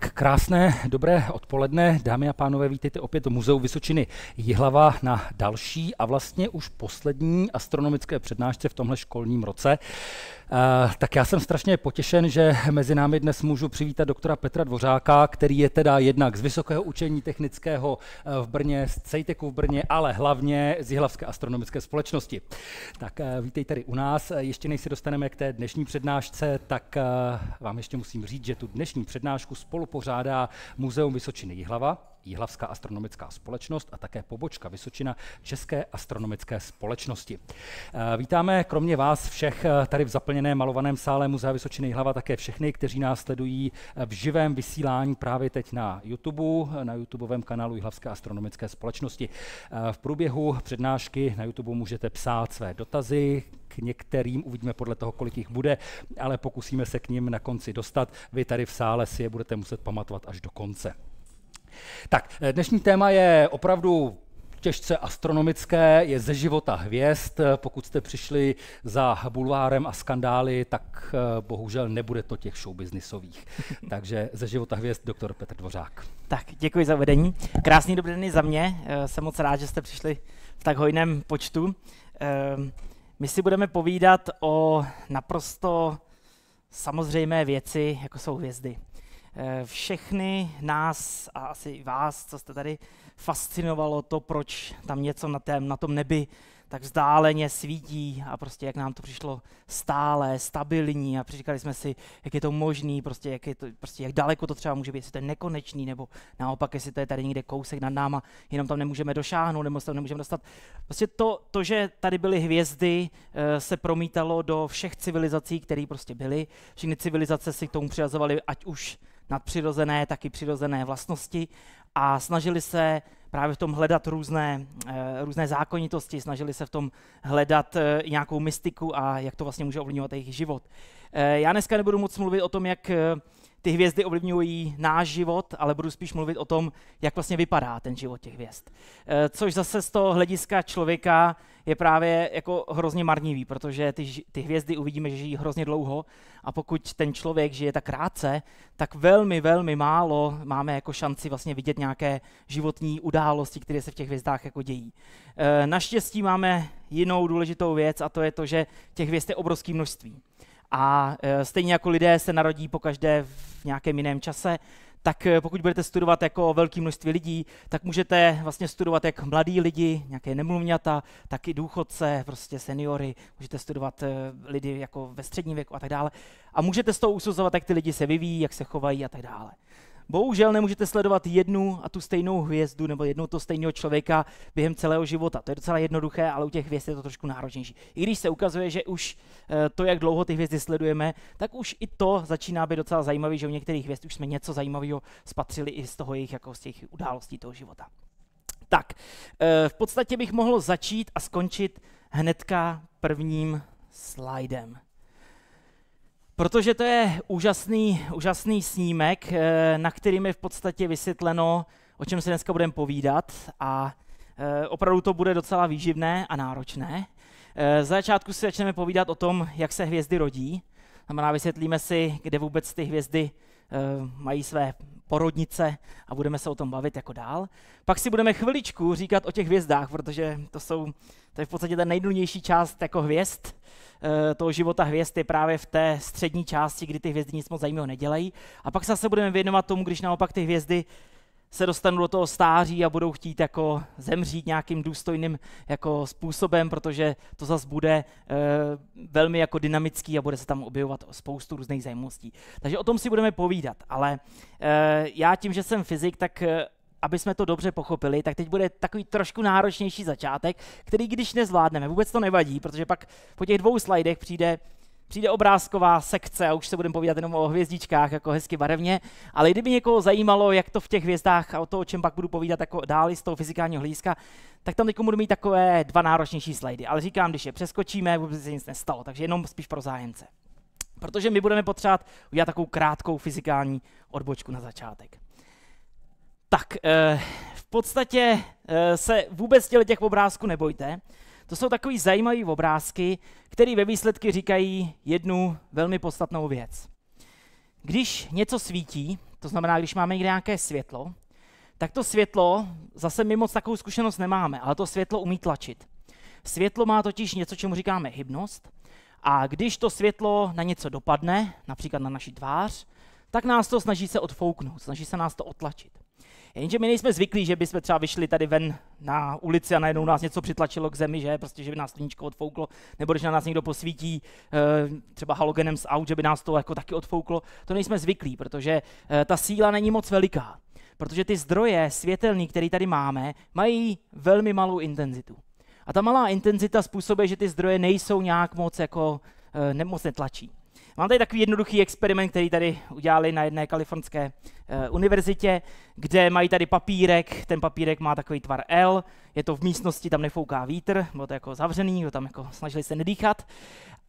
Tak Krásné, dobré odpoledne, dámy a pánové, vítejte opět v Muzeu Vysočiny Jihlava na další a vlastně už poslední astronomické přednášce v tomhle školním roce. Uh, tak já jsem strašně potěšen, že mezi námi dnes můžu přivítat doktora Petra Dvořáka, který je teda jednak z Vysokého učení technického eh, v Brně, z CEJTEKu v Brně, ale hlavně z Jihlavské astronomické společnosti. Tak uh, vítej tady u nás. Ještě než se dostaneme k té dnešní přednášce, tak uh, vám ještě musím říct, že tu dnešní přednášku spolu pořádá Muzeum Vysočiny Jihlava, Jihlavská astronomická společnost a také pobočka Vysočina České astronomické společnosti. Eh, vítáme kromě vás všech eh, tady v zaplněném malovaném sále Muzea Vysočiny Jihlava také všechny, kteří nás sledují eh, v živém vysílání právě teď na YouTube, na YouTubeovém kanálu Jihlavské astronomické společnosti. V průběhu přednášky na YouTube můžete psát své dotazy, k některým, uvidíme podle toho, kolik jich bude, ale pokusíme se k ním na konci dostat. Vy tady v sále si je budete muset pamatovat až do konce. Tak, eh, dnešní téma je opravdu těžce astronomické, je ze života hvězd. Pokud jste přišli za bulvárem a skandály, tak eh, bohužel nebude to těch showbiznisových. Takže ze života hvězd doktor Petr Dvořák. Tak, děkuji za vedení. Krásný dobrý den za mě. Eh, jsem moc rád, že jste přišli v tak hojném počtu. Ehm, my si budeme povídat o naprosto samozřejmé věci, jako jsou hvězdy. Eh, všechny nás a asi vás, co jste tady, fascinovalo to, proč tam něco na, na tom nebi tak vzdáleně svítí a prostě jak nám to přišlo stále, stabilní a přiříkali jsme si, jak je to možný, prostě jak, je to, prostě jak daleko to třeba může být, jestli to je nekonečný, nebo naopak, jestli to je tady někde kousek nad náma, jenom tam nemůžeme došáhnout, nebo se tam nemůžeme dostat. Prostě to, to že tady byly hvězdy, eh, se promítalo do všech civilizací, které prostě byly. Všechny civilizace si k tomu přirazovaly, ať už nadpřirozené, tak i přirozené vlastnosti a snažili se právě v tom hledat různé, eh, různé zákonitosti, snažili se v tom hledat eh, nějakou mystiku a jak to vlastně může ovlivňovat jejich život. Eh, já dneska nebudu moc mluvit o tom, jak ty hvězdy ovlivňují náš život, ale budu spíš mluvit o tom, jak vlastně vypadá ten život těch hvězd. Eh, což zase z toho hlediska člověka je právě jako hrozně marnivý, protože ty, ty hvězdy uvidíme, že žijí hrozně dlouho a pokud ten člověk žije tak krátce, tak velmi, velmi málo máme jako šanci vlastně vidět nějaké životní události, které se v těch hvězdách jako dějí. Eh, naštěstí máme jinou důležitou věc a to je to, že těch hvězd je obrovské množství a e, stejně jako lidé se narodí po každé v nějakém jiném čase, tak e, pokud budete studovat jako velké množství lidí, tak můžete vlastně studovat jak mladí lidi, nějaké nemluvňata, tak i důchodce, prostě seniory, můžete studovat e, lidi jako ve středním věku a tak dále. A můžete z toho usuzovat, jak ty lidi se vyvíjí, jak se chovají a tak dále. Bohužel nemůžete sledovat jednu a tu stejnou hvězdu nebo jednou to stejného člověka během celého života. To je docela jednoduché, ale u těch hvězd je to trošku náročnější. I když se ukazuje, že už eh, to, jak dlouho ty hvězdy sledujeme, tak už i to začíná být docela zajímavé, že u některých hvězd už jsme něco zajímavého spatřili i z toho jejich jako z těch událostí toho života. Tak, eh, v podstatě bych mohl začít a skončit hnedka prvním slajdem. Protože to je úžasný, úžasný snímek, eh, na kterým je v podstatě vysvětleno, o čem se dneska budeme povídat a eh, opravdu to bude docela výživné a náročné. Eh, z začátku si začneme povídat o tom, jak se hvězdy rodí. Znamená, vysvětlíme si, kde vůbec ty hvězdy Eh, mají své porodnice a budeme se o tom bavit jako dál. Pak si budeme chviličku říkat o těch hvězdách, protože to jsou to je v podstatě ta nejdůležitější část jako hvězd, eh, toho života hvězd je právě v té střední části, kdy ty hvězdy nic moc zajímavého nedělají. A pak se zase budeme věnovat tomu, když naopak ty hvězdy se dostanou do toho stáří a budou chtít jako zemřít nějakým důstojným jako způsobem, protože to zase bude e, velmi jako dynamický a bude se tam objevovat spoustu různých zajímavostí. Takže o tom si budeme povídat, ale e, já tím, že jsem fyzik, tak eh, aby jsme to dobře pochopili, tak teď bude takový trošku náročnější začátek, který když nezvládneme, vůbec to nevadí, protože pak po těch dvou slajdech přijde přijde obrázková sekce a už se budeme povídat jenom o hvězdičkách, jako hezky barevně, ale kdyby někoho zajímalo, jak to v těch hvězdách a o to, o čem pak budu povídat jako dál z toho fyzikálního hlediska, tak tam někomu budu mít takové dva náročnější slajdy. Ale říkám, když je přeskočíme, vůbec se nic nestalo, takže jenom spíš pro zájemce. Protože my budeme potřebovat udělat takovou krátkou fyzikální odbočku na začátek. Tak, eh, v podstatě eh, se vůbec těch obrázků nebojte. To jsou takové zajímavé obrázky, který ve výsledky říkají jednu velmi podstatnou věc. Když něco svítí, to znamená, když máme někde nějaké světlo, tak to světlo, zase my moc takovou zkušenost nemáme, ale to světlo umí tlačit. Světlo má totiž něco, čemu říkáme hybnost, a když to světlo na něco dopadne, například na naši tvář, tak nás to snaží se odfouknout, snaží se nás to otlačit. Jenže my nejsme zvyklí, že bychom třeba vyšli tady ven na ulici a najednou nás něco přitlačilo k zemi, že prostě, že by nás sluníčko odfouklo, nebo když na nás někdo posvítí eh, třeba halogenem z aut, že by nás to jako taky odfouklo. To nejsme zvyklí, protože eh, ta síla není moc veliká. Protože ty zdroje světelný, které tady máme, mají velmi malou intenzitu. A ta malá intenzita způsobuje, že ty zdroje nejsou nějak moc jako eh, nemoc netlačí. Mám tady takový jednoduchý experiment, který tady udělali na jedné kalifornské eh, univerzitě, kde mají tady papírek, ten papírek má takový tvar L, je to v místnosti, tam nefouká vítr, bylo to jako zavřený, jo, tam jako snažili se nedýchat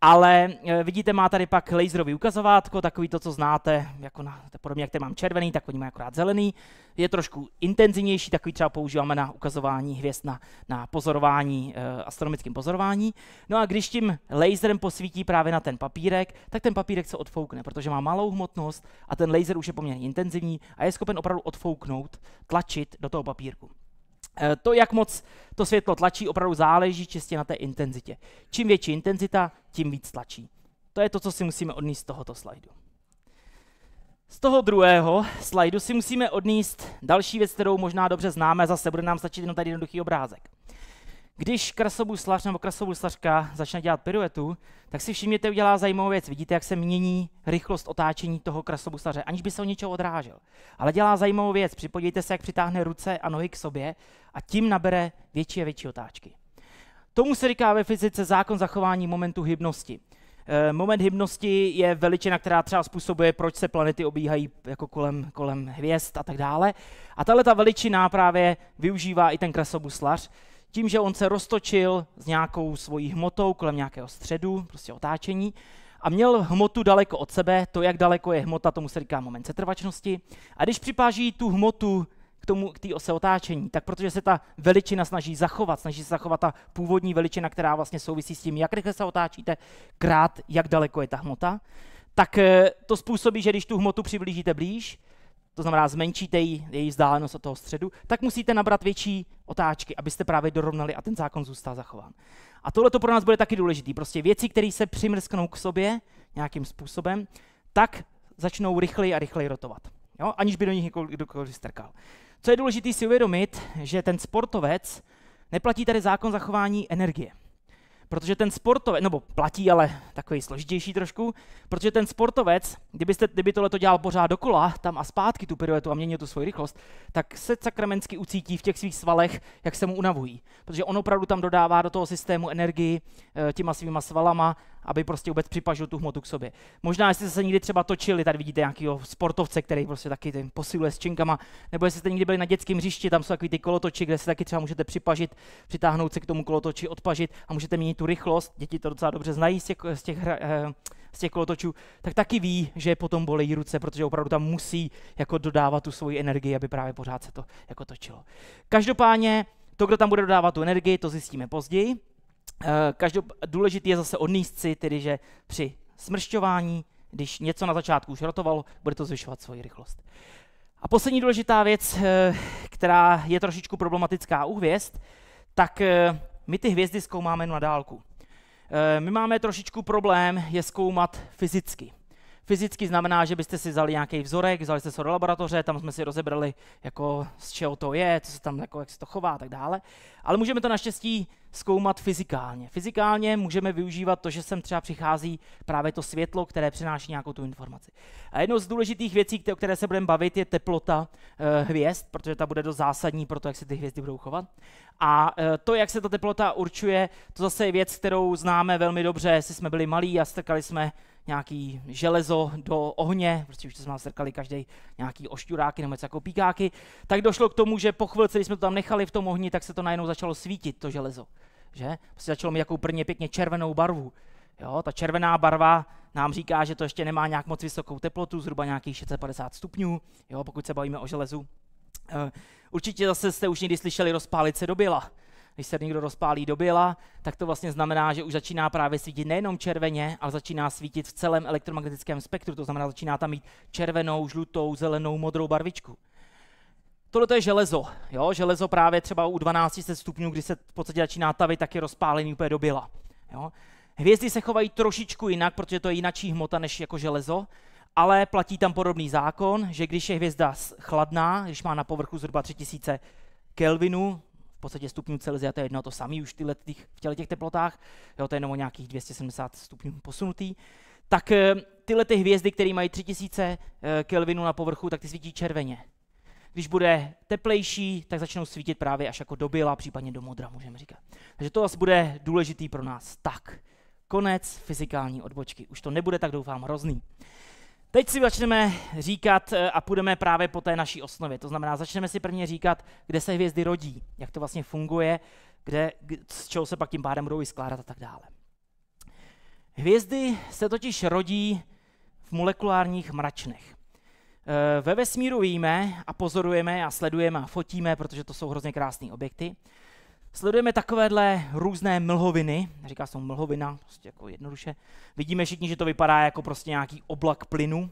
ale eh, vidíte, má tady pak laserový ukazovátko, takový to, co znáte, jako na, podobně jak tady mám červený, tak oni mají akorát zelený. Je trošku intenzivnější, takový třeba používáme na ukazování hvězd, na, na pozorování, e, astronomickém pozorování. No a když tím laserem posvítí právě na ten papírek, tak ten papírek se odfoukne, protože má malou hmotnost a ten laser už je poměrně intenzivní a je schopen opravdu odfouknout, tlačit do toho papírku. Eh, to, jak moc to světlo tlačí, opravdu záleží čistě na té intenzitě. Čím větší intenzita, tím víc tlačí. To je to, co si musíme odníst z tohoto slajdu. Z toho druhého slajdu si musíme odníst další věc, kterou možná dobře známe, zase bude nám stačit jenom tady jednoduchý obrázek. Když krasobuslař nebo krasobuslařka začne dělat piruetu, tak si všimněte, udělá zajímavou věc. Vidíte, jak se mění rychlost otáčení toho krasobuslaře, aniž by se o něčeho odrážel. Ale dělá zajímavou věc. Připodívejte se, jak přitáhne ruce a nohy k sobě a tím nabere větší a větší otáčky. Tomu se říká ve fyzice zákon zachování momentu hybnosti. Eh, moment hybnosti je veličina, která třeba způsobuje, proč se planety obíhají jako kolem, kolem hvězd a tak dále. A tahle ta veličina právě využívá i ten krasobuslař tím, že on se roztočil s nějakou svojí hmotou kolem nějakého středu, prostě otáčení, a měl hmotu daleko od sebe, to, jak daleko je hmota, tomu se říká moment setrvačnosti. A když připáží tu hmotu k tomu, k té ose otáčení, tak protože se ta veličina snaží zachovat, snaží se zachovat ta původní veličina, která vlastně souvisí s tím, jak rychle se otáčíte, krát, jak daleko je ta hmota, tak eh, to způsobí, že když tu hmotu přiblížíte blíž, to znamená zmenšíte jí, její vzdálenost od toho středu, tak musíte nabrat větší otáčky, abyste právě dorovnali a ten zákon zůstal zachován. A tohle to pro nás bude taky důležité. Prostě věci, které se přimrsknou k sobě nějakým způsobem, tak začnou rychleji a rychleji rotovat. Jo? Aniž by do nich někdo strkal. Co je důležité si uvědomit, že ten sportovec neplatí tady zákon zachování energie. Protože ten sportovec, nebo platí, ale takový složitější trošku, protože ten sportovec, kdybyste, kdyby tohle to dělal pořád dokola, tam a zpátky tu piruetu a měnil tu svoji rychlost, tak se sakramensky ucítí v těch svých svalech, jak se mu unavují. Protože on opravdu tam dodává do toho systému energii eh, těma svýma svalama aby prostě vůbec připažil tu hmotu k sobě. Možná, jestli jste se někdy třeba točili, tady vidíte nějakého sportovce, který prostě taky ten posiluje s činkama, nebo jestli jste někdy byli na dětském hřišti, tam jsou takový ty kolotoči, kde se taky třeba můžete připažit, přitáhnout se k tomu kolotoči, odpažit a můžete měnit tu rychlost. Děti to docela dobře znají z těch, z těch, eh, z těch kolotočů, tak taky ví, že potom bolí ruce, protože opravdu tam musí jako dodávat tu svoji energii, aby právě pořád se to jako točilo. Každopádně to, kdo tam bude dodávat tu energii, to zjistíme později. Eh, každop, důležitý je zase odnízci, tedy že při smršťování, když něco na začátku už rotovalo, bude to zvyšovat svoji rychlost. A poslední důležitá věc, eh, která je trošičku problematická u hvězd, tak eh, my ty hvězdy zkoumáme na dálku. My máme trošičku problém je zkoumat fyzicky. Fyzicky znamená, že byste si vzali nějaký vzorek, vzali jste se do laboratoře, tam jsme si rozebrali, jako z čeho to je, co se tam, jako, jak se to chová a tak dále. Ale můžeme to naštěstí zkoumat fyzikálně. Fyzikálně můžeme využívat to, že sem třeba přichází právě to světlo, které přináší nějakou tu informaci. A jednou z důležitých věcí, o které se budeme bavit, je teplota e, hvězd, protože ta bude dost zásadní pro to, jak se ty hvězdy budou chovat. A e, to, jak se ta teplota určuje, to zase je věc, kterou známe velmi dobře, jestli jsme byli malí a strkali jsme nějaký železo do ohně, prostě už to jsme nám každý nějaký ošťuráky nebo něco jako píkáky, tak došlo k tomu, že po chvilce, když jsme to tam nechali v tom ohni, tak se to najednou začalo svítit, to železo. Že? Prostě začalo mít jakou prvně pěkně červenou barvu. Jo, ta červená barva nám říká, že to ještě nemá nějak moc vysokou teplotu, zhruba nějakých 650 stupňů, jo, pokud se bavíme o železu. Eh, určitě zase jste už někdy slyšeli rozpálit se do běla když se někdo rozpálí do běla, tak to vlastně znamená, že už začíná právě svítit nejenom červeně, ale začíná svítit v celém elektromagnetickém spektru, to znamená, začíná tam mít červenou, žlutou, zelenou, modrou barvičku. Tohle je železo. Jo? Železo právě třeba u 1200 stupňů, kdy se v podstatě začíná tavit, tak je rozpálený úplně do běla. Jo? Hvězdy se chovají trošičku jinak, protože to je jinačí hmota než jako železo, ale platí tam podobný zákon, že když je hvězda chladná, když má na povrchu zhruba 3000 Kelvinů, podstatě stupňů Celsia, to je jedno to samé už tyhle, těch, v těle těch teplotách, jo, to je jenom o nějakých 270 stupňů posunutý, tak eh, tyhle ty hvězdy, které mají 3000 eh, Kelvinů na povrchu, tak ty svítí červeně. Když bude teplejší, tak začnou svítit právě až jako do běla, případně do modra, můžeme říkat. Takže to asi bude důležitý pro nás. Tak, konec fyzikální odbočky. Už to nebude tak doufám hrozný. Teď si začneme říkat eh, a půjdeme právě po té naší osnově. To znamená, začneme si prvně říkat, kde se hvězdy rodí, jak to vlastně funguje, kde, z čeho se pak tím pádem budou skládat a tak dále. Hvězdy se totiž rodí v molekulárních mračnech. Eh, ve vesmíru víme a pozorujeme a sledujeme a fotíme, protože to jsou hrozně krásné objekty. Sledujeme takovéhle různé mlhoviny, říká se mlhovina, prostě jako jednoduše. Vidíme všichni, že to vypadá jako prostě nějaký oblak plynu.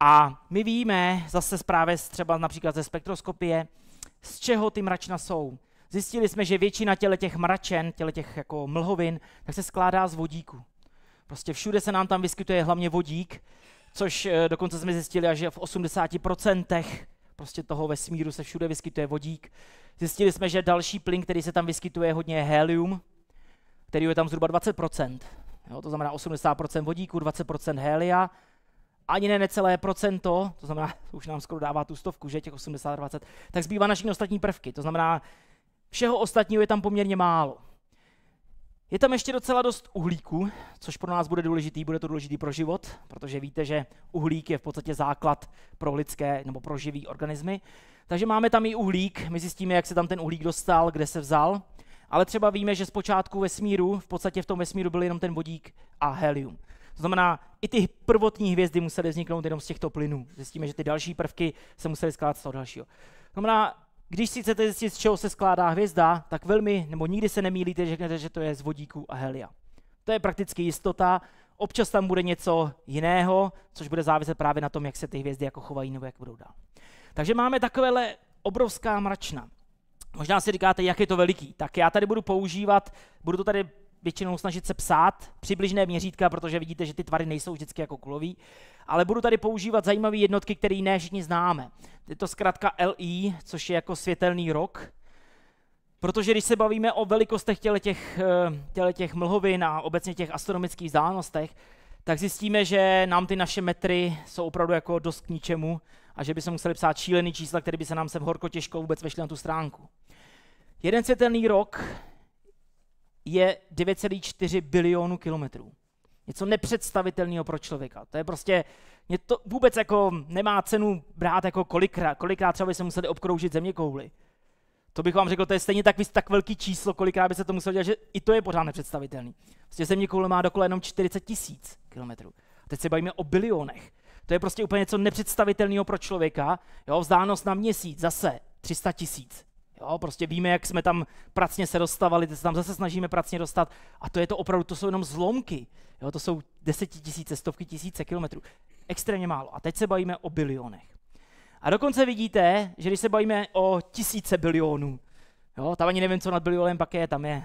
A my víme zase zprávě třeba například ze spektroskopie, z čeho ty mračna jsou. Zjistili jsme, že většina těle těch mračen, těle těch jako mlhovin, tak se skládá z vodíku. Prostě všude se nám tam vyskytuje hlavně vodík, což eh, dokonce jsme zjistili, že v 80% prostě toho vesmíru se všude vyskytuje vodík. Zjistili jsme, že další plyn, který se tam vyskytuje, je hodně helium, který je tam zhruba 20%. Jo, to znamená 80% vodíku, 20% helia, ani ne necelé procento, to znamená, už nám skoro dává tu stovku, že těch 80-20, tak zbývá naši ostatní prvky. To znamená, všeho ostatního je tam poměrně málo. Je tam ještě docela dost uhlíku, což pro nás bude důležitý, bude to důležitý pro život, protože víte, že uhlík je v podstatě základ pro lidské nebo pro živý organismy. Takže máme tam i uhlík, my zjistíme, jak se tam ten uhlík dostal, kde se vzal, ale třeba víme, že zpočátku vesmíru, v podstatě v tom vesmíru byl jenom ten vodík a helium. To znamená, i ty prvotní hvězdy musely vzniknout jenom z těchto plynů. Zjistíme, že ty další prvky se musely skládat z toho dalšího. To znamená, když si chcete zjistit, z čeho se skládá hvězda, tak velmi nebo nikdy se nemýlíte, že řeknete, že to je z vodíku a helia. To je prakticky jistota. Občas tam bude něco jiného, což bude záviset právě na tom, jak se ty hvězdy jako chovají nebo jak budou dál. Takže máme takovéhle obrovská mračna. Možná si říkáte, jak je to veliký. Tak já tady budu používat, budu to tady většinou snažit se psát přibližné měřítka, protože vidíte, že ty tvary nejsou vždycky jako kulový ale budu tady používat zajímavé jednotky, které ne všichni známe. Je to zkrátka LI, což je jako světelný rok, protože když se bavíme o velikostech těle těch, eh, těle těch mlhovin a obecně těch astronomických vzdálenostech, tak zjistíme, že nám ty naše metry jsou opravdu jako dost k ničemu a že by se museli psát šílený čísla, které by se nám sem horko těžko vůbec vešly na tu stránku. Jeden světelný rok je 9,4 bilionu kilometrů. Něco nepředstavitelného pro člověka. To je prostě, mě to vůbec jako nemá cenu brát jako kolikrát, kolikrát třeba by se museli obkroužit země kouly. To bych vám řekl, to je stejně tak, tak velký číslo, kolikrát by se to muselo dělat, že i to je pořád nepředstavitelný. Prostě země koule má dokola jenom 40 tisíc kilometrů. Teď se bavíme o bilionech. To je prostě úplně něco nepředstavitelného pro člověka. Jo, vzdálenost na měsíc zase 300 tisíc. Jo, prostě víme, jak jsme tam pracně se dostavali, teď se tam zase snažíme pracně dostat a to je to opravdu, to jsou jenom zlomky. Jo, to jsou desetitisíce, stovky tisíce kilometrů. Extrémně málo. A teď se bavíme o bilionech. A dokonce vidíte, že když se bavíme o tisíce bilionů, jo, tam ani nevím, co nad bilionem pak je, tam je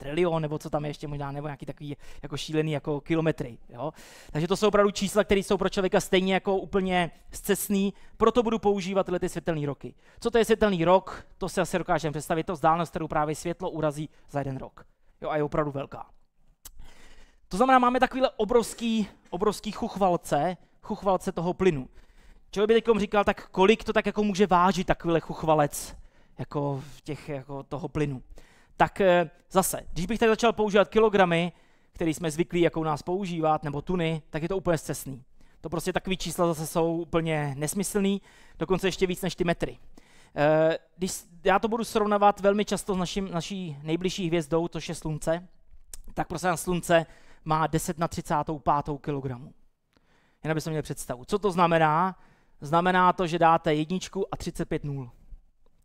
trilion, nebo co tam je ještě možná, nebo nějaký takový jako šílený jako kilometry. Jo? Takže to jsou opravdu čísla, které jsou pro člověka stejně jako úplně zcestný, proto budu používat tyhle ty světelné roky. Co to je světelný rok? To se asi dokážeme představit, to vzdálenost, kterou právě světlo urazí za jeden rok. Jo, a je opravdu velká. To znamená, máme takovýhle obrovský, obrovský chuchvalce, chuchvalce toho plynu. Člověk by teďkom říkal, tak kolik to tak jako může vážit takovýhle chuchvalec jako v těch, jako toho plynu tak eh, zase, když bych tady začal používat kilogramy, který jsme zvyklí, jakou nás používat, nebo tuny, tak je to úplně zcestný. To prostě takové čísla zase jsou úplně nesmyslný, dokonce ještě víc než ty metry. Eh, když já to budu srovnávat velmi často s naším, naší nejbližší hvězdou, což je Slunce, tak prostě na Slunce má 10 na 35 kilogramů. Jen aby se měl představu. Co to znamená? Znamená to, že dáte jedničku a 35 nul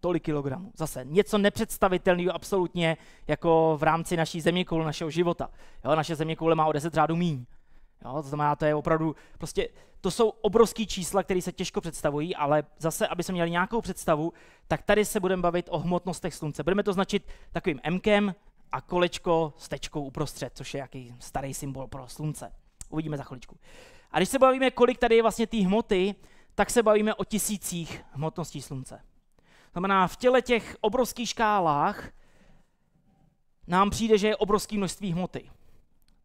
tolik kilogramů. Zase něco nepředstavitelného absolutně jako v rámci naší zeměkoule, našeho života. Jo, naše zeměkoule má o 10 řádů míň. Jo, to znamená, to je opravdu, prostě to jsou obrovský čísla, které se těžko představují, ale zase, aby se měli nějakou představu, tak tady se budeme bavit o hmotnostech slunce. Budeme to značit takovým Mkem a kolečko s tečkou uprostřed, což je jaký starý symbol pro slunce. Uvidíme za chviličku. A když se bavíme, kolik tady je vlastně té hmoty, tak se bavíme o tisících hmotností slunce. Znamená, v těle těch obrovských škálách nám přijde, že je obrovské množství hmoty.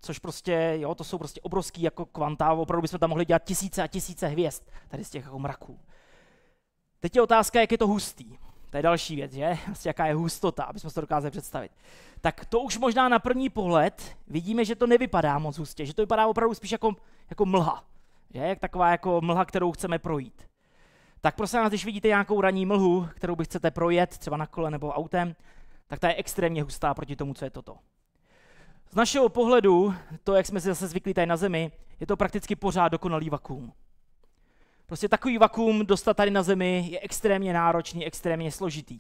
Což prostě, jo, to jsou prostě obrovský jako kvantá, opravdu bychom tam mohli dělat tisíce a tisíce hvězd tady z těch jako mraků. Teď je otázka, jak je to hustý. To je další věc, že? Vlastně jaká je hustota, abychom si to dokázali představit. Tak to už možná na první pohled vidíme, že to nevypadá moc hustě, že to vypadá opravdu spíš jako, jako mlha. Že? Jak taková jako mlha, kterou chceme projít tak prosím vás, když vidíte nějakou ranní mlhu, kterou by chcete projet, třeba na kole nebo autem, tak ta je extrémně hustá proti tomu, co je toto. Z našeho pohledu, to, jak jsme si zase zvyklí tady na Zemi, je to prakticky pořád dokonalý vakuum. Prostě takový vakuum dostat tady na Zemi je extrémně náročný, extrémně složitý.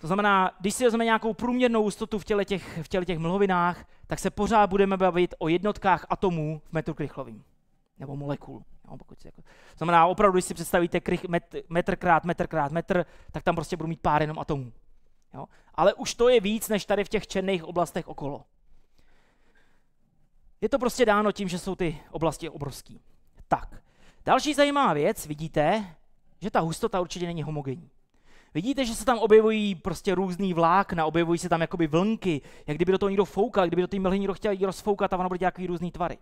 To znamená, když si vezmeme nějakou průměrnou hustotu v těle, těch, v těle těch mlhovinách, tak se pořád budeme bavit o jednotkách atomů v metru krychlovým, nebo molekul. Jo, pokud si jako... Znamená, opravdu, když si představíte krych met, metr krát metr krát metr, tak tam prostě budu mít pár jenom atomů. Jo? Ale už to je víc, než tady v těch černých oblastech okolo. Je to prostě dáno tím, že jsou ty oblasti obrovský. Tak, další zajímavá věc, vidíte, že ta hustota určitě není homogenní. Vidíte, že se tam objevují prostě různý vlákna, objevují se tam jakoby vlnky, jak kdyby do toho někdo foukal, kdyby do té mlhy někdo chtěl rozfoukat a ono bude nějaký různý tvary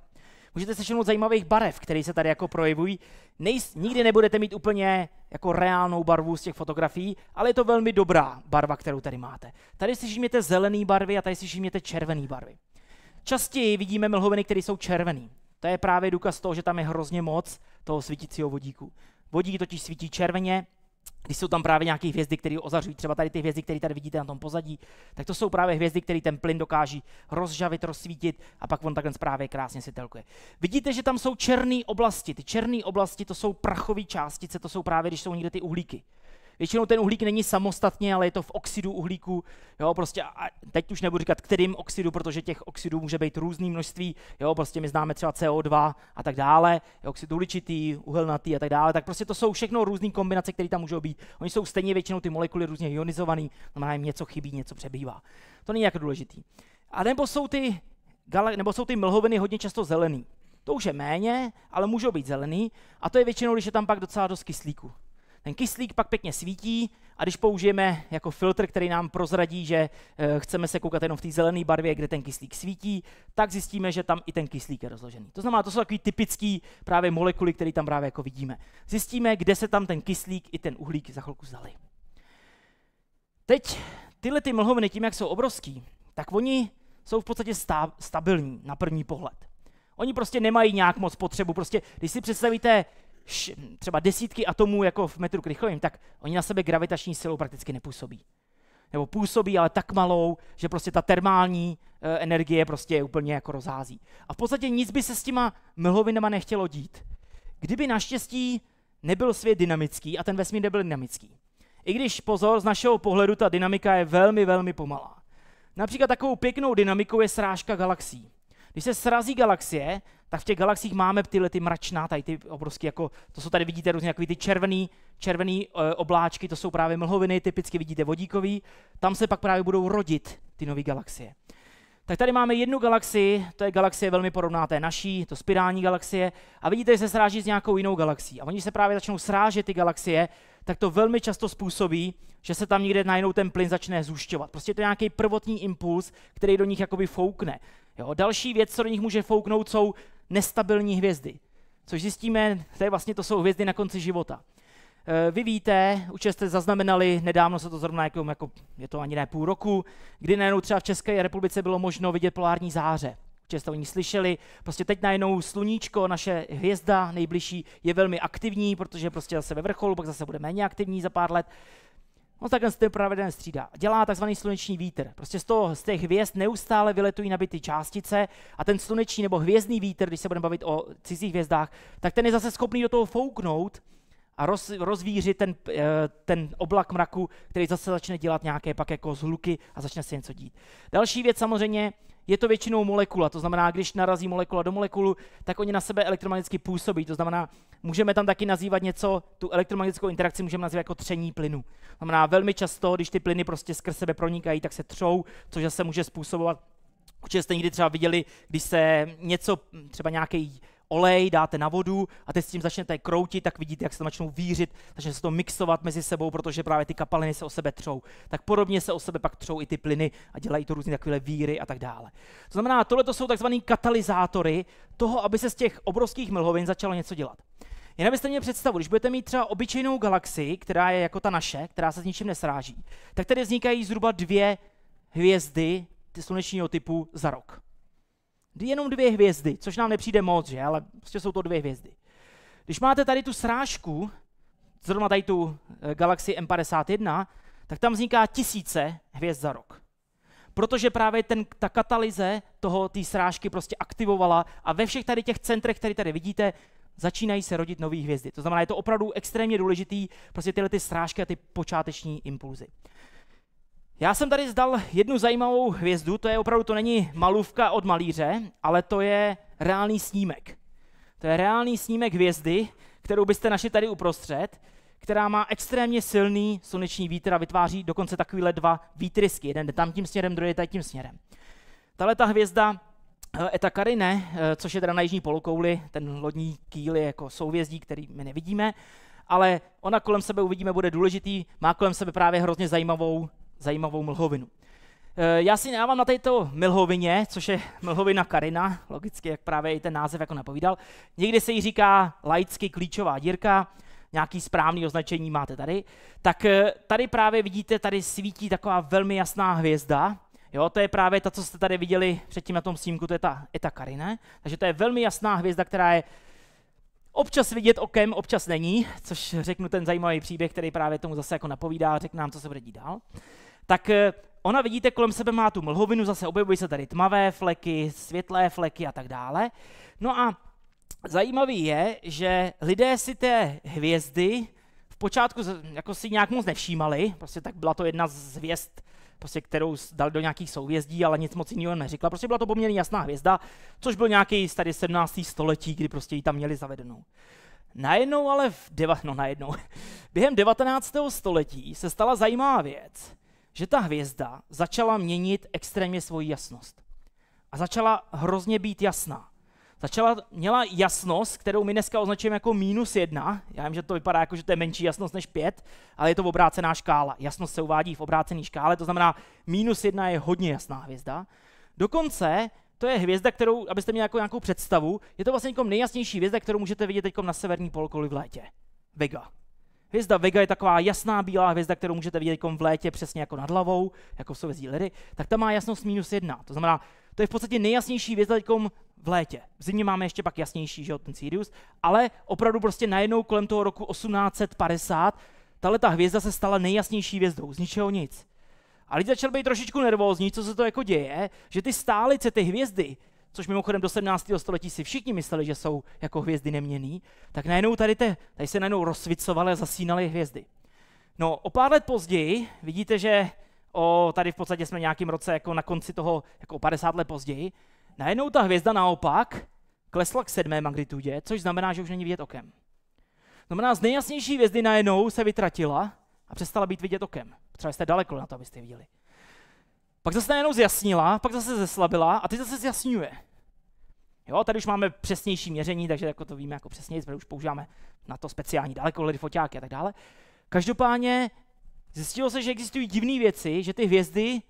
můžete všimnout zajímavých barev, které se tady jako projevují. Nejs, nikdy nebudete mít úplně jako reálnou barvu z těch fotografií, ale je to velmi dobrá barva, kterou tady máte. Tady si všimněte zelený barvy a tady si všimněte červený barvy. Častěji vidíme mlhoviny, které jsou červený. To je právě důkaz toho, že tam je hrozně moc toho svítícího vodíku. Vodík totiž svítí červeně, když jsou tam právě nějaké hvězdy, které ozařují, třeba tady ty hvězdy, které tady vidíte na tom pozadí, tak to jsou právě hvězdy, které ten plyn dokáží rozžavit, rozsvítit a pak on takhle právě krásně si telkuje. Vidíte, že tam jsou černé oblasti. Ty černé oblasti to jsou prachové částice, to jsou právě, když jsou někde ty uhlíky. Většinou ten uhlík není samostatně, ale je to v oxidu uhlíku. Jo, prostě a teď už nebudu říkat, kterým oxidu, protože těch oxidů může být různý množství. Jo, prostě my známe třeba CO2 a tak dále, jo, oxid uhličitý, uhelnatý a tak dále. Tak prostě to jsou všechno různé kombinace, které tam můžou být. Oni jsou stejně většinou ty molekuly různě ionizované, znamená jim něco chybí, něco přebývá. To není jako důležitý. A nebo jsou ty, nebo jsou ty mlhoviny hodně často zelený. To už je méně, ale můžou být zelený a to je většinou, když je tam pak docela dost kyslíku. Ten kyslík pak pěkně svítí a když použijeme jako filtr, který nám prozradí, že eh, chceme se koukat jenom v té zelené barvě, kde ten kyslík svítí, tak zjistíme, že tam i ten kyslík je rozložený. To znamená, to jsou takový typický právě molekuly, které tam právě jako vidíme. Zjistíme, kde se tam ten kyslík i ten uhlík za chvilku vzali. Teď tyhle ty mlhoviny, tím jak jsou obrovský, tak oni jsou v podstatě stabilní na první pohled. Oni prostě nemají nějak moc potřebu. Prostě, když si představíte třeba desítky atomů jako v metru krychlovým, tak oni na sebe gravitační silou prakticky nepůsobí. Nebo působí, ale tak malou, že prostě ta termální e, energie prostě je úplně jako rozhází. A v podstatě nic by se s těma mlhovinama nechtělo dít. Kdyby naštěstí nebyl svět dynamický a ten vesmír nebyl dynamický. I když pozor, z našeho pohledu ta dynamika je velmi, velmi pomalá. Například takovou pěknou dynamikou je srážka galaxií. Když se srazí galaxie, tak v těch galaxiích máme tyhle ty mračná, tady ty obrovské, jako to jsou tady vidíte různě takový ty červený, červený e, obláčky, to jsou právě mlhoviny, typicky vidíte vodíkový, tam se pak právě budou rodit ty nové galaxie. Tak tady máme jednu galaxii, to je galaxie velmi podobná té naší, to spirální galaxie, a vidíte, že se sráží s nějakou jinou galaxií. A oni se právě začnou srážet ty galaxie, tak to velmi často způsobí, že se tam někde najednou ten plyn začne zúšťovat. Prostě to nějaký prvotní impuls, který do nich jakoby foukne. Jo? Další věc, co do nich může fouknout, jsou nestabilní hvězdy. Což zjistíme, to je vlastně to jsou hvězdy na konci života. E, vy víte, určitě jste zaznamenali, nedávno se to zrovna jako, jako je to ani ne půl roku, kdy najednou třeba v České republice bylo možno vidět polární záře. Určitě jste o ní slyšeli. Prostě teď najednou sluníčko, naše hvězda nejbližší, je velmi aktivní, protože prostě zase ve vrcholu, pak zase bude méně aktivní za pár let. On tak ten pravidelně střídá. Dělá takzvaný sluneční vítr. Prostě z, toho, z těch hvězd neustále vyletují nabité částice a ten sluneční nebo hvězdný vítr, když se budeme bavit o cizích hvězdách, tak ten je zase schopný do toho fouknout a roz, rozvíří ten, eh, ten oblak mraku, který zase začne dělat nějaké pak jako zhluky a začne se něco dít. Další věc samozřejmě je to většinou molekula, to znamená, když narazí molekula do molekulu, tak oni na sebe elektromagneticky působí, to znamená, můžeme tam taky nazývat něco, tu elektromagnetickou interakci můžeme nazývat jako tření plynu. To znamená, velmi často, když ty plyny prostě skrz sebe pronikají, tak se třou, což se může způsobovat Určitě jste někdy třeba viděli, když se něco, třeba nějaký olej, dáte na vodu a teď s tím začnete kroutit, tak vidíte, jak se tam začnou vířit, začne se to mixovat mezi sebou, protože právě ty kapaliny se o sebe třou. Tak podobně se o sebe pak třou i ty plyny a dělají to různé takové víry a tak dále. To znamená, tohle jsou takzvané katalyzátory toho, aby se z těch obrovských mlhovin začalo něco dělat. Jen abyste měli představu, když budete mít třeba obyčejnou galaxii, která je jako ta naše, která se s ničím nesráží, tak tady vznikají zhruba dvě hvězdy slunečního typu za rok jenom dvě hvězdy, což nám nepřijde moc, že? ale prostě jsou to dvě hvězdy. Když máte tady tu srážku, zrovna tady tu eh, galaxii M51, tak tam vzniká tisíce hvězd za rok. Protože právě ten, ta katalyze toho té srážky prostě aktivovala a ve všech tady těch centrech, které tady vidíte, začínají se rodit nové hvězdy. To znamená, je to opravdu extrémně důležitý, prostě tyhle ty srážky a ty počáteční impulzy. Já jsem tady zdal jednu zajímavou hvězdu, to je opravdu, to není malůvka od malíře, ale to je reálný snímek. To je reálný snímek hvězdy, kterou byste našli tady uprostřed, která má extrémně silný sluneční vítr a vytváří dokonce takovýhle dva výtrysky. Jeden jde tam tím směrem, druhý tady tím směrem. Tahle ta hvězda eh, Eta Karine, eh, což je teda na jižní polokouli, ten lodní kýl je jako souvězdí, který my nevidíme, ale ona kolem sebe uvidíme, bude důležitý, má kolem sebe právě hrozně zajímavou zajímavou mlhovinu. Eh, já si návám na této mlhovině, což je mlhovina Karina, logicky, jak právě i ten název jako napovídal. Někdy se jí říká laicky klíčová dírka, nějaký správný označení máte tady. Tak eh, tady právě vidíte, tady svítí taková velmi jasná hvězda. Jo, to je právě ta, co jste tady viděli předtím na tom snímku, to je ta, je ta Karine. Takže to je velmi jasná hvězda, která je občas vidět okem, občas není, což řeknu ten zajímavý příběh, který právě tomu zase jako napovídá a řekne nám, co se bude dít dál tak eh, ona, vidíte, kolem sebe má tu mlhovinu, zase objevují se tady tmavé fleky, světlé fleky a tak dále. No a zajímavý je, že lidé si té hvězdy v počátku jako si nějak moc nevšímali, prostě tak byla to jedna z hvězd, prostě, kterou dal do nějakých souvězdí, ale nic moc jiného neřekla. Prostě byla to poměrně jasná hvězda, což byl nějaký tady 17. století, kdy prostě ji tam měli zavedenou. Najednou ale v deva, no najednou, během 19. století se stala zajímavá věc, že ta hvězda začala měnit extrémně svoji jasnost. A začala hrozně být jasná. Začala, měla jasnost, kterou my dneska označujeme jako minus jedna. Já vím, že to vypadá jako, že to je menší jasnost než pět, ale je to obrácená škála. Jasnost se uvádí v obrácené škále, to znamená, minus jedna je hodně jasná hvězda. Dokonce to je hvězda, kterou, abyste měli jako nějakou představu, je to vlastně jako nejjasnější hvězda, kterou můžete vidět teď na severní polokouli v létě. Vega. Hvězda Vega je taková jasná bílá hvězda, kterou můžete vidět jako v létě přesně jako nad hlavou, jako v souvisí liry, tak ta má jasnost minus jedna. To znamená, to je v podstatě nejjasnější hvězda v létě. V zimě máme ještě pak jasnější, že jo, ten Sirius, ale opravdu prostě najednou kolem toho roku 1850 tahle ta hvězda se stala nejjasnější hvězdou, z ničeho nic. A lidi začali být trošičku nervózní, co se to jako děje, že ty stálice, ty hvězdy, což mimochodem do 17. století si všichni mysleli, že jsou jako hvězdy neměný, tak najednou tady, te, tady se najednou rozsvicovaly a zasínaly hvězdy. No, o pár let později vidíte, že o, tady v podstatě jsme nějakým roce jako na konci toho, jako 50 let později, najednou ta hvězda naopak klesla k sedmé magnitudě, což znamená, že už není vidět okem. Znamená, z nejjasnější hvězdy najednou se vytratila a přestala být vidět okem. Potřebovali jste daleko na to, abyste ji viděli. Pak zase najednou zjasnila, pak zase zeslabila a teď zase zjasňuje. Jo, tady už máme přesnější měření, takže jako to víme jako přesněji, protože už používáme na to speciální dalekohledy, foťáky a tak dále. Každopádně zjistilo se, že existují divné věci, že ty hvězdy,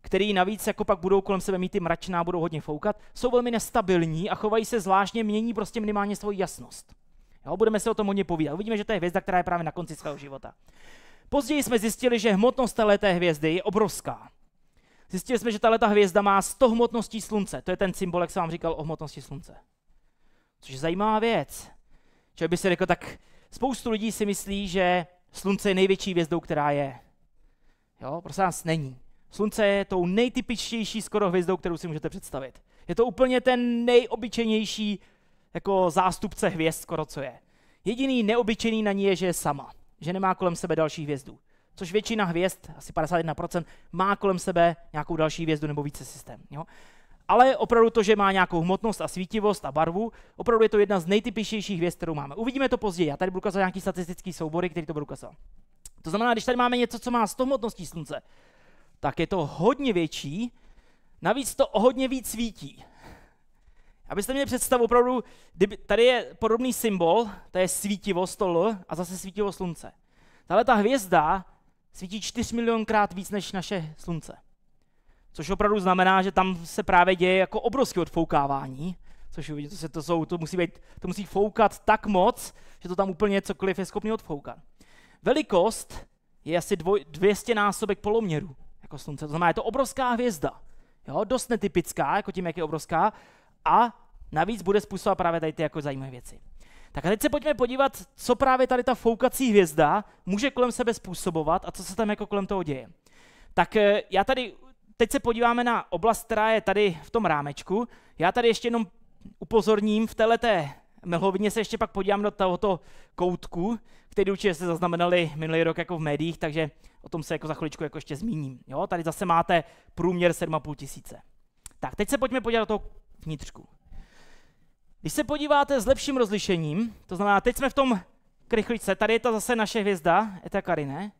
které navíc jako pak budou kolem sebe mít ty mračná, budou hodně foukat, jsou velmi nestabilní a chovají se zvláštně, mění prostě minimálně svoji jasnost. Jo, budeme se o tom hodně povídat. Uvidíme, že to je hvězda, která je právě na konci svého života. Později jsme zjistili, že hmotnost té hvězdy je obrovská. Zjistili jsme, že tahle hvězda má 100 hmotností slunce. To je ten symbol, jak jsem vám říkal, o hmotnosti slunce. Což je zajímavá věc. Člověk by si řekl, tak spoustu lidí si myslí, že slunce je největší hvězdou, která je. Jo, prosím nás, není. Slunce je tou nejtypičtější skoro hvězdou, kterou si můžete představit. Je to úplně ten nejobyčejnější jako zástupce hvězd skoro co je. Jediný neobyčejný na ní je, že je sama, že nemá kolem sebe další hvězdu což většina hvězd, asi 51%, má kolem sebe nějakou další hvězdu nebo více systém. Jo? Ale opravdu to, že má nějakou hmotnost a svítivost a barvu, opravdu je to jedna z nejtypičtějších hvězd, kterou máme. Uvidíme to později. Já tady budu ukazovat nějaký statistický soubory, který to budu ukazovat. To znamená, když tady máme něco, co má 100 hmotností slunce, tak je to hodně větší, navíc to o hodně víc svítí. Abyste měli představu, opravdu, tady je podobný symbol, to je svítivost, to L, a zase svítivost slunce. Tahle ta hvězda svítí 4 milionkrát víc než naše slunce. Což opravdu znamená, že tam se právě děje jako obrovské odfoukávání, což uvidíte, se to, jsou, to, musí být, to musí foukat tak moc, že to tam úplně cokoliv je schopný odfoukat. Velikost je asi dvoj, 200 násobek poloměru jako slunce. To znamená, je to obrovská hvězda. Jo, dost netypická, jako tím, jak je obrovská. A navíc bude způsobovat právě tady ty jako zajímavé věci. Tak a teď se pojďme podívat, co právě tady ta foukací hvězda může kolem sebe způsobovat a co se tam jako kolem toho děje. Tak eh, já tady, teď se podíváme na oblast, která je tady v tom rámečku. Já tady ještě jenom upozorním, v této mlhovině se ještě pak podívám do tohoto koutku, který určitě jste zaznamenali minulý rok jako v médiích, takže o tom se jako za chviličku jako ještě zmíním. Jo? Tady zase máte průměr 7,5 tisíce. Tak teď se pojďme podívat do toho vnitřku. Když se podíváte s lepším rozlišením, to znamená, teď jsme v tom krychlice, tady je ta zase naše hvězda, Eta Karine.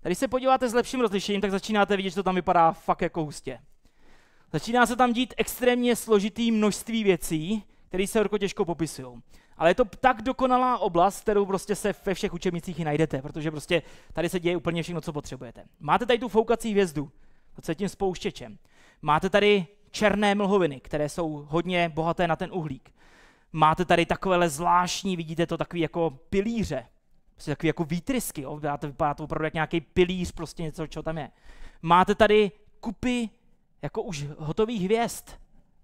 Tady se podíváte s lepším rozlišením, tak začínáte vidět, že to tam vypadá fakt jako hustě. Začíná se tam dít extrémně složitý množství věcí, které se horko těžko popisují. Ale je to tak dokonalá oblast, kterou prostě se ve všech učebnicích i najdete, protože prostě tady se děje úplně všechno, co potřebujete. Máte tady tu foukací hvězdu, to je tím spouštěčem. Máte tady černé mlhoviny, které jsou hodně bohaté na ten uhlík. Máte tady takovéhle zvláštní, vidíte to takový jako pilíře, prostě takový jako výtrysky, jo? Vypadá, to, vypadá to opravdu jak nějaký pilíř, prostě něco, co tam je. Máte tady kupy jako už hotových hvězd,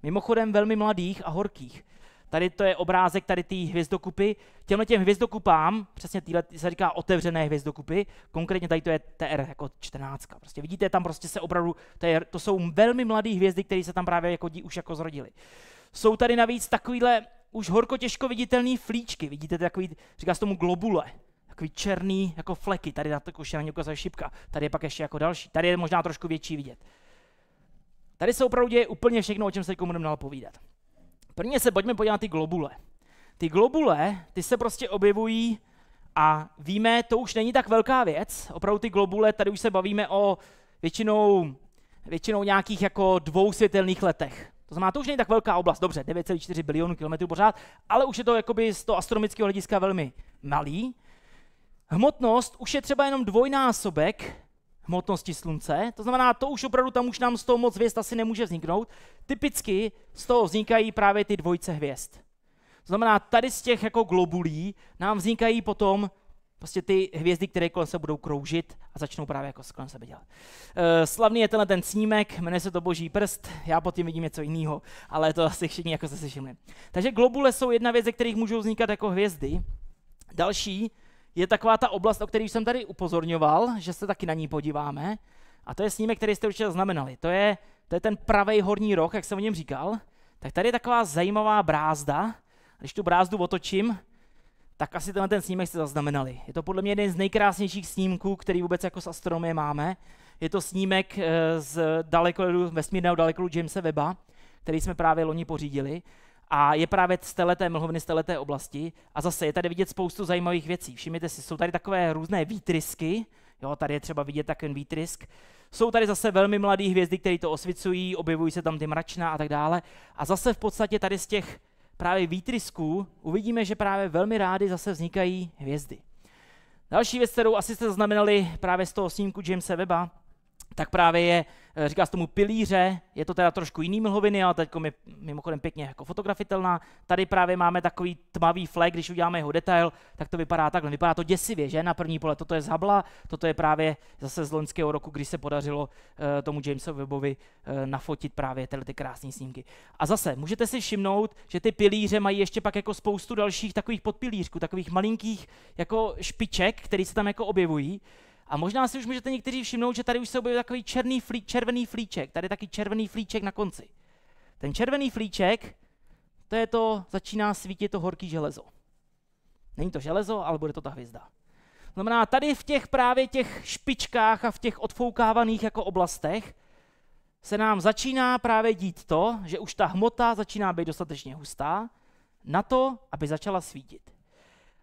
mimochodem velmi mladých a horkých. Tady to je obrázek tady té hvězdokupy. Těmhle těm hvězdokupám, přesně týhle se říká otevřené hvězdokupy, konkrétně tady to je TR jako 14. Prostě vidíte, tam prostě se opravdu, to, je, to jsou velmi mladé hvězdy, které se tam právě jako dí, už jako zrodily. Jsou tady navíc takovýhle už horko těžko viditelné flíčky. Vidíte takový, říká se tomu globule, takový černý jako fleky. Tady na to na ně šipka, tady je pak ještě jako další. Tady je možná trošku větší vidět. Tady se opravdu děje úplně všechno, o čem se teď budeme dál povídat. Prvně se pojďme podívat na ty globule. Ty globule, ty se prostě objevují a víme, to už není tak velká věc. Opravdu ty globule, tady už se bavíme o většinou, většinou nějakých jako dvou světelných letech. To znamená, to už není tak velká oblast, dobře, 9,4 bilionů kilometrů pořád, ale už je to jakoby z toho astronomického hlediska velmi malý. Hmotnost už je třeba jenom dvojnásobek hmotnosti Slunce, to znamená, to už opravdu tam už nám z toho moc hvězd asi nemůže vzniknout. Typicky z toho vznikají právě ty dvojce hvězd. To znamená, tady z těch jako globulí nám vznikají potom Prostě ty hvězdy, které kolem se budou kroužit a začnou právě jako kolem sebe dělat. Eh, slavný je tenhle ten snímek, jmenuje se to Boží prst, já pod tím vidím něco jiného, ale to asi všichni jako se všimli. Takže globule jsou jedna věc, ze kterých můžou vznikat jako hvězdy. Další je taková ta oblast, o které jsem tady upozorňoval, že se taky na ní podíváme. A to je snímek, který jste určitě znamenali. To je, to je ten pravý horní roh, jak jsem o něm říkal. Tak tady je taková zajímavá brázda. Když tu brázdu otočím, tak asi tenhle ten snímek jste zaznamenali. Je to podle mě jeden z nejkrásnějších snímků, který vůbec jako z astronomie máme. Je to snímek eh, z dalekoledu, vesmírného dalekoledu Jamesa Weba, který jsme právě loni pořídili. A je právě z té mlhoviny, z té oblasti. A zase je tady vidět spoustu zajímavých věcí. Všimněte si, jsou tady takové různé výtrysky. Jo, tady je třeba vidět takový výtrysk. Jsou tady zase velmi mladé hvězdy, které to osvicují, objevují se tam ty mračná a tak dále. A zase v podstatě tady z těch právě výtrysků uvidíme, že právě velmi rády zase vznikají hvězdy. Další věc, kterou asi jste zaznamenali právě z toho snímku Jamesa Weba, tak právě je Eh, říká se tomu pilíře, je to teda trošku jiný mlhoviny, ale teď je mimochodem pěkně jako fotografitelná. Tady právě máme takový tmavý flek, když uděláme jeho detail, tak to vypadá takhle. Vypadá to děsivě, že? Na první pohled. Toto je z Habla, toto je právě zase z loňského roku, kdy se podařilo uh, tomu Jamesovi Webovi uh, eh, nafotit právě tyhle ty krásné snímky. A zase můžete si všimnout, že ty pilíře mají ještě pak jako spoustu dalších takových podpilířků, takových malinkých jako špiček, které se tam jako objevují. A možná si už můžete někteří všimnout, že tady už se objevil takový černý flí, červený flíček, tady taky červený flíček na konci. Ten červený flíček, to je to, začíná svítit to horký železo. Není to železo, ale bude to ta hvězda. Znamená, tady v těch právě těch špičkách a v těch odfoukávaných jako oblastech se nám začíná právě dít to, že už ta hmota začíná být dostatečně hustá na to, aby začala svítit.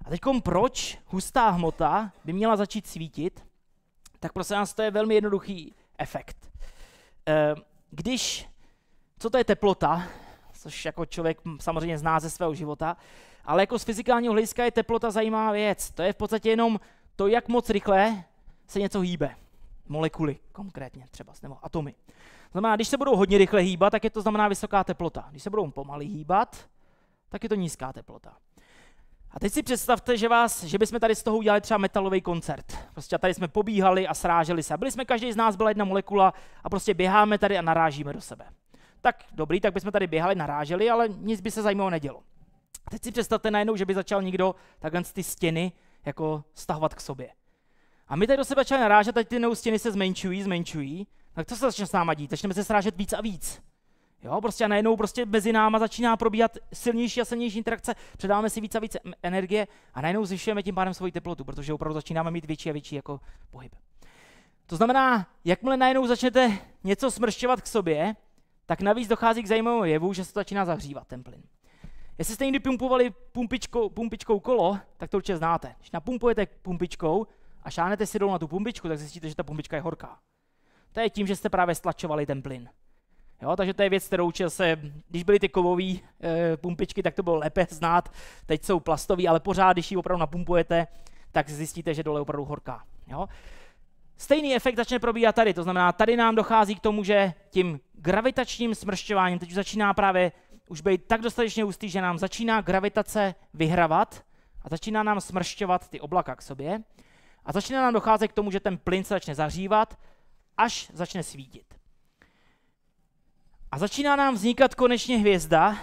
A teď proč hustá hmota by měla začít svítit? tak prosím nás to je velmi jednoduchý efekt. Ehm, když, co to je teplota, což jako člověk samozřejmě zná ze svého života, ale jako z fyzikálního hlediska je teplota zajímavá věc. To je v podstatě jenom to, jak moc rychle se něco hýbe. Molekuly konkrétně třeba, nebo atomy. Znamená, když se budou hodně rychle hýbat, tak je to znamená vysoká teplota. Když se budou pomaly hýbat, tak je to nízká teplota. A teď si představte, že, vás, že bychom tady z toho udělali třeba metalový koncert. Prostě tady jsme pobíhali a sráželi se. Byli jsme, každý z nás byla jedna molekula a prostě běháme tady a narážíme do sebe. Tak dobrý, tak bychom tady běhali, naráželi, ale nic by se zajímavého nedělo. A teď si představte najednou, že by začal někdo takhle z ty stěny jako stahovat k sobě. A my tady do sebe začali narážet, teď ty stěny se zmenšují, zmenšují. Tak co se začne s náma dít? Začneme se srážet víc a víc. Jo, prostě a najednou prostě mezi náma začíná probíhat silnější a silnější interakce, předáváme si více a více energie a najednou zvyšujeme tím pádem svoji teplotu, protože opravdu začínáme mít větší a větší jako pohyb. To znamená, jakmile najednou začnete něco smršťovat k sobě, tak navíc dochází k zajímavému jevu, že se to začíná zahřívat ten plyn. Jestli jste někdy pumpovali pumpičkou, pumpičkou kolo, tak to určitě znáte. Když napumpujete pumpičkou a šánete si dolů na tu pumpičku, tak zjistíte, že ta pumpička je horká. To je tím, že jste právě stlačovali ten plyn. Jo, takže to je věc, kterou učil se, když byly ty kovové e, pumpičky, tak to bylo lépe znát. Teď jsou plastové, ale pořád, když ji opravdu napumpujete, tak zjistíte, že dole je opravdu horká. Jo? Stejný efekt začne probíhat tady, to znamená, tady nám dochází k tomu, že tím gravitačním smršťováním teď už začíná právě už být tak dostatečně hustý, že nám začíná gravitace vyhravat a začíná nám smršťovat ty oblaka k sobě a začíná nám docházet k tomu, že ten plyn se začne zahřívat, až začne svítit. A začíná nám vznikat konečně hvězda,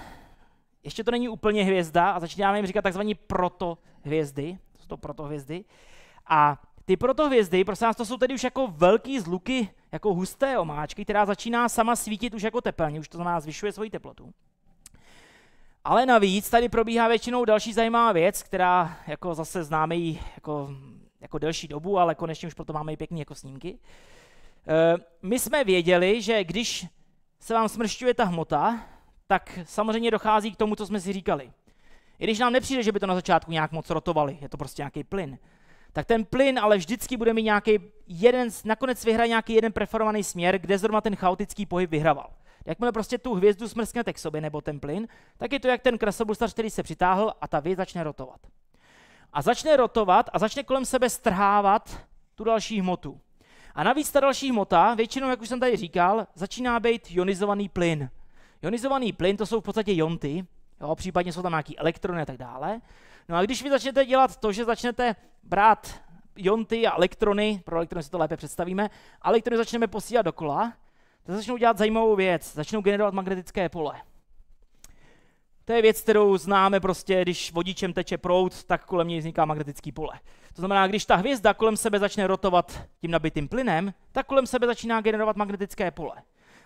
ještě to není úplně hvězda, a začínáme jim říkat takzvané protohvězdy. to jsou to protohvězdy. A ty protohvězdy, prosím vás, to jsou tedy už jako velký zluky, jako husté omáčky, která začíná sama svítit už jako tepelně, už to znamená zvyšuje svoji teplotu. Ale navíc tady probíhá většinou další zajímavá věc, která jako zase známe ji jako, jako delší dobu, ale konečně už proto máme i pěkné jako snímky. E, my jsme věděli, že když se vám smršťuje ta hmota, tak samozřejmě dochází k tomu, co jsme si říkali. I když nám nepřijde, že by to na začátku nějak moc rotovali, je to prostě nějaký plyn, tak ten plyn ale vždycky bude mít nějaký jeden, nakonec vyhraje nějaký jeden preferovaný směr, kde zrovna ten chaotický pohyb vyhrával. Jakmile prostě tu hvězdu smrsknete k sobě nebo ten plyn, tak je to jak ten krasobustař, který se přitáhl a ta věc začne rotovat. A začne rotovat a začne kolem sebe strhávat tu další hmotu. A navíc ta další hmota, většinou, jak už jsem tady říkal, začíná být ionizovaný plyn. Ionizovaný plyn to jsou v podstatě jonty, jo, případně jsou tam nějaký elektrony a tak dále. No a když vy začnete dělat to, že začnete brát jonty a elektrony, pro elektrony si to lépe představíme, a elektrony začneme posílat dokola, tak začnou dělat zajímavou věc, začnou generovat magnetické pole. To je věc, kterou známe prostě, když vodičem teče proud, tak kolem něj vzniká magnetický pole. To znamená, když ta hvězda kolem sebe začne rotovat tím nabitým plynem, tak kolem sebe začíná generovat magnetické pole.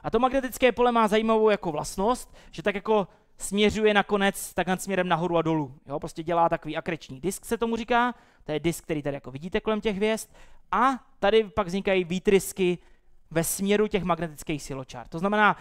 A to magnetické pole má zajímavou jako vlastnost, že tak jako směřuje nakonec tak nad směrem nahoru a dolů. Jo, prostě dělá takový akreční disk, se tomu říká. To je disk, který tady jako vidíte kolem těch hvězd. A tady pak vznikají výtrysky ve směru těch magnetických siločár. To znamená,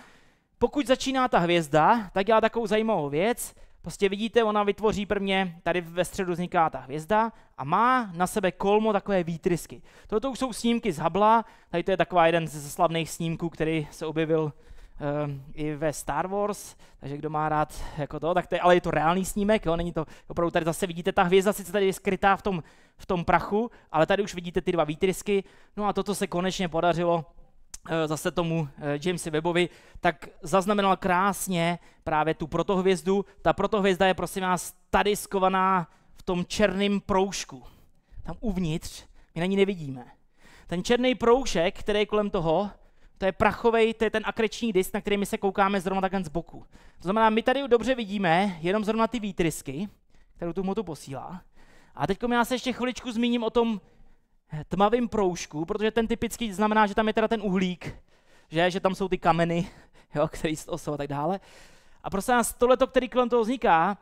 pokud začíná ta hvězda, tak dělá takovou zajímavou věc, Prostě vidíte, ona vytvoří prvně, tady ve středu vzniká ta hvězda a má na sebe kolmo takové výtrysky. Toto už jsou snímky z Habla, tady to je taková jeden ze slavných snímků, který se objevil um, i ve Star Wars, takže kdo má rád jako to, tak to je, ale je to reálný snímek, jo, není to, opravdu tady zase vidíte, ta hvězda sice tady je skrytá v tom, v tom prachu, ale tady už vidíte ty dva výtrysky, no a toto se konečně podařilo Eh, zase tomu eh, Jamesi Webovi, tak zaznamenal krásně právě tu protohvězdu. Ta protohvězda je prosím vás tady skovaná v tom černém proužku. Tam uvnitř, my na ní nevidíme. Ten černý proužek, který je kolem toho, to je prachový, to je ten akreční disk, na který my se koukáme zrovna takhle z boku. To znamená, my tady dobře vidíme jenom zrovna ty výtrysky, kterou tu hmotu posílá. A teď já se ještě chviličku zmíním o tom Tmavým proužku, protože ten typický znamená, že tam je teda ten uhlík, že, že tam jsou ty kameny, jo, který z toho a tak dále. A prostě nás tohleto, který kolem toho vzniká,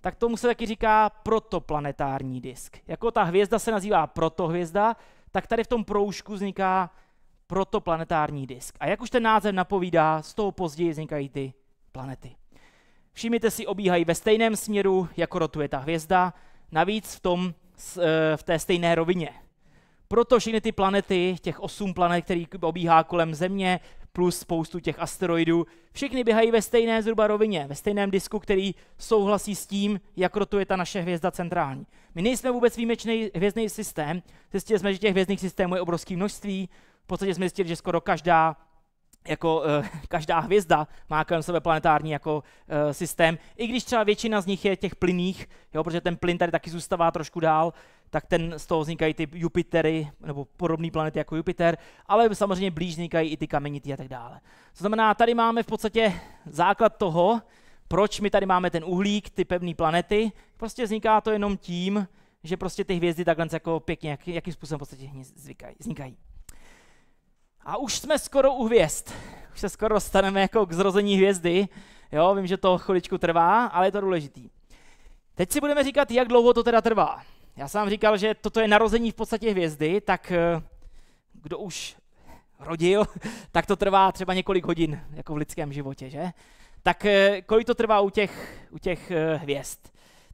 tak tomu se taky říká protoplanetární disk. Jako ta hvězda se nazývá protohvězda, tak tady v tom proužku vzniká protoplanetární disk. A jak už ten název napovídá, z toho později vznikají ty planety. Všimněte si, obíhají ve stejném směru, jako rotuje ta hvězda, navíc v, tom, eh, v té stejné rovině. Proto všechny ty planety, těch osm planet, který obíhá kolem Země, plus spoustu těch asteroidů, všechny běhají ve stejné zhruba rovině, ve stejném disku, který souhlasí s tím, jak rotuje ta naše hvězda centrální. My nejsme vůbec výjimečný hvězdný systém, zjistili jsme, že těch hvězdných systémů je obrovské množství, v podstatě jsme zjistili, že skoro každá jako eh, každá hvězda má kolem sebe planetární jako eh, systém, i když třeba většina z nich je těch plynných, jo, protože ten plyn tady taky zůstává trošku dál, tak ten, z toho vznikají ty Jupitery, nebo podobné planety jako Jupiter, ale samozřejmě blíž vznikají i ty kamenitý a tak dále. To znamená, tady máme v podstatě základ toho, proč my tady máme ten uhlík, ty pevné planety. Prostě vzniká to jenom tím, že prostě ty hvězdy takhle jako pěkně, jak, jakým způsobem v podstatě zvykají, vznikají. A už jsme skoro u hvězd. Už se skoro staneme jako k zrození hvězdy. Jo, vím, že to chviličku trvá, ale je to důležitý. Teď si budeme říkat, jak dlouho to teda trvá. Já jsem vám říkal, že toto je narození v podstatě hvězdy, tak eh, kdo už rodil, tak to trvá třeba několik hodin, jako v lidském životě, že? Tak eh, kolik to trvá u těch, u těch eh, hvězd?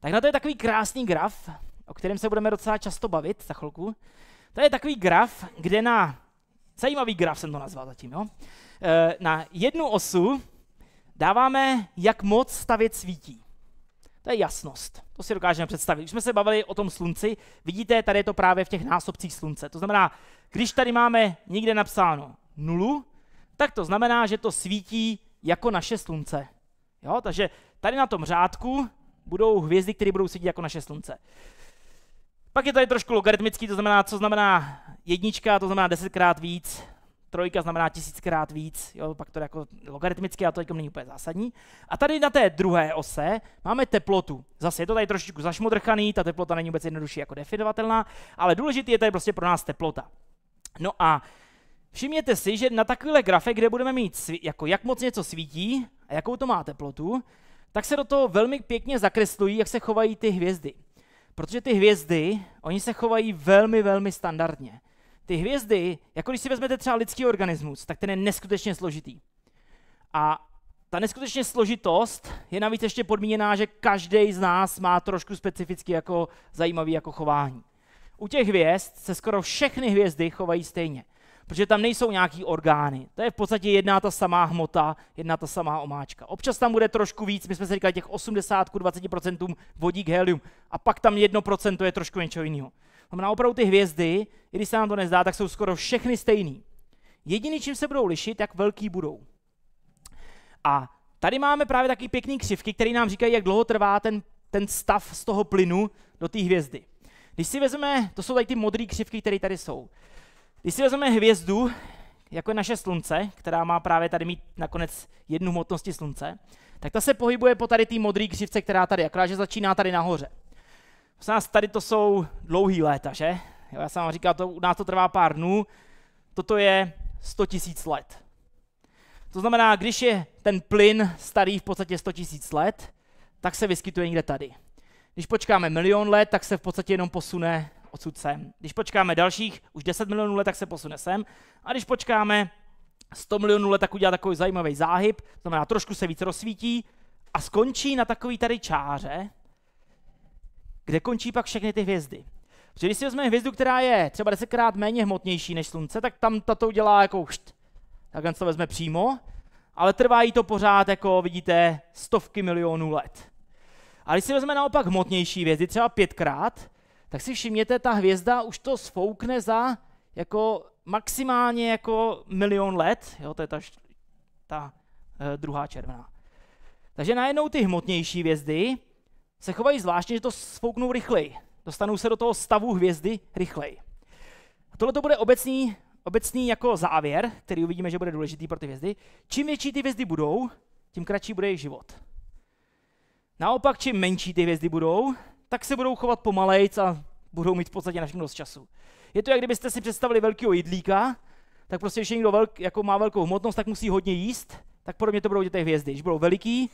Tak na to je takový krásný graf, o kterém se budeme docela často bavit za chvilku. To je takový graf, kde na, zajímavý graf jsem to nazval zatím, jo? Na jednu osu dáváme, jak moc stavět svítí. To je jasnost. To si dokážeme představit. Když jsme se bavili o tom slunci. Vidíte, tady je to právě v těch násobcích slunce. To znamená, když tady máme někde napsáno nulu, tak to znamená, že to svítí jako naše slunce. Jo? Takže tady na tom řádku budou hvězdy, které budou svítit jako naše slunce. Pak je tady trošku logaritmický, to znamená, co znamená jednička, to znamená desetkrát víc trojka znamená tisíckrát víc, jo, pak to jako logaritmicky a to jako není úplně zásadní. A tady na té druhé ose máme teplotu. Zase je to tady trošičku zašmodrchaný, ta teplota není vůbec jednodušší jako definovatelná, ale důležitý je tady prostě pro nás teplota. No a všimněte si, že na takovýhle grafe, kde budeme mít, jako jak moc něco svítí a jakou to má teplotu, tak se do toho velmi pěkně zakreslují, jak se chovají ty hvězdy. Protože ty hvězdy, oni se chovají velmi, velmi standardně. Ty hvězdy, jako když si vezmete třeba lidský organismus, tak ten je neskutečně složitý. A ta neskutečně složitost je navíc ještě podmíněná, že každý z nás má trošku specificky jako zajímavý jako chování. U těch hvězd se skoro všechny hvězdy chovají stejně, protože tam nejsou nějaký orgány. To je v podstatě jedna ta samá hmota, jedna ta samá omáčka. Občas tam bude trošku víc, my jsme se říkali těch 80 20% vodík helium a pak tam 1% to je trošku něčeho jiného znamená opravdu ty hvězdy, i když se nám to nezdá, tak jsou skoro všechny stejný. Jediný, čím se budou lišit, jak velký budou. A tady máme právě taky pěkný křivky, které nám říkají, jak dlouho trvá ten, ten stav z toho plynu do té hvězdy. Když si vezmeme, to jsou tady ty modré křivky, které tady jsou. Když si vezmeme hvězdu, jako je naše slunce, která má právě tady mít nakonec jednu hmotnosti slunce, tak ta se pohybuje po tady té modré křivce, která tady, akorát, že začíná tady nahoře. Vlastně nás tady to jsou dlouhý léta, že? Jo, já jsem vám říkal, to, u nás to trvá pár dnů. Toto je 100 tisíc let. To znamená, když je ten plyn starý v podstatě 100 tisíc let, tak se vyskytuje někde tady. Když počkáme milion let, tak se v podstatě jenom posune odsud sem. Když počkáme dalších už 10 milionů let, tak se posune sem. A když počkáme 100 milionů let, tak udělá takový zajímavý záhyb, to znamená trošku se víc rozsvítí a skončí na takový tady čáře, kde končí pak všechny ty hvězdy. Protože když si vezmeme hvězdu, která je třeba desetkrát méně hmotnější než Slunce, tak tam tato udělá jako št. Tak to vezme přímo, ale trvá jí to pořád, jako vidíte, stovky milionů let. A když si vezme naopak hmotnější hvězdy, třeba pětkrát, tak si všimněte, ta hvězda už to sfoukne za jako maximálně jako milion let, jo, to je ta, ta eh, druhá červená. Takže najednou ty hmotnější hvězdy se chovají zvláštně, že to sfouknou rychleji. Dostanou se do toho stavu hvězdy rychleji. Tohle to bude obecný, obecný jako závěr, který uvidíme, že bude důležitý pro ty hvězdy. Čím větší ty hvězdy budou, tím kratší bude jejich život. Naopak, čím menší ty hvězdy budou, tak se budou chovat pomalej, a budou mít v podstatě na všechno dost času. Je to, jak kdybyste si představili velkého jídlíka, tak prostě, když někdo velk, jako má velkou hmotnost, tak musí hodně jíst, tak podobně to budou ty hvězdy. Když budou veliký,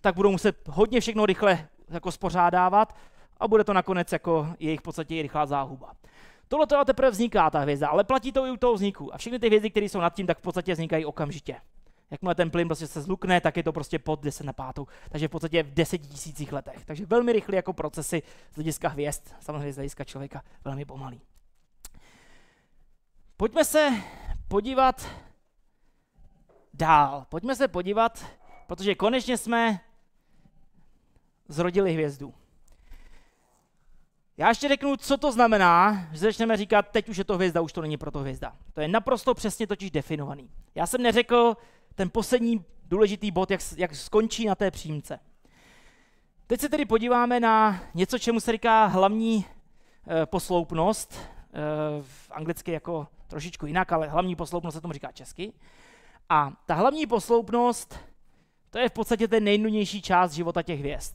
tak budou muset hodně všechno rychle jako spořádávat a bude to nakonec jako jejich v podstatě rychlá záhuba. Tohle to teprve vzniká ta hvězda, ale platí to i u toho vzniku. A všechny ty hvězdy, které jsou nad tím, tak v podstatě vznikají okamžitě. Jakmile ten plyn prostě se zlukne, tak je to prostě pod 10 na pátou. Takže v podstatě v 10 tisících letech. Takže velmi rychle jako procesy z hlediska hvězd, samozřejmě z hlediska člověka velmi pomalý. Pojďme se podívat dál. Pojďme se podívat, protože konečně jsme zrodili hvězdu. Já ještě řeknu, co to znamená, že začneme říkat, teď už je to hvězda, už to není proto hvězda. To je naprosto přesně totiž definovaný. Já jsem neřekl ten poslední důležitý bod, jak, jak skončí na té přímce. Teď se tedy podíváme na něco, čemu se říká hlavní e, posloupnost, e, v anglicky jako trošičku jinak, ale hlavní posloupnost se tomu říká česky. A ta hlavní posloupnost, to je v podstatě ten nejnudnější část života těch hvězd.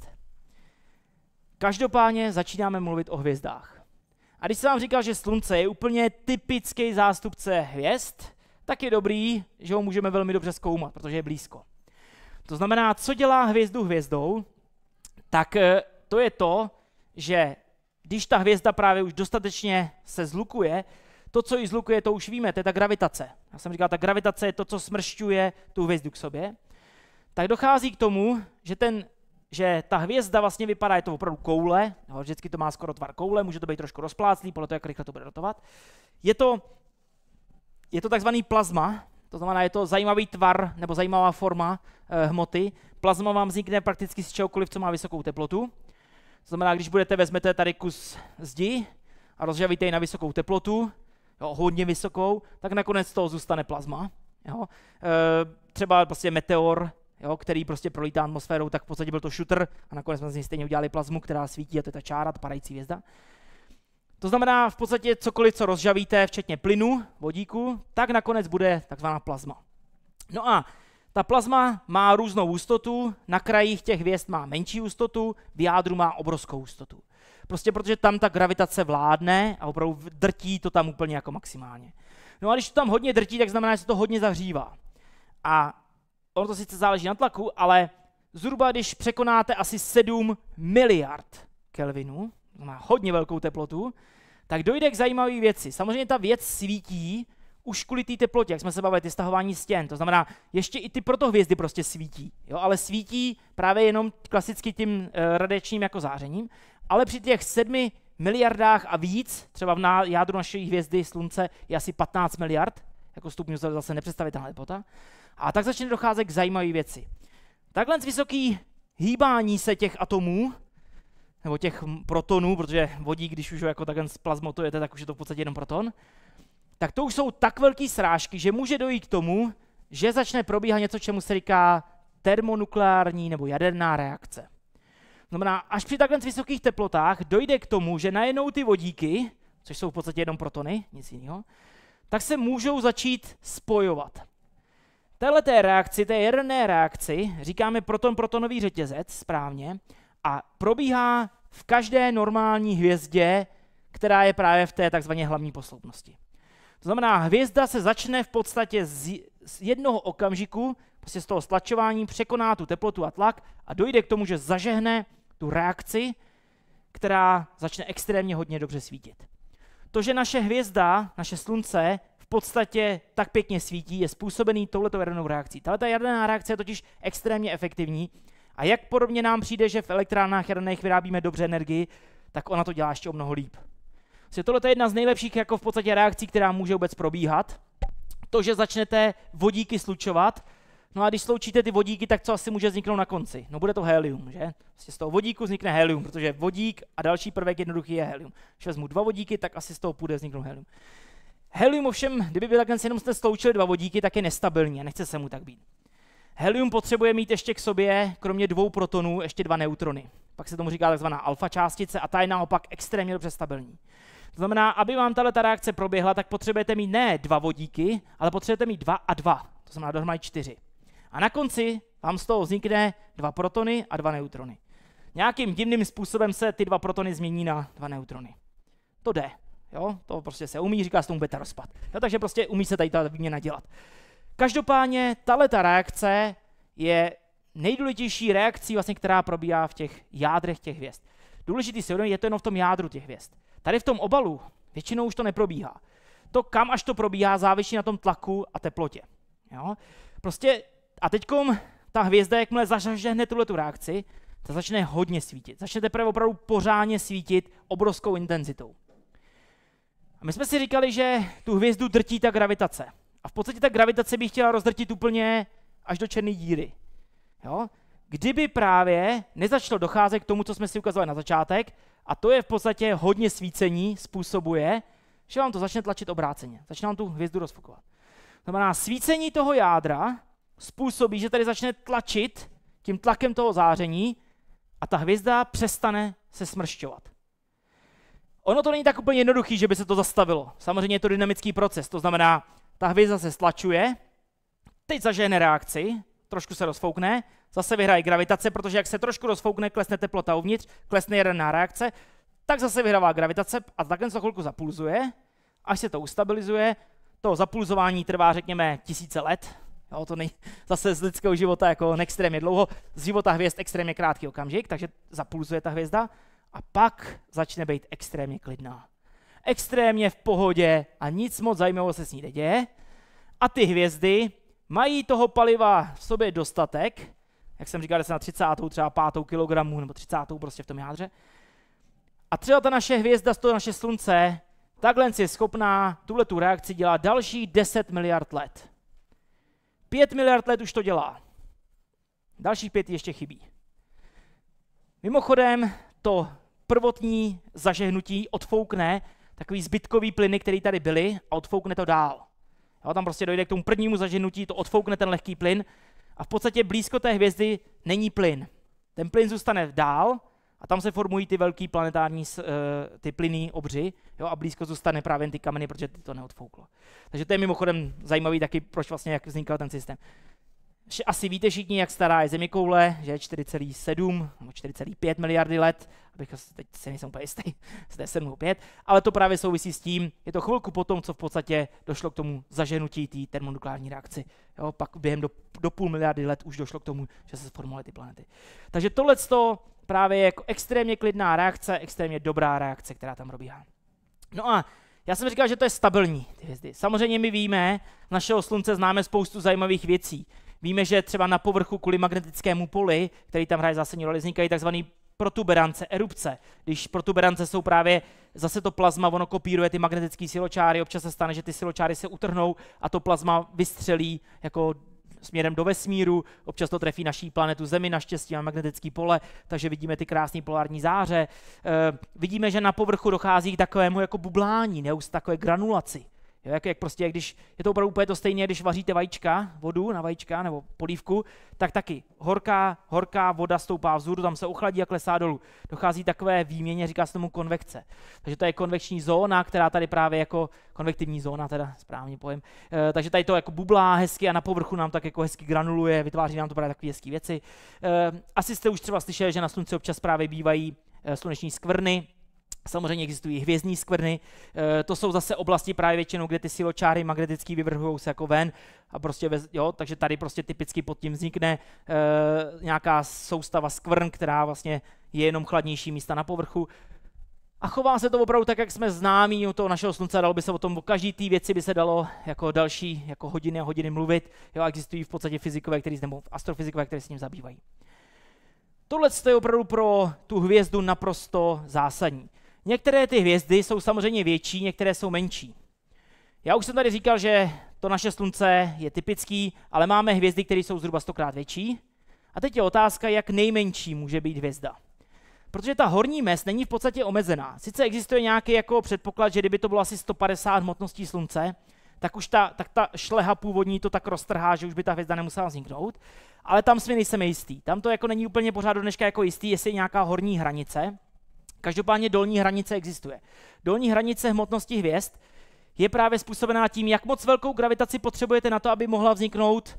Každopádně začínáme mluvit o hvězdách. A když jsem vám říkal, že Slunce je úplně typický zástupce hvězd, tak je dobrý, že ho můžeme velmi dobře zkoumat, protože je blízko. To znamená, co dělá hvězdu hvězdou, tak eh, to je to, že když ta hvězda právě už dostatečně se zlukuje, to, co ji zlukuje, to už víme, to je ta gravitace. Já jsem říkal, ta gravitace je to, co smršťuje tu hvězdu k sobě. Tak dochází k tomu, že ten že ta hvězda vlastně vypadá, je to opravdu koule, jo, vždycky to má skoro tvar koule, může to být trošku rozpláclý, podle toho, jak rychle to bude rotovat. Je to, je to takzvaný plazma, to znamená, je to zajímavý tvar nebo zajímavá forma e, hmoty. Plazma vám vznikne prakticky z čehokoliv, co má vysokou teplotu. To znamená, když budete, vezmete tady kus zdi a rozžavíte ji na vysokou teplotu, jo, hodně vysokou, tak nakonec z toho zůstane plazma. Jo. E, třeba prostě meteor jo, který prostě prolítá atmosférou, tak v podstatě byl to shooter, a nakonec jsme z něj stejně udělali plazmu, která svítí a to je ta čára, ta padající hvězda. To znamená v podstatě cokoliv, co rozžavíte, včetně plynu, vodíku, tak nakonec bude takzvaná plazma. No a ta plazma má různou hustotu, na krajích těch hvězd má menší hustotu, v jádru má obrovskou hustotu. Prostě protože tam ta gravitace vládne a opravdu drtí to tam úplně jako maximálně. No a když to tam hodně drtí, tak znamená, že se to hodně zahřívá. A ono to sice záleží na tlaku, ale zhruba když překonáte asi 7 miliard Kelvinů, má hodně velkou teplotu, tak dojde k zajímavé věci. Samozřejmě ta věc svítí už kvůli té teplotě, jak jsme se bavili, ty stahování stěn. To znamená, ještě i ty protohvězdy prostě svítí, jo? ale svítí právě jenom klasicky tím e, radiačním jako zářením, ale při těch sedmi miliardách a víc, třeba v jádru naší hvězdy Slunce je asi 15 miliard, jako stupňů zase nepředstavitelná teplota, a tak začne docházet k zajímavé věci. Takhle vysoký hýbání se těch atomů, nebo těch protonů, protože vodík, když už ho jako takhle splazmotujete, tak už je to v podstatě jenom proton, tak to už jsou tak velké srážky, že může dojít k tomu, že začne probíhat něco, čemu se říká termonukleární nebo jaderná reakce. Znamená, až při takhle vysokých teplotách dojde k tomu, že najednou ty vodíky, což jsou v podstatě jenom protony, nic jiného, tak se můžou začít spojovat té reakci, té jaderné reakci, říkáme proton-protonový řetězec správně, a probíhá v každé normální hvězdě, která je právě v té takzvané hlavní posloupnosti. To znamená, hvězda se začne v podstatě z, z jednoho okamžiku, prostě z toho stlačování, překoná tu teplotu a tlak a dojde k tomu, že zažehne tu reakci, která začne extrémně hodně dobře svítit. To, že naše hvězda, naše slunce, podstatě tak pěkně svítí, je způsobený touhletou jadernou reakcí. Tahle jaderná reakce je totiž extrémně efektivní a jak podobně nám přijde, že v elektrárnách jaderných vyrábíme dobře energii, tak ona to dělá ještě o mnoho líp. Je prostě tohle je jedna z nejlepších jako v podstatě reakcí, která může vůbec probíhat. To, že začnete vodíky slučovat, No a když sloučíte ty vodíky, tak co asi může vzniknout na konci? No bude to helium, že? Prostě z toho vodíku vznikne helium, protože vodík a další prvek jednoduchý je helium. Když vezmu dva vodíky, tak asi z toho půjde vzniknout helium. Helium ovšem, kdyby byl takhle jenom jste sloučili dva vodíky, tak je nestabilní a nechce se mu tak být. Helium potřebuje mít ještě k sobě, kromě dvou protonů, ještě dva neutrony. Pak se tomu říká takzvaná alfa částice a ta je naopak extrémně dobře stabilní. To znamená, aby vám tahle ta reakce proběhla, tak potřebujete mít ne dva vodíky, ale potřebujete mít dva a dva. To znamená dohromady čtyři. A na konci vám z toho vznikne dva protony a dva neutrony. Nějakým divným způsobem se ty dva protony změní na dva neutrony. To jde. Jo? To prostě se umí, říká se tomu beta rozpad. Jo, takže prostě umí se tady ta výměna dělat. Každopádně tahle ta reakce je nejdůležitější reakcí, vlastně, která probíhá v těch jádrech těch hvězd. Důležitý si je to jenom v tom jádru těch hvězd. Tady v tom obalu většinou už to neprobíhá. To, kam až to probíhá, závisí na tom tlaku a teplotě. Jo? Prostě a teď ta hvězda, jakmile zažehne tuhle tu reakci, ta začne hodně svítit. Začne teprve opravdu pořádně svítit obrovskou intenzitou. A my jsme si říkali, že tu hvězdu drtí ta gravitace. A v podstatě ta gravitace by chtěla rozdrtit úplně až do černé díry. Jo? Kdyby právě nezačalo docházet k tomu, co jsme si ukazovali na začátek, a to je v podstatě hodně svícení, způsobuje, že vám to začne tlačit obráceně. Začne vám tu hvězdu rozfukovat. Znamená, svícení toho jádra způsobí, že tady začne tlačit tím tlakem toho záření a ta hvězda přestane se smršťovat. Ono to není tak úplně jednoduchý, že by se to zastavilo. Samozřejmě je to dynamický proces, to znamená, ta hvězda se stlačuje, teď zažene reakci, trošku se rozfoukne, zase vyhraje gravitace, protože jak se trošku rozfoukne, klesne teplota uvnitř, klesne jaderná reakce, tak zase vyhrává gravitace a takhle se chvilku zapulzuje, až se to ustabilizuje. To zapulzování trvá, řekněme, tisíce let. Jo, to není zase z lidského života jako extrémně dlouho, z života hvězd extrémně krátký okamžik, takže zapulzuje ta hvězda. A pak začne být extrémně klidná. Extrémně v pohodě a nic moc zajímavého se s ní neděje. A ty hvězdy mají toho paliva v sobě dostatek, jak jsem říkal, že se na 30. třeba 5. kilogramů nebo 30. prostě v tom jádře. A třeba ta naše hvězda, to naše slunce, takhle je schopná tuhle tu reakci dělat další 10 miliard let. 5 miliard let už to dělá. Dalších pět ještě chybí. Mimochodem, to prvotní zažehnutí odfoukne takový zbytkový plyny, který tady byly, a odfoukne to dál. Jo, tam prostě dojde k tomu prvnímu zažehnutí, to odfoukne ten lehký plyn a v podstatě blízko té hvězdy není plyn. Ten plyn zůstane dál a tam se formují ty velký planetární eh, ty plyny obři jo, a blízko zůstane právě ty kameny, protože ty to neodfouklo. Takže to je mimochodem zajímavý taky, proč vlastně jak vznikal ten systém. Asi víte všichni, jak stará je zeměkoule, že je 4,7 nebo 4,5 miliardy let abych teď se nejsem úplně jistý, z 5, ale to právě souvisí s tím, je to chvilku po tom, co v podstatě došlo k tomu zaženutí té termonukleární reakci. Jo, pak během do, do půl miliardy let už došlo k tomu, že se sformovaly ty planety. Takže tohle právě je jako extrémně klidná reakce, extrémně dobrá reakce, která tam probíhá. No a já jsem říkal, že to je stabilní, ty hvězdy. Samozřejmě my víme, z našeho slunce známe spoustu zajímavých věcí. Víme, že třeba na povrchu kvůli magnetickému poli, který tam hraje zásadní roli, vznikají tzv protuberance, erupce. Když protuberance jsou právě zase to plazma, ono kopíruje ty magnetické siločáry, občas se stane, že ty siločáry se utrhnou a to plazma vystřelí jako směrem do vesmíru, občas to trefí naší planetu Zemi, naštěstí máme magnetické pole, takže vidíme ty krásné polární záře. E, vidíme, že na povrchu dochází k takovému jako bublání, neustále takové granulaci. Jo, jak, jak prostě, jak když je to opravdu úplně to stejné, když vaříte vajíčka, vodu na vajíčka nebo polívku, tak taky horká, horká voda stoupá vzhůru, tam se ochladí a klesá dolů. Dochází takové výměně, říká se tomu konvekce. Takže to je konvekční zóna, která tady právě jako konvektivní zóna, teda správně pojem. E, eh, takže tady to jako bublá hezky a na povrchu nám tak jako hezky granuluje, vytváří nám to právě takové hezké věci. E, asi jste už třeba slyšeli, že na slunci občas právě bývají eh, sluneční skvrny, Samozřejmě existují hvězdní skvrny, e, to jsou zase oblasti právě většinou, kde ty siločáry magnetický vyvrhují se jako ven a prostě, jo, takže tady prostě typicky pod tím vznikne e, nějaká soustava skvrn, která vlastně je jenom chladnější místa na povrchu. A chová se to opravdu tak, jak jsme známí u toho našeho slunce, dalo by se o tom o každý té věci by se dalo jako další jako hodiny a hodiny mluvit. Jo, existují v podstatě fyzikové, který, nebo astrofyzikové, které s ním zabývají. Tohle je opravdu pro tu hvězdu naprosto zásadní. Některé ty hvězdy jsou samozřejmě větší, některé jsou menší. Já už jsem tady říkal, že to naše slunce je typický, ale máme hvězdy, které jsou zhruba stokrát větší. A teď je otázka, jak nejmenší může být hvězda. Protože ta horní mes není v podstatě omezená. Sice existuje nějaký jako předpoklad, že kdyby to bylo asi 150 hmotností slunce, tak už ta, tak ta šleha původní to tak roztrhá, že už by ta hvězda nemusela vzniknout. Ale tam si nejsem jistý. Tam to jako není úplně pořád do dneška jako jistý, jestli je nějaká horní hranice. Každopádně dolní hranice existuje. Dolní hranice hmotnosti hvězd je právě způsobená tím, jak moc velkou gravitaci potřebujete na to, aby mohla vzniknout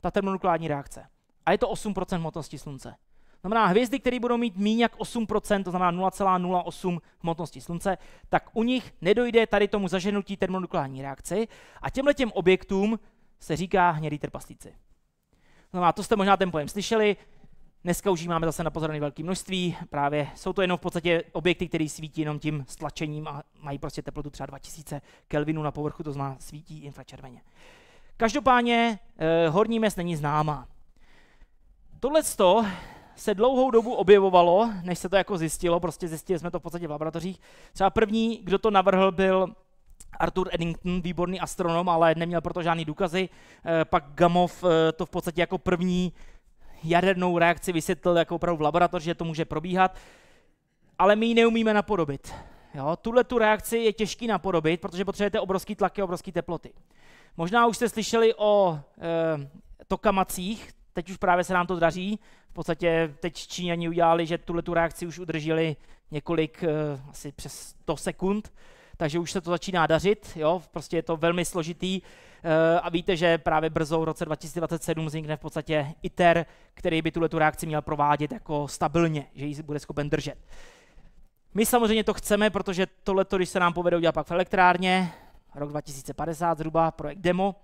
ta termonukleární reakce. A je to 8% hmotnosti Slunce. Znamená, hvězdy, které budou mít méně jak 8%, to znamená 0,08 hmotnosti Slunce, tak u nich nedojde tady tomu zaženutí termonukleární reakci a těmhle těm objektům se říká hnědý trpaslíci. To znamená, to jste možná ten pojem slyšeli, Dneska už máme zase napozorné velké množství, právě jsou to jenom v podstatě objekty, které svítí jenom tím stlačením a mají prostě teplotu třeba 2000 Kelvinů na povrchu, to znamená svítí infračerveně. Každopádně eh, horní mes není známá. Tohle se dlouhou dobu objevovalo, než se to jako zjistilo, prostě zjistili jsme to v podstatě v laboratořích. Třeba první, kdo to navrhl, byl Arthur Eddington, výborný astronom, ale neměl proto žádný důkazy. Eh, pak Gamov eh, to v podstatě jako první jadernou reakci vysvětlil jako opravdu v laboratoři, že to může probíhat, ale my ji neumíme napodobit. Jo? Tuhle tu reakci je těžký napodobit, protože potřebujete obrovský tlaky, obrovský teploty. Možná už jste slyšeli o e, tokamacích, teď už právě se nám to daří. V podstatě teď Číňani udělali, že tuhle tu reakci už udrželi několik, e, asi přes 100 sekund, takže už se to začíná dařit. Jo? Prostě je to velmi složitý. Eh, a víte, že právě brzo v roce 2027 vznikne v podstatě ITER, který by tuhle tu reakci měl provádět jako stabilně, že ji bude schopen držet. My samozřejmě to chceme, protože tohle, když se nám povede udělat pak v elektrárně, rok 2050 zhruba, projekt demo,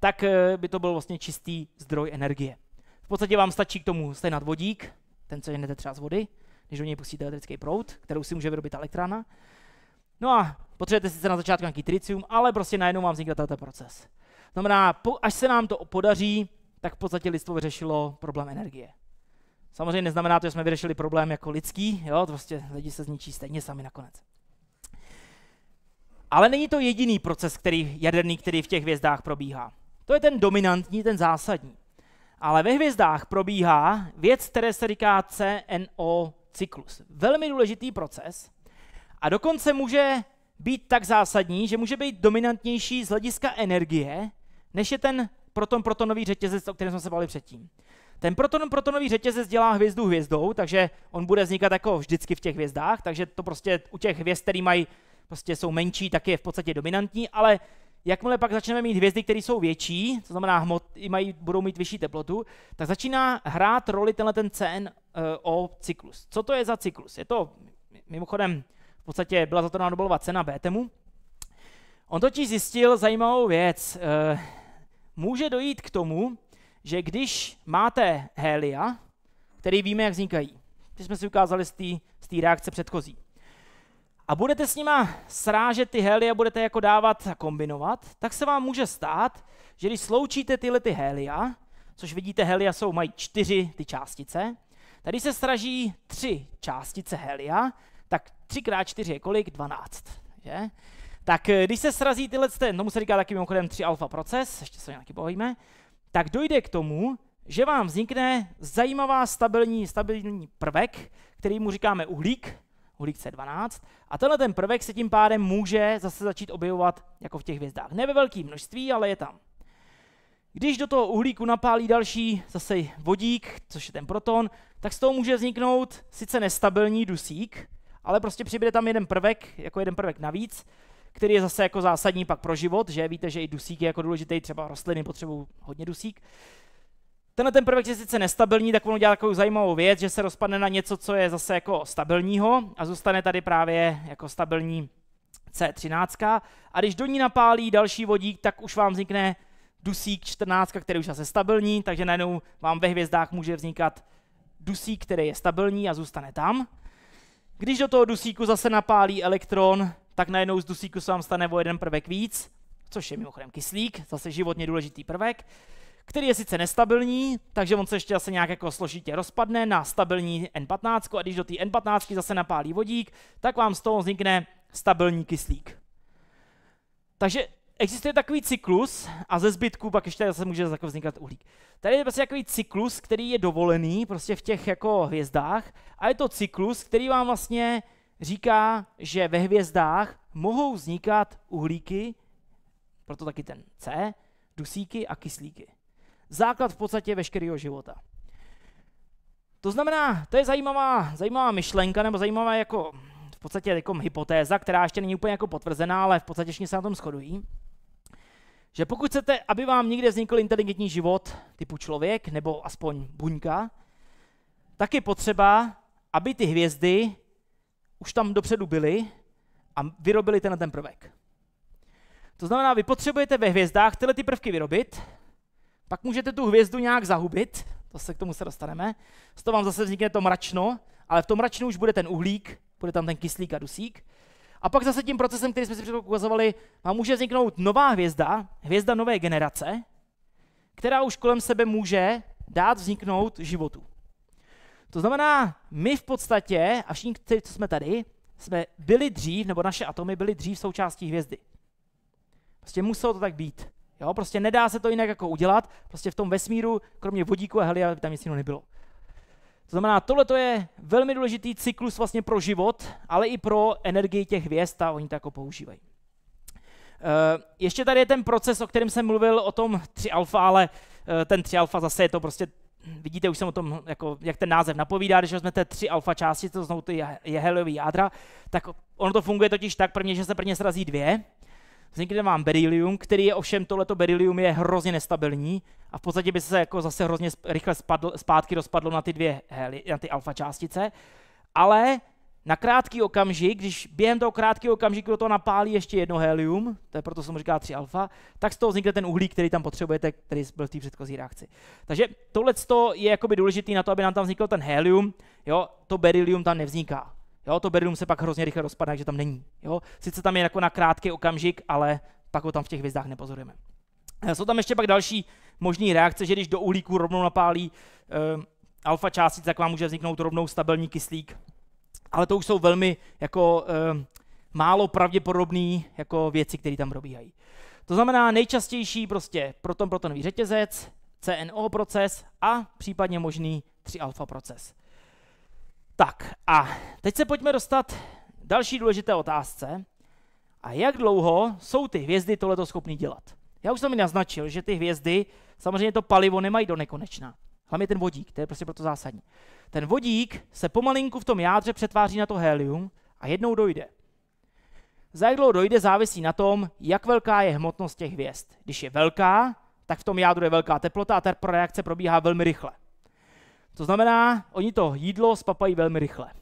tak eh, by to byl vlastně čistý zdroj energie. V podstatě vám stačí k tomu stejnat vodík, ten, co jenete třeba z vody, když do něj pustíte elektrický proud, kterou si může vyrobit elektrána. No a Potřebujete sice na začátku nějaký tricium, ale prostě najednou vám vznikne tento proces. Znamená, po, až se nám to podaří, tak v podstatě lidstvo vyřešilo problém energie. Samozřejmě neznamená to, že jsme vyřešili problém jako lidský, jo, prostě lidi se zničí stejně sami nakonec. Ale není to jediný proces který, jaderný, který v těch hvězdách probíhá. To je ten dominantní, ten zásadní. Ale ve hvězdách probíhá věc, které se říká CNO cyklus. Velmi důležitý proces a dokonce může být tak zásadní, že může být dominantnější z hlediska energie, než je ten proton-protonový řetězec, o kterém jsme se bavili předtím. Ten proton-protonový řetězec dělá hvězdu hvězdou, takže on bude vznikat jako vždycky v těch hvězdách, takže to prostě u těch hvězd, které mají, prostě jsou menší, tak je v podstatě dominantní, ale jakmile pak začneme mít hvězdy, které jsou větší, to znamená hmot, mají, budou mít vyšší teplotu, tak začíná hrát roli tenhle ten CNO eh, cyklus. Co to je za cyklus? Je to mimochodem v podstatě byla za to Nobelova cena Bétemu. On totiž zjistil zajímavou věc. Eh, může dojít k tomu, že když máte helia, který víme, jak vznikají, ty jsme si ukázali z té reakce předchozí, a budete s nima srážet ty helia, budete jako dávat a kombinovat, tak se vám může stát, že když sloučíte tyhle ty helia, což vidíte, helia jsou, mají čtyři ty částice, tady se sraží tři částice helia, tak 3x4 je kolik? 12, že? Tak eh, když se srazí tyhle, tomu se říká taky mimochodem 3 alfa proces, ještě se nějaký bavíme, tak dojde k tomu, že vám vznikne zajímavá stabilní, stabilní prvek, který mu říkáme uhlík, uhlík C12, a tenhle ten prvek se tím pádem může zase začít objevovat jako v těch hvězdách. Ne ve velké množství, ale je tam. Když do toho uhlíku napálí další zase vodík, což je ten proton, tak z toho může vzniknout sice nestabilní dusík, ale prostě přibude tam jeden prvek, jako jeden prvek navíc, který je zase jako zásadní pak pro život, že víte, že i dusík je jako důležitý, třeba rostliny potřebují hodně dusík. Tenhle ten prvek je sice nestabilní, tak on udělá takovou zajímavou věc, že se rozpadne na něco, co je zase jako stabilního a zůstane tady právě jako stabilní C13. A když do ní napálí další vodík, tak už vám vznikne dusík 14, který už zase stabilní, takže najednou vám ve hvězdách může vznikat dusík, který je stabilní a zůstane tam. Když do toho dusíku zase napálí elektron, tak najednou z dusíku se vám stane o jeden prvek víc, což je mimochodem kyslík, zase životně důležitý prvek, který je sice nestabilní, takže on se ještě zase nějak jako složitě rozpadne na stabilní N15 a když do té N15 zase napálí vodík, tak vám z toho vznikne stabilní kyslík. Takže existuje takový cyklus a ze zbytku pak ještě zase může jako vznikat uhlík. Tady je prostě takový cyklus, který je dovolený prostě v těch jako hvězdách a je to cyklus, který vám vlastně říká, že ve hvězdách mohou vznikat uhlíky, proto taky ten C, dusíky a kyslíky. Základ v podstatě veškerého života. To znamená, to je zajímavá, zajímavá myšlenka, nebo zajímavá jako v podstatě jako hypotéza, která ještě není úplně jako potvrzená, ale v podstatě všichni se na tom shodují že pokud chcete, aby vám někde vznikl inteligentní život typu člověk nebo aspoň buňka, tak je potřeba, aby ty hvězdy už tam dopředu byly a vyrobili ten ten prvek. To znamená, vy potřebujete ve hvězdách tyhle ty prvky vyrobit, pak můžete tu hvězdu nějak zahubit, to se k tomu se dostaneme, z toho vám zase vznikne to mračno, ale v tom mračnu už bude ten uhlík, bude tam ten kyslík a dusík, a pak zase tím procesem, který jsme si před ukazovali, vám může vzniknout nová hvězda, hvězda nové generace, která už kolem sebe může dát vzniknout životu. To znamená, my v podstatě, a všichni, co jsme tady, jsme byli dřív, nebo naše atomy byly dřív součástí hvězdy. Prostě muselo to tak být. Jo, prostě nedá se to jinak jako udělat, prostě v tom vesmíru, kromě vodíku a helia, by tam nic jiného nebylo. To znamená, tohle je velmi důležitý cyklus vlastně pro život, ale i pro energii těch hvězd a oni to jako používají. Eh, ještě tady je ten proces, o kterém jsem mluvil, o tom 3 alfa, ale eh, ten 3 alfa zase je to prostě, vidíte, už jsem o tom, jako, jak ten název napovídá, když vezmete 3 alfa části, to znovu ty jeheliové jádra, tak ono to funguje totiž tak, prvně, že se prvně srazí dvě, Vznikne vám berylium, který je ovšem, tohleto berylium je hrozně nestabilní a v podstatě by se jako zase hrozně rychle spadl, zpátky rozpadlo na ty dvě, heli, na ty alfa částice, ale na krátký okamžik, když během toho krátkého okamžiku do toho napálí ještě jedno helium, to je proto co mu říká 3 alfa, tak z toho vznikne ten uhlík, který tam potřebujete, který byl v té předchozí reakci. Takže tohle je jakoby důležité na to, aby nám tam vznikl ten helium, jo, to berylium tam nevzniká. Jo, to Berdum se pak hrozně rychle rozpadne, takže tam není. Jo? Sice tam je jako na krátký okamžik, ale pak ho tam v těch hvězdách nepozorujeme. Eh, jsou tam ještě pak další možné reakce, že když do uhlíku rovnou napálí eh, alfa částice tak vám může vzniknout rovnou stabilní kyslík. Ale to už jsou velmi jako eh, málo pravděpodobné jako věci, které tam probíhají. To znamená nejčastější prostě proton-protonový řetězec, CNO proces a případně možný 3-alfa proces. Tak a teď se pojďme dostat další důležité otázce. A jak dlouho jsou ty hvězdy tohleto schopny dělat? Já už jsem mi naznačil, že ty hvězdy samozřejmě to palivo nemají do nekonečna. Hlavně ten vodík, to je prostě proto zásadní. Ten vodík se pomalinku v tom jádře přetváří na to helium a jednou dojde. Za jak dlouho dojde, závisí na tom, jak velká je hmotnost těch hvězd. Když je velká, tak v tom jádru je velká teplota a ta reakce probíhá velmi rychle. To znamená, oni to jídlo spapají velmi rychle.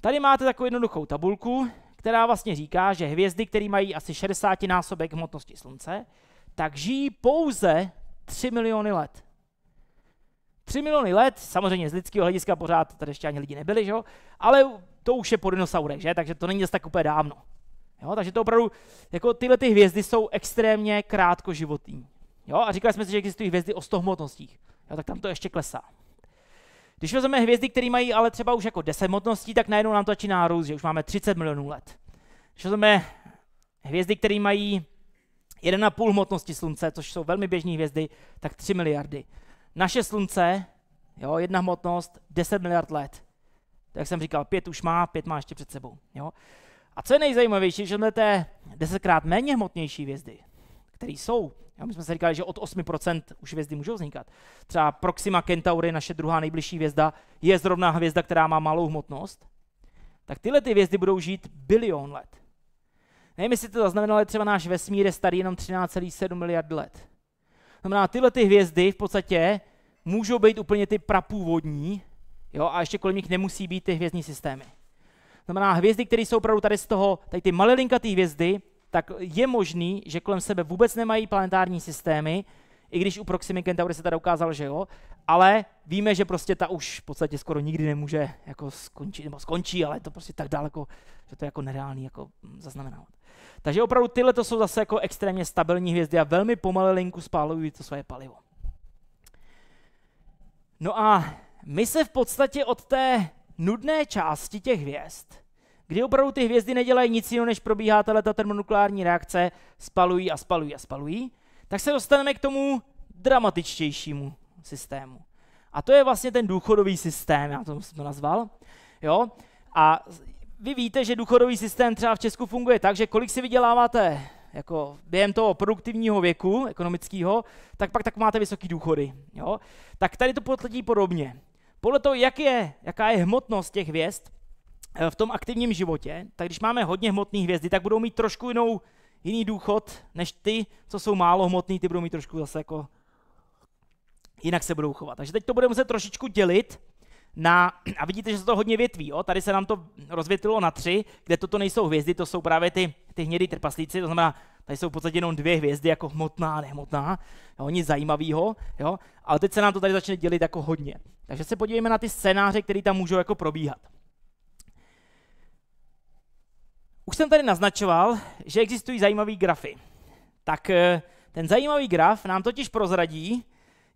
Tady máte takovou jednoduchou tabulku, která vlastně říká, že hvězdy, které mají asi 60 násobek hmotnosti Slunce, tak žijí pouze 3 miliony let. 3 miliony let, samozřejmě z lidského hlediska pořád tady ještě ani lidi nebyli, že ale to už je po dinosaurech, že? takže to není zase tak úplně dávno. Jo? Takže to opravdu, jako tyhle ty hvězdy jsou extrémně krátkoživotní. Jo? A říkali jsme si, že existují hvězdy o 100 hmotnostích, jo? tak tam to ještě klesá. Když vezmeme hvězdy, které mají ale třeba už jako 10 hmotností, tak najednou nám to začíná růst, že už máme 30 milionů let. Když vezmeme hvězdy, které mají 1,5 hmotnosti slunce, což jsou velmi běžné hvězdy, tak 3 miliardy. Naše slunce, jo, jedna hmotnost, 10 miliard let. Tak jsem říkal, pět už má, pět má ještě před sebou. Jo. A co je nejzajímavější, že vezmete desetkrát méně hmotnější hvězdy, které jsou já my jsme se říkali, že od 8% už hvězdy můžou vznikat. Třeba Proxima Centauri, naše druhá nejbližší hvězda, je zrovna hvězda, která má malou hmotnost. Tak tyhle ty hvězdy budou žít bilion let. Nevím, jestli to ale třeba náš vesmír je starý jenom 13,7 miliard let. Znamená, tyhle ty hvězdy v podstatě můžou být úplně ty prapůvodní, jo, a ještě kolem nich nemusí být ty hvězdní systémy. Znamená, hvězdy, které jsou opravdu tady z toho, tady ty malilinkaté hvězdy, tak je možný, že kolem sebe vůbec nemají planetární systémy, i když u Proximy Centauri se teda ukázalo, že jo, ale víme, že prostě ta už v podstatě skoro nikdy nemůže jako skončit, nebo skončí, ale je to prostě tak daleko, že to je jako nereálný jako mm, zaznamenávat. Takže opravdu tyhle to jsou zase jako extrémně stabilní hvězdy a velmi linku spálují to svoje palivo. No a my se v podstatě od té nudné části těch hvězd kdy opravdu ty hvězdy nedělají nic jiného, než probíhá ta termonukleární reakce, spalují a spalují a spalují, tak se dostaneme k tomu dramatičtějšímu systému. A to je vlastně ten důchodový systém, já to jsem to nazval. Jo? A vy víte, že důchodový systém třeba v Česku funguje tak, že kolik si vyděláváte jako během toho produktivního věku ekonomického, tak pak tak máte vysoké důchody. Jo? Tak tady to potletí podobně. Podle toho, jak je, jaká je hmotnost těch hvězd, Eh, v tom aktivním životě, tak když máme hodně hmotných hvězdy, tak budou mít trošku jinou, jiný důchod, než ty, co jsou málo hmotný, ty budou mít trošku zase jako jinak se budou chovat. Takže teď to budeme muset trošičku dělit na, a vidíte, že se to hodně větví, jo? tady se nám to rozvětlilo na tři, kde toto nejsou hvězdy, to jsou právě ty, ty hnědý trpaslíci, to znamená, tady jsou v podstatě jenom dvě hvězdy, jako hmotná a nehmotná, jo? nic zajímavého, ale teď se nám to tady začne dělit jako hodně. Takže se podívejme na ty scénáře, které tam můžou jako probíhat. Už jsem tady naznačoval, že existují zajímavé grafy. Tak eh, ten zajímavý graf nám totiž prozradí,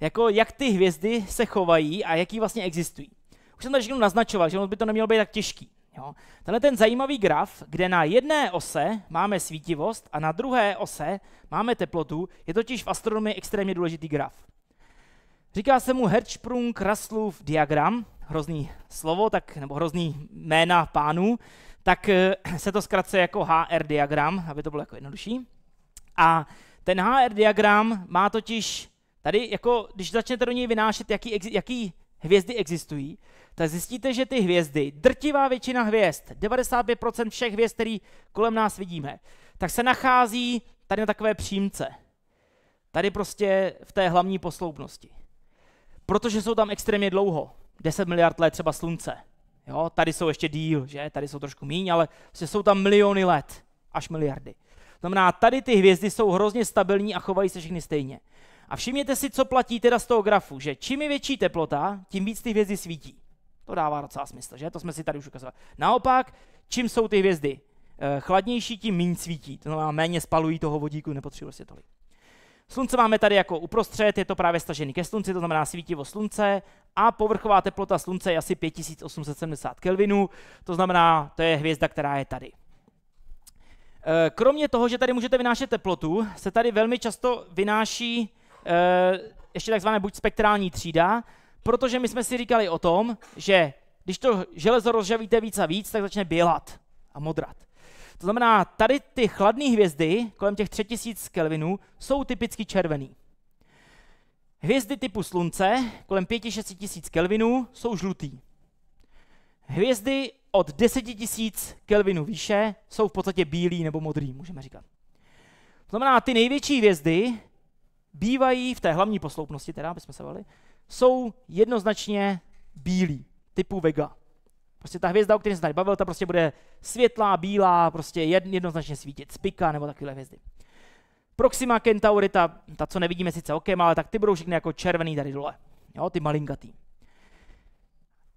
jako jak ty hvězdy se chovají a jaký vlastně existují. Už jsem tady všechno naznačoval, že ono by to nemělo být tak těžký. Jo. Tenhle ten zajímavý graf, kde na jedné ose máme svítivost a na druhé ose máme teplotu, je totiž v astronomii extrémně důležitý graf. Říká se mu Hertzsprung-Raslův diagram, hrozný slovo, tak, nebo hrozný jména pánů, tak eh, se to zkracuje jako HR diagram, aby to bylo jako jednodušší. A ten HR diagram má totiž, tady jako, když začnete do něj vynášet, jaký, jaký hvězdy existují, tak zjistíte, že ty hvězdy, drtivá většina hvězd, 95% všech hvězd, které kolem nás vidíme, tak se nachází tady na takové přímce. Tady prostě v té hlavní posloupnosti. Protože jsou tam extrémně dlouho, 10 miliard let třeba slunce. Jo, tady jsou ještě díl, že? Tady jsou trošku míň, ale vlastně jsou tam miliony let, až miliardy. To Znamená, tady ty hvězdy jsou hrozně stabilní a chovají se všechny stejně. A všimněte si, co platí teda z toho grafu, že čím je větší teplota, tím víc ty hvězdy svítí. To dává docela smysl, že? To jsme si tady už ukazovali. Naopak, čím jsou ty hvězdy eh, chladnější, tím méně svítí. To znamená, méně spalují toho vodíku, nepotřebuje si tolik. Slunce máme tady jako uprostřed, je to právě stažený ke slunci, to znamená svítivo slunce a povrchová teplota slunce je asi 5870 Kelvinů, to znamená, to je hvězda, která je tady. Eh, kromě toho, že tady můžete vynášet teplotu, se tady velmi často vynáší eh, ještě takzvané buď spektrální třída, protože my jsme si říkali o tom, že když to železo rozžavíte víc a víc, tak začne bělat a modrat. To znamená, tady ty chladné hvězdy kolem těch 3000 Kelvinů jsou typicky červený. Hvězdy typu Slunce kolem 5-6 tisíc Kelvinů jsou žlutý. Hvězdy od 10 tisíc Kelvinů výše jsou v podstatě bílý nebo modrý, můžeme říkat. To znamená, ty největší hvězdy bývají v té hlavní posloupnosti, teda, aby jsme se bavili, jsou jednoznačně bílý, typu Vega. Prostě ta hvězda, o které jsem tady bavil, ta prostě bude světlá, bílá, prostě jednoznačně svítit spika nebo takové hvězdy. Proxima Centauri, ta, ta co nevidíme sice okem, ale tak ty budou všechny jako červený tady dole. Jo, ty malinkatý.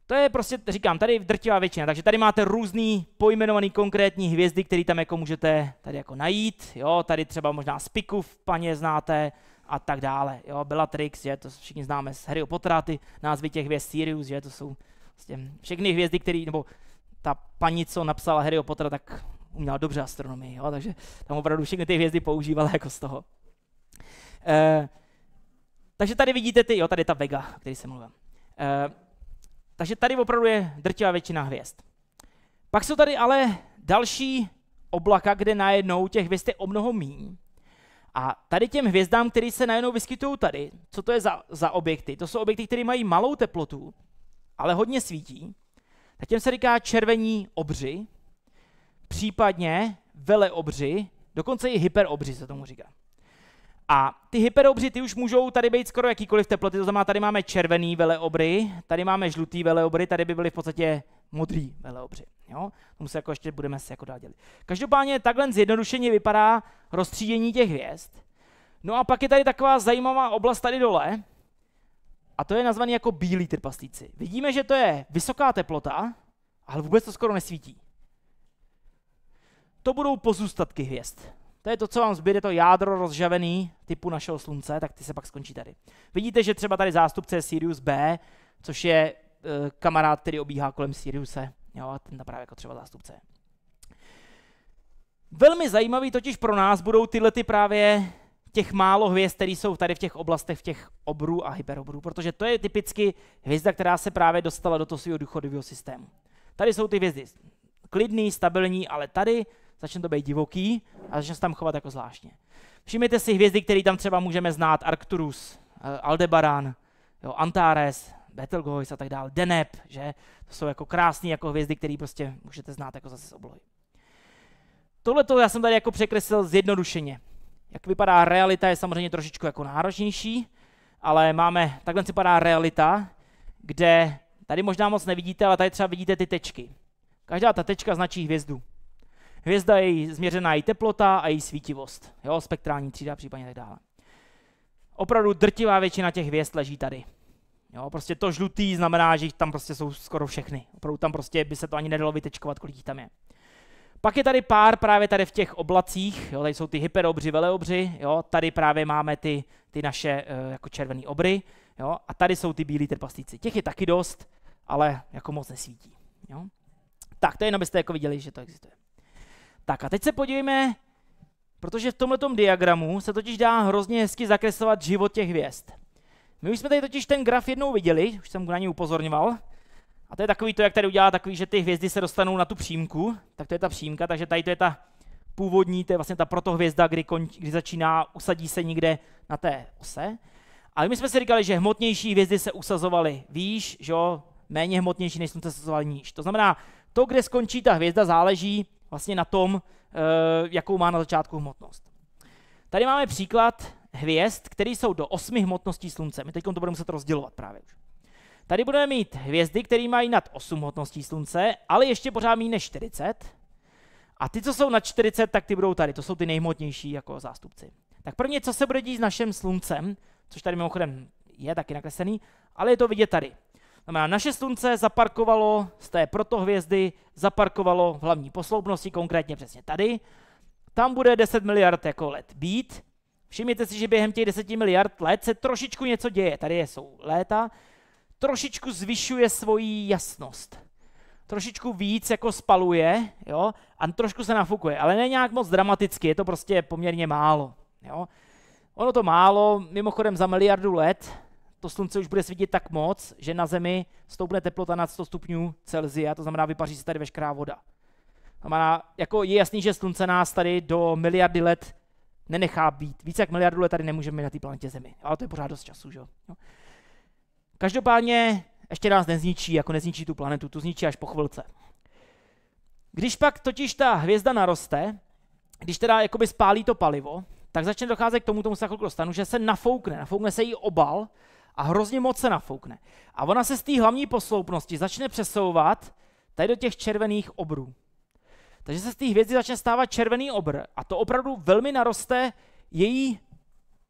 To je prostě, říkám, tady drtivá většina. Takže tady máte různý pojmenovaný konkrétní hvězdy, které tam jako můžete tady jako najít. Jo, tady třeba možná Spiku v paně znáte a tak dále. Jo, Bellatrix, je, to všichni známe z Harry o ty názvy těch hvězd Sirius, že to jsou Vlastně všechny hvězdy, který, nebo ta paní, co napsala Harry Potter, tak uměla dobře astronomii, jo? takže tam opravdu všechny ty hvězdy používala jako z toho. E, takže tady vidíte ty, jo, tady ta Vega, o který jsem mluvil. E, takže tady opravdu je drtivá většina hvězd. Pak jsou tady ale další oblaka, kde najednou těch hvězd je o mnoho míň. A tady těm hvězdám, které se najednou vyskytují tady, co to je za, za objekty? To jsou objekty, které mají malou teplotu, ale hodně svítí, tak těm se říká červení obři, případně obři, dokonce i hyperobři se tomu říká. A ty hyperobři, ty už můžou tady být skoro jakýkoliv teploty, to znamená, tady máme červený veleobry, tady máme žlutý veleobry, tady by byly v podstatě modrý veleobři. Jo? Tomu se jako ještě budeme se jako dál dělit. Každopádně takhle zjednodušeně vypadá rozstřídění těch hvězd. No a pak je tady taková zajímavá oblast tady dole, a to je nazvaný jako bílí trpaslíci. Vidíme, že to je vysoká teplota, ale vůbec to skoro nesvítí. To budou pozůstatky hvězd. To je to, co vám zbyde, to jádro rozžavený typu našeho slunce, tak ty se pak skončí tady. Vidíte, že třeba tady zástupce je Sirius B, což je e, kamarád, který obíhá kolem Siriuse. Jo, a ten právě jako třeba zástupce. Velmi zajímavý totiž pro nás budou tyhle ty právě těch málo hvězd, které jsou tady v těch oblastech, v těch obrů a hyperobrů, protože to je typicky hvězda, která se právě dostala do toho svého důchodového systému. Tady jsou ty hvězdy klidný, stabilní, ale tady začne to být divoký a začne se tam chovat jako zvláštně. Všimněte si hvězdy, které tam třeba můžeme znát, Arcturus, eh, Aldebaran, jo, Antares, Betelgeuse a tak dále, Deneb, že? To jsou jako krásné jako hvězdy, které prostě můžete znát jako zase z oblohy. Tohle já jsem tady jako překreslil zjednodušeně. Jak vypadá realita, je samozřejmě trošičku jako náročnější, ale máme, takhle si padá realita, kde tady možná moc nevidíte, ale tady třeba vidíte ty tečky. Každá ta tečka značí hvězdu. Hvězda je její změřená i teplota a její svítivost, jo, spektrální třída případně tak dále. Opravdu drtivá většina těch hvězd leží tady. Jo, prostě to žlutý znamená, že tam prostě jsou skoro všechny. Opravdu tam prostě by se to ani nedalo vytečkovat, kolik jich tam je. Pak je tady pár právě tady v těch oblacích, jo, tady jsou ty hyperobři, veleobři, jo, tady právě máme ty, ty naše uh, jako červené obry, jo, a tady jsou ty bílí trpaslíci. Těch je taky dost, ale jako moc nesvítí. Jo. Tak, to je jenom, abyste jako viděli, že to existuje. Tak a teď se podívejme, protože v tomto diagramu se totiž dá hrozně hezky zakreslovat život těch hvězd. My už jsme tady totiž ten graf jednou viděli, už jsem na něj upozorňoval, a to je takový to, jak tady udělá takový, že ty hvězdy se dostanou na tu přímku, tak to je ta přímka, takže tady to je ta původní, to je vlastně ta protohvězda, kdy, kon, kdy začíná, usadí se někde na té ose. Ale my jsme si říkali, že hmotnější hvězdy se usazovaly výš, že jo, méně hmotnější, než slunce se usazovali níž. To znamená, to, kde skončí ta hvězda, záleží vlastně na tom, eh, jakou má na začátku hmotnost. Tady máme příklad hvězd, které jsou do osmi hmotností slunce. My teď to budeme muset rozdělovat právě už. Tady budeme mít hvězdy, které mají nad 8 hmotností Slunce, ale ještě pořád méně 40. A ty, co jsou nad 40, tak ty budou tady. To jsou ty nejhmotnější jako zástupci. Tak první, co se bude dít s naším Sluncem, což tady mimochodem je taky nakreslený, ale je to vidět tady. Znamená, naše slunce zaparkovalo z té protohvězdy, zaparkovalo v hlavní posloupnosti, konkrétně přesně tady. Tam bude 10 miliard jako let být. Všimněte si, že během těch 10 miliard let se trošičku něco děje. Tady jsou léta, trošičku zvyšuje svoji jasnost. Trošičku víc jako spaluje, jo, a trošku se nafukuje, ale ne nějak moc dramaticky, je to prostě poměrně málo, jo. Ono to málo, mimochodem za miliardu let, to slunce už bude svítit tak moc, že na Zemi stoupne teplota nad 100 stupňů Celsia, to znamená, vypaří se tady veškerá voda. znamená, jako je jasný, že slunce nás tady do miliardy let nenechá být. Více jak miliardu let tady nemůžeme na té planetě Zemi. Ale to je pořád dost času, že jo. No. Každopádně ještě nás nezničí, jako nezničí tu planetu, tu zničí až po chvilce. Když pak totiž ta hvězda naroste, když teda jakoby spálí to palivo, tak začne docházet k tomu, tomu se za dostanu, že se nafoukne, nafoukne se jí obal a hrozně moc se nafoukne. A ona se z té hlavní posloupnosti začne přesouvat tady do těch červených obrů. Takže se z té hvězdy začne stávat červený obr a to opravdu velmi naroste její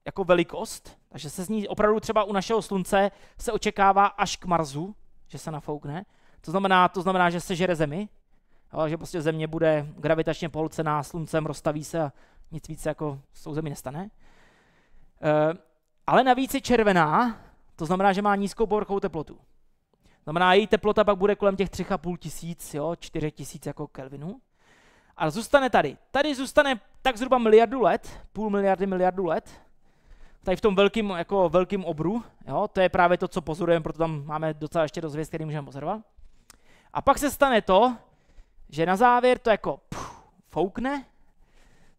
jako velikost, takže se z ní opravdu třeba u našeho slunce se očekává až k Marsu, že se nafoukne. To znamená, to znamená, že se žere Zemi, jo, že prostě Země bude gravitačně polcená sluncem, roztaví se a nic víc jako s tou Zemi nestane. E, ale navíc je červená, to znamená, že má nízkou povrchovou teplotu. Znamená, její teplota pak bude kolem těch 3,5 tisíc, jo, 4 tisíc jako Kelvinů. A zůstane tady. Tady zůstane tak zhruba miliardu let, půl miliardy miliardu let, tady v tom velkým, jako velkým obru, jo, to je právě to, co pozorujeme, proto tam máme docela ještě rozvěst, který můžeme pozorovat. A pak se stane to, že na závěr to jako pff, foukne,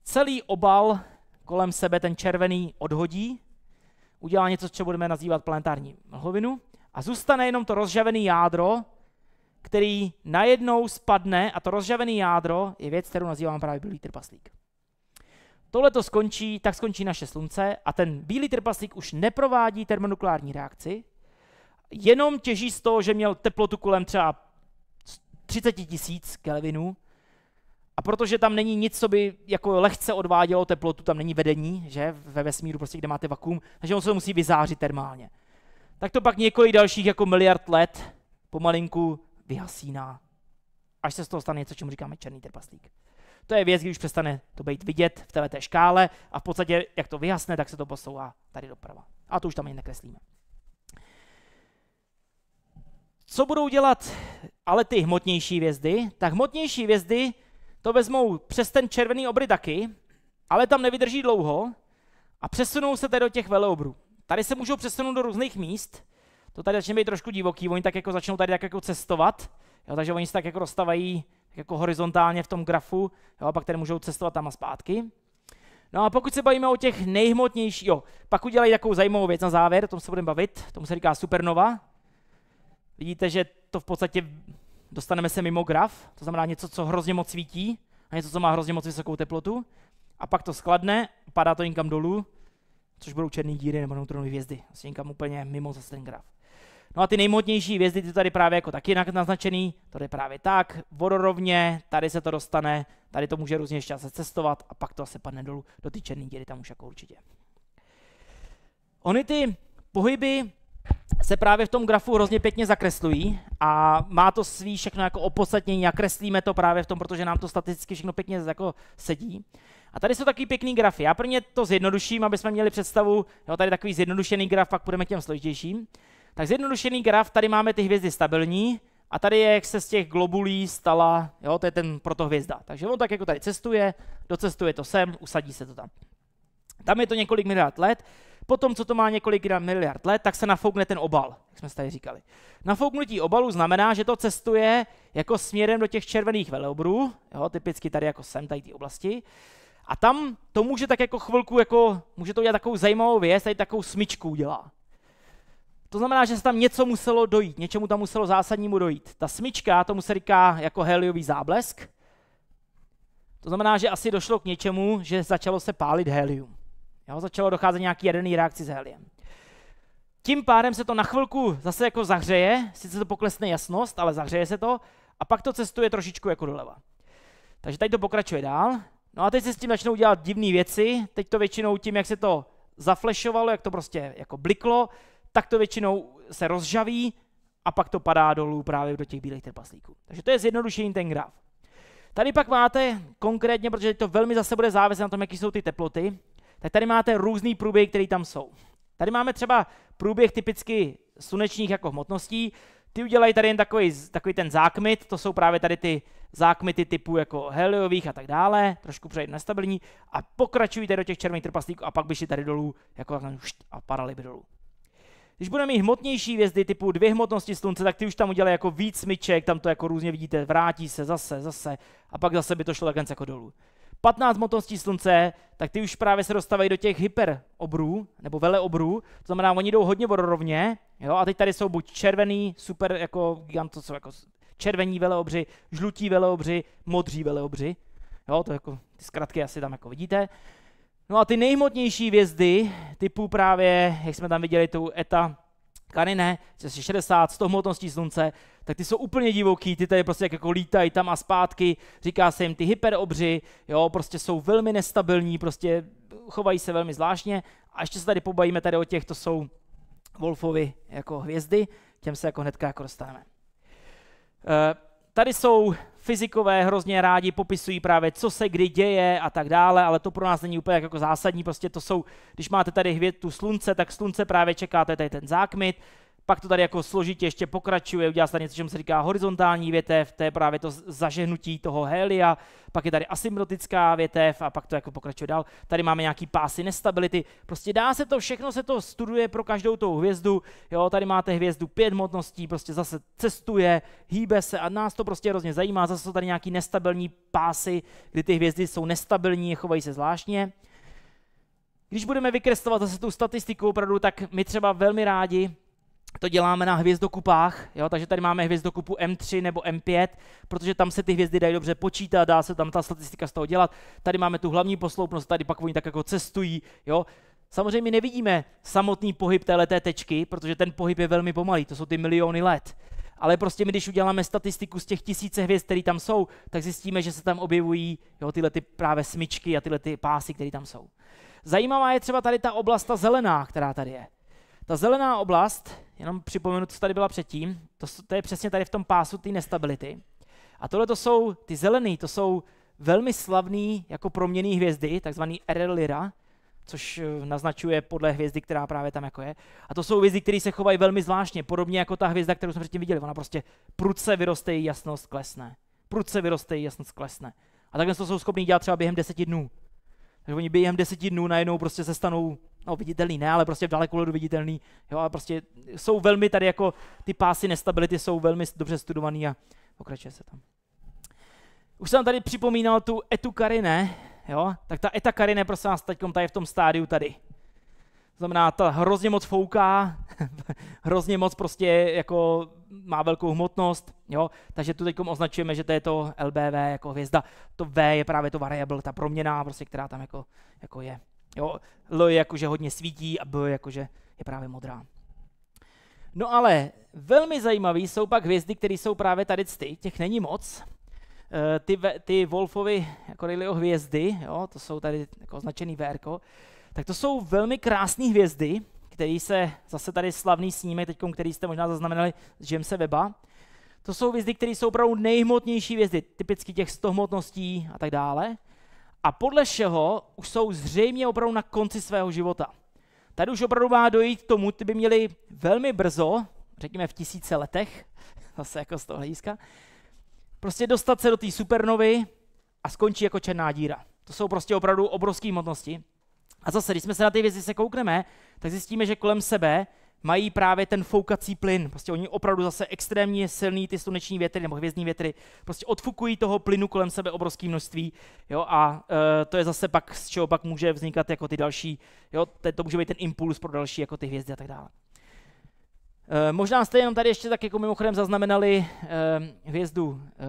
celý obal kolem sebe ten červený odhodí, udělá něco, co budeme nazývat planetární mlhovinu a zůstane jenom to rozžavené jádro, který najednou spadne a to rozžavené jádro je věc, kterou nazýváme právě bílý trpaslík tohle to skončí, tak skončí naše slunce a ten bílý trpaslík už neprovádí termonukleární reakci, jenom těží z toho, že měl teplotu kolem třeba 30 tisíc kelvinů a protože tam není nic, co by jako lehce odvádělo teplotu, tam není vedení, že, ve vesmíru, prostě, kde máte vakuum, takže on se musí vyzářit termálně. Tak to pak několik dalších jako miliard let pomalinku vyhasíná, až se z toho stane něco, čemu říkáme černý trpaslík. To je věc, když už přestane to být vidět v této škále a v podstatě, jak to vyhasne, tak se to posouvá tady doprava. A to už tam ani nekreslíme. Co budou dělat ale ty hmotnější hvězdy? Tak hmotnější hvězdy to vezmou přes ten červený obry taky, ale tam nevydrží dlouho a přesunou se tedy do těch veleobrů. Tady se můžou přesunout do různých míst, to tady začne být trošku divoký, oni tak jako začnou tady tak jako cestovat, jo, takže oni se tak jako rozstavají jako horizontálně v tom grafu, jo, a pak tady můžou cestovat tam a zpátky. No a pokud se bavíme o těch nejhmotnějších, jo, pak udělají takovou zajímavou věc na závěr, o tom se budeme bavit, tomu se říká supernova. Vidíte, že to v podstatě dostaneme se mimo graf, to znamená něco, co hrozně moc svítí a něco, co má hrozně moc vysokou teplotu. A pak to skladne, padá to někam dolů, což budou černé díry nebo neutronové hvězdy, vlastně někam úplně mimo zase ten graf. No a ty nejmodnější hvězdy, ty tady právě jako taky naznačený, to je právě tak, vodorovně, tady se to dostane, tady to může různě ještě cestovat a pak to asi padne dolů do ty černé díry, tam už jako určitě. Ony ty pohyby se právě v tom grafu hrozně pěkně zakreslují a má to svý všechno jako opodstatnění a kreslíme to právě v tom, protože nám to statisticky všechno pěkně jako sedí. A tady jsou takový pěkný grafy. Já prvně to zjednoduším, aby jsme měli představu, jo, tady takový zjednodušený graf, pak půjdeme k těm složitějším. Tak zjednodušený graf, tady máme ty hvězdy stabilní a tady je, jak se z těch globulí stala, jo, to je ten protohvězda. Takže on tak jako tady cestuje, docestuje to sem, usadí se to tam. Tam je to několik miliard let, potom, co to má několik miliard let, tak se nafoukne ten obal, jak jsme tady říkali. Nafouknutí obalu znamená, že to cestuje jako směrem do těch červených veleobrů, jo, typicky tady jako sem, tady ty oblasti. A tam to může tak jako chvilku, jako, může to udělat takovou zajímavou věc, tady takovou smyčku udělá. To znamená, že se tam něco muselo dojít, něčemu tam muselo zásadnímu dojít. Ta smyčka, tomu se říká jako heliový záblesk. To znamená, že asi došlo k něčemu, že začalo se pálit helium. Jo, začalo docházet nějaký jaderný reakci s heliem. Tím pádem se to na chvilku zase jako zahřeje, sice to poklesne jasnost, ale zahřeje se to a pak to cestuje trošičku jako doleva. Takže tady to pokračuje dál. No a teď se s tím začnou dělat divné věci. Teď to většinou tím, jak se to zaflešovalo, jak to prostě jako bliklo, tak to většinou se rozžaví a pak to padá dolů právě do těch bílých trpaslíků. Takže to je zjednodušení ten graf. Tady pak máte konkrétně, protože to velmi zase bude záviset na tom, jaký jsou ty teploty, tak tady máte různý průběhy, který tam jsou. Tady máme třeba průběh typicky slunečních jako hmotností, ty udělají tady jen takový, takový ten zákmit, to jsou právě tady ty zákmity typu jako heliových a tak dále, trošku přejít nestabilní a pokračují tady do těch červených trpaslíků a pak by šli tady dolů jako a padali by dolů. Když budeme mít hmotnější hvězdy typu dvě hmotnosti slunce, tak ty už tam udělají jako víc smyček, tam to jako různě vidíte, vrátí se zase, zase a pak zase by to šlo takhle jako dolů. 15 hmotností slunce, tak ty už právě se dostávají do těch hyperobrů, nebo veleobrů, to znamená, oni jdou hodně vodorovně, jo, a teď tady jsou buď červený, super, jako gigant, to jsou jako červení veleobři, žlutí veleobři, modří veleobři, jo, to jako ty zkratky asi tam jako vidíte. No a ty nejhmotnější vězdy, typu právě, jak jsme tam viděli, tu ETA Kanine, 60, 100 hmotností slunce, tak ty jsou úplně divoký, ty tady prostě jak jako lítají tam a zpátky, říká se jim ty hyperobři, jo, prostě jsou velmi nestabilní, prostě chovají se velmi zvláštně a ještě se tady pobavíme tady o těch, to jsou Wolfovi jako hvězdy, těm se jako hnedka jako dostaneme. E, Tady jsou fyzikové hrozně rádi popisují právě, co se kdy děje a tak dále, ale to pro nás není úplně jako zásadní, prostě to jsou, když máte tady hvětu slunce, tak slunce právě čeká, to je tady ten zákmit, pak to tady jako složitě ještě pokračuje, udělá se tady něco, čemu se říká horizontální větev, to je právě to zažehnutí toho helia, pak je tady asymptotická větev a pak to jako pokračuje dál. Tady máme nějaký pásy nestability, prostě dá se to, všechno se to studuje pro každou tou hvězdu, jo, tady máte hvězdu pět hmotností, prostě zase cestuje, hýbe se a nás to prostě hrozně zajímá, zase jsou tady nějaký nestabilní pásy, kdy ty hvězdy jsou nestabilní, chovají se zvláštně. Když budeme vykreslovat zase tu statistiku opravdu, tak my třeba velmi rádi to děláme na hvězdokupách, jo? takže tady máme hvězdokupu M3 nebo M5, protože tam se ty hvězdy dají dobře počítat, dá se tam ta statistika z toho dělat. Tady máme tu hlavní posloupnost, tady pak oni tak jako cestují. Jo? Samozřejmě nevidíme samotný pohyb této tečky, protože ten pohyb je velmi pomalý, to jsou ty miliony let. Ale prostě my, když uděláme statistiku z těch tisíce hvězd, které tam jsou, tak zjistíme, že se tam objevují jo, tyhle ty právě smyčky a tyhle ty pásy, které tam jsou. Zajímavá je třeba tady ta oblast, ta zelená, která tady je. Ta zelená oblast, Jenom připomenu, co tady byla předtím. To, to je přesně tady v tom pásu té nestability. A tohle to jsou ty zelený, to jsou velmi slavný jako proměný hvězdy, takzvaný erelira, Lira, což eh, naznačuje podle hvězdy, která právě tam jako je. A to jsou hvězdy, které se chovají velmi zvláštně, podobně jako ta hvězda, kterou jsme předtím viděli. Ona prostě prudce vyroste její jasnost, klesne. Prudce vyroste její jasnost, klesne. A takhle to jsou schopni dělat třeba během deseti dnů. Takže oni během deseti dnů najednou prostě se stanou no viditelný ne, ale prostě v dalekohledu viditelný, jo, a prostě jsou velmi tady jako ty pásy nestability jsou velmi dobře studovaný a pokračuje se tam. Už jsem tady připomínal tu etu karine, jo, tak ta eta karine, prosím vás, teďkom tady v tom stádiu tady. Znamená, ta hrozně moc fouká, hrozně moc prostě jako má velkou hmotnost, jo, takže tu teďkom označujeme, že to je to LBV jako hvězda. To V je právě to variable, ta proměná, prostě, která tam jako, jako je. Jo, L jakože hodně svítí a B jakože je právě modrá. No ale velmi zajímavý jsou pak hvězdy, které jsou právě tady cty. těch není moc. E, ty, ty Wolfovy Corelio jako hvězdy, jo, to jsou tady jako označený VR, tak to jsou velmi krásné hvězdy, který se, zase tady slavný snímek, teď, který jste možná zaznamenali z Jamesa Weba, to jsou hvězdy, které jsou opravdu nejhmotnější hvězdy, typicky těch 100 hmotností a tak dále. A podle všeho už jsou zřejmě opravdu na konci svého života. Tady už opravdu má dojít k tomu, ty by měli velmi brzo, řekněme v tisíce letech, zase jako z toho hlediska, prostě dostat se do té supernovy a skončí jako černá díra. To jsou prostě opravdu obrovské hmotnosti. A zase, když jsme se na ty věci se koukneme, tak zjistíme, že kolem sebe mají právě ten foukací plyn. Prostě oni opravdu zase extrémně silný ty sluneční větry nebo hvězdní větry prostě odfukují toho plynu kolem sebe obrovské množství. Jo, a e, to je zase pak, z čeho pak může vznikat jako ty další, jo, te, to může být ten impuls pro další jako ty hvězdy a tak dále. E, možná jste jenom tady ještě tak jako mimochodem zaznamenali e, hvězdu e,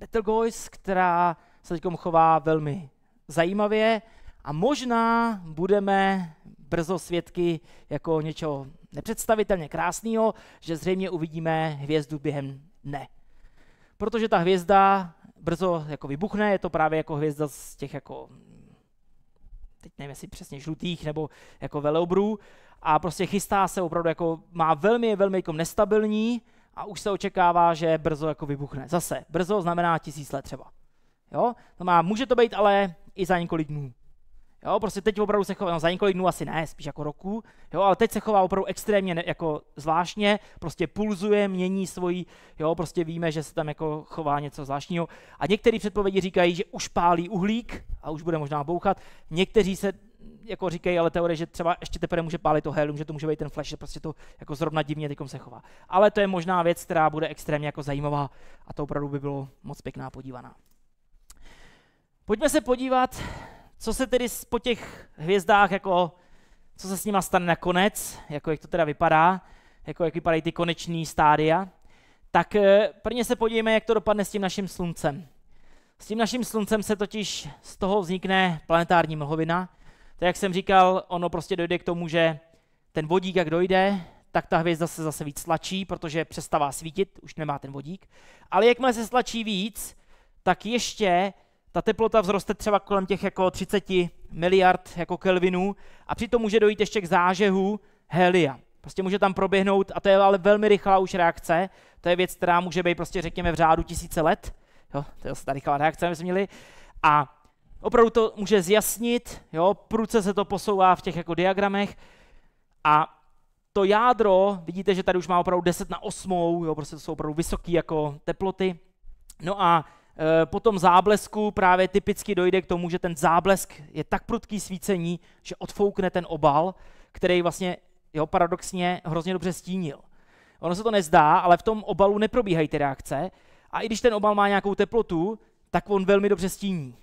Betelgeuse, která se teď chová velmi zajímavě a možná budeme brzo svědky jako něčeho nepředstavitelně krásného, že zřejmě uvidíme hvězdu během dne. Protože ta hvězda brzo jako vybuchne, je to právě jako hvězda z těch jako teď nevím, jestli přesně žlutých nebo jako velobrů, a prostě chystá se opravdu, jako má velmi, velmi jako nestabilní a už se očekává, že brzo jako vybuchne. Zase, brzo znamená tisíc let třeba. Jo? To má, může to být ale i za několik dnů. Jo, prostě teď opravdu se chová, no za několik dnů asi ne, spíš jako roku, jo, ale teď se chová opravdu extrémně ne, jako zvláštně, prostě pulzuje, mění svoji, jo, prostě víme, že se tam jako chová něco zvláštního. A některé předpovědi říkají, že už pálí uhlík a už bude možná bouchat. Někteří se jako říkají, ale teorie, že třeba ještě teprve může pálit to helium, že to může být ten flash, že prostě to jako zrovna divně teď se chová. Ale to je možná věc, která bude extrémně jako zajímavá a to opravdu by bylo moc pěkná podívaná. Pojďme se podívat co se tedy po těch hvězdách, jako, co se s nima stane nakonec, jako jak to teda vypadá, jako jak vypadají ty koneční stádia, tak eh, prvně se podívejme, jak to dopadne s tím naším sluncem. S tím naším sluncem se totiž z toho vznikne planetární mlhovina. Tak jak jsem říkal, ono prostě dojde k tomu, že ten vodík, jak dojde, tak ta hvězda se zase víc tlačí, protože přestává svítit, už nemá ten vodík. Ale jakmile se stlačí víc, tak ještě ta teplota vzroste třeba kolem těch jako 30 miliard jako kelvinů a přitom může dojít ještě k zážehu helia. Prostě může tam proběhnout, a to je ale velmi rychlá už reakce, to je věc, která může být prostě řekněme v řádu tisíce let, jo, to je ta rychlá reakce, my jsme měli, a opravdu to může zjasnit, jo, pruce se to posouvá v těch jako diagramech a to jádro, vidíte, že tady už má opravdu 10 na 8, jo, prostě to jsou opravdu vysoké jako teploty, no a Eh, po tom záblesku právě typicky dojde k tomu, že ten záblesk je tak prudký svícení, že odfoukne ten obal, který vlastně, jo, paradoxně hrozně dobře stínil. Ono se to nezdá, ale v tom obalu neprobíhají ty reakce a i když ten obal má nějakou teplotu, tak on velmi dobře stíní.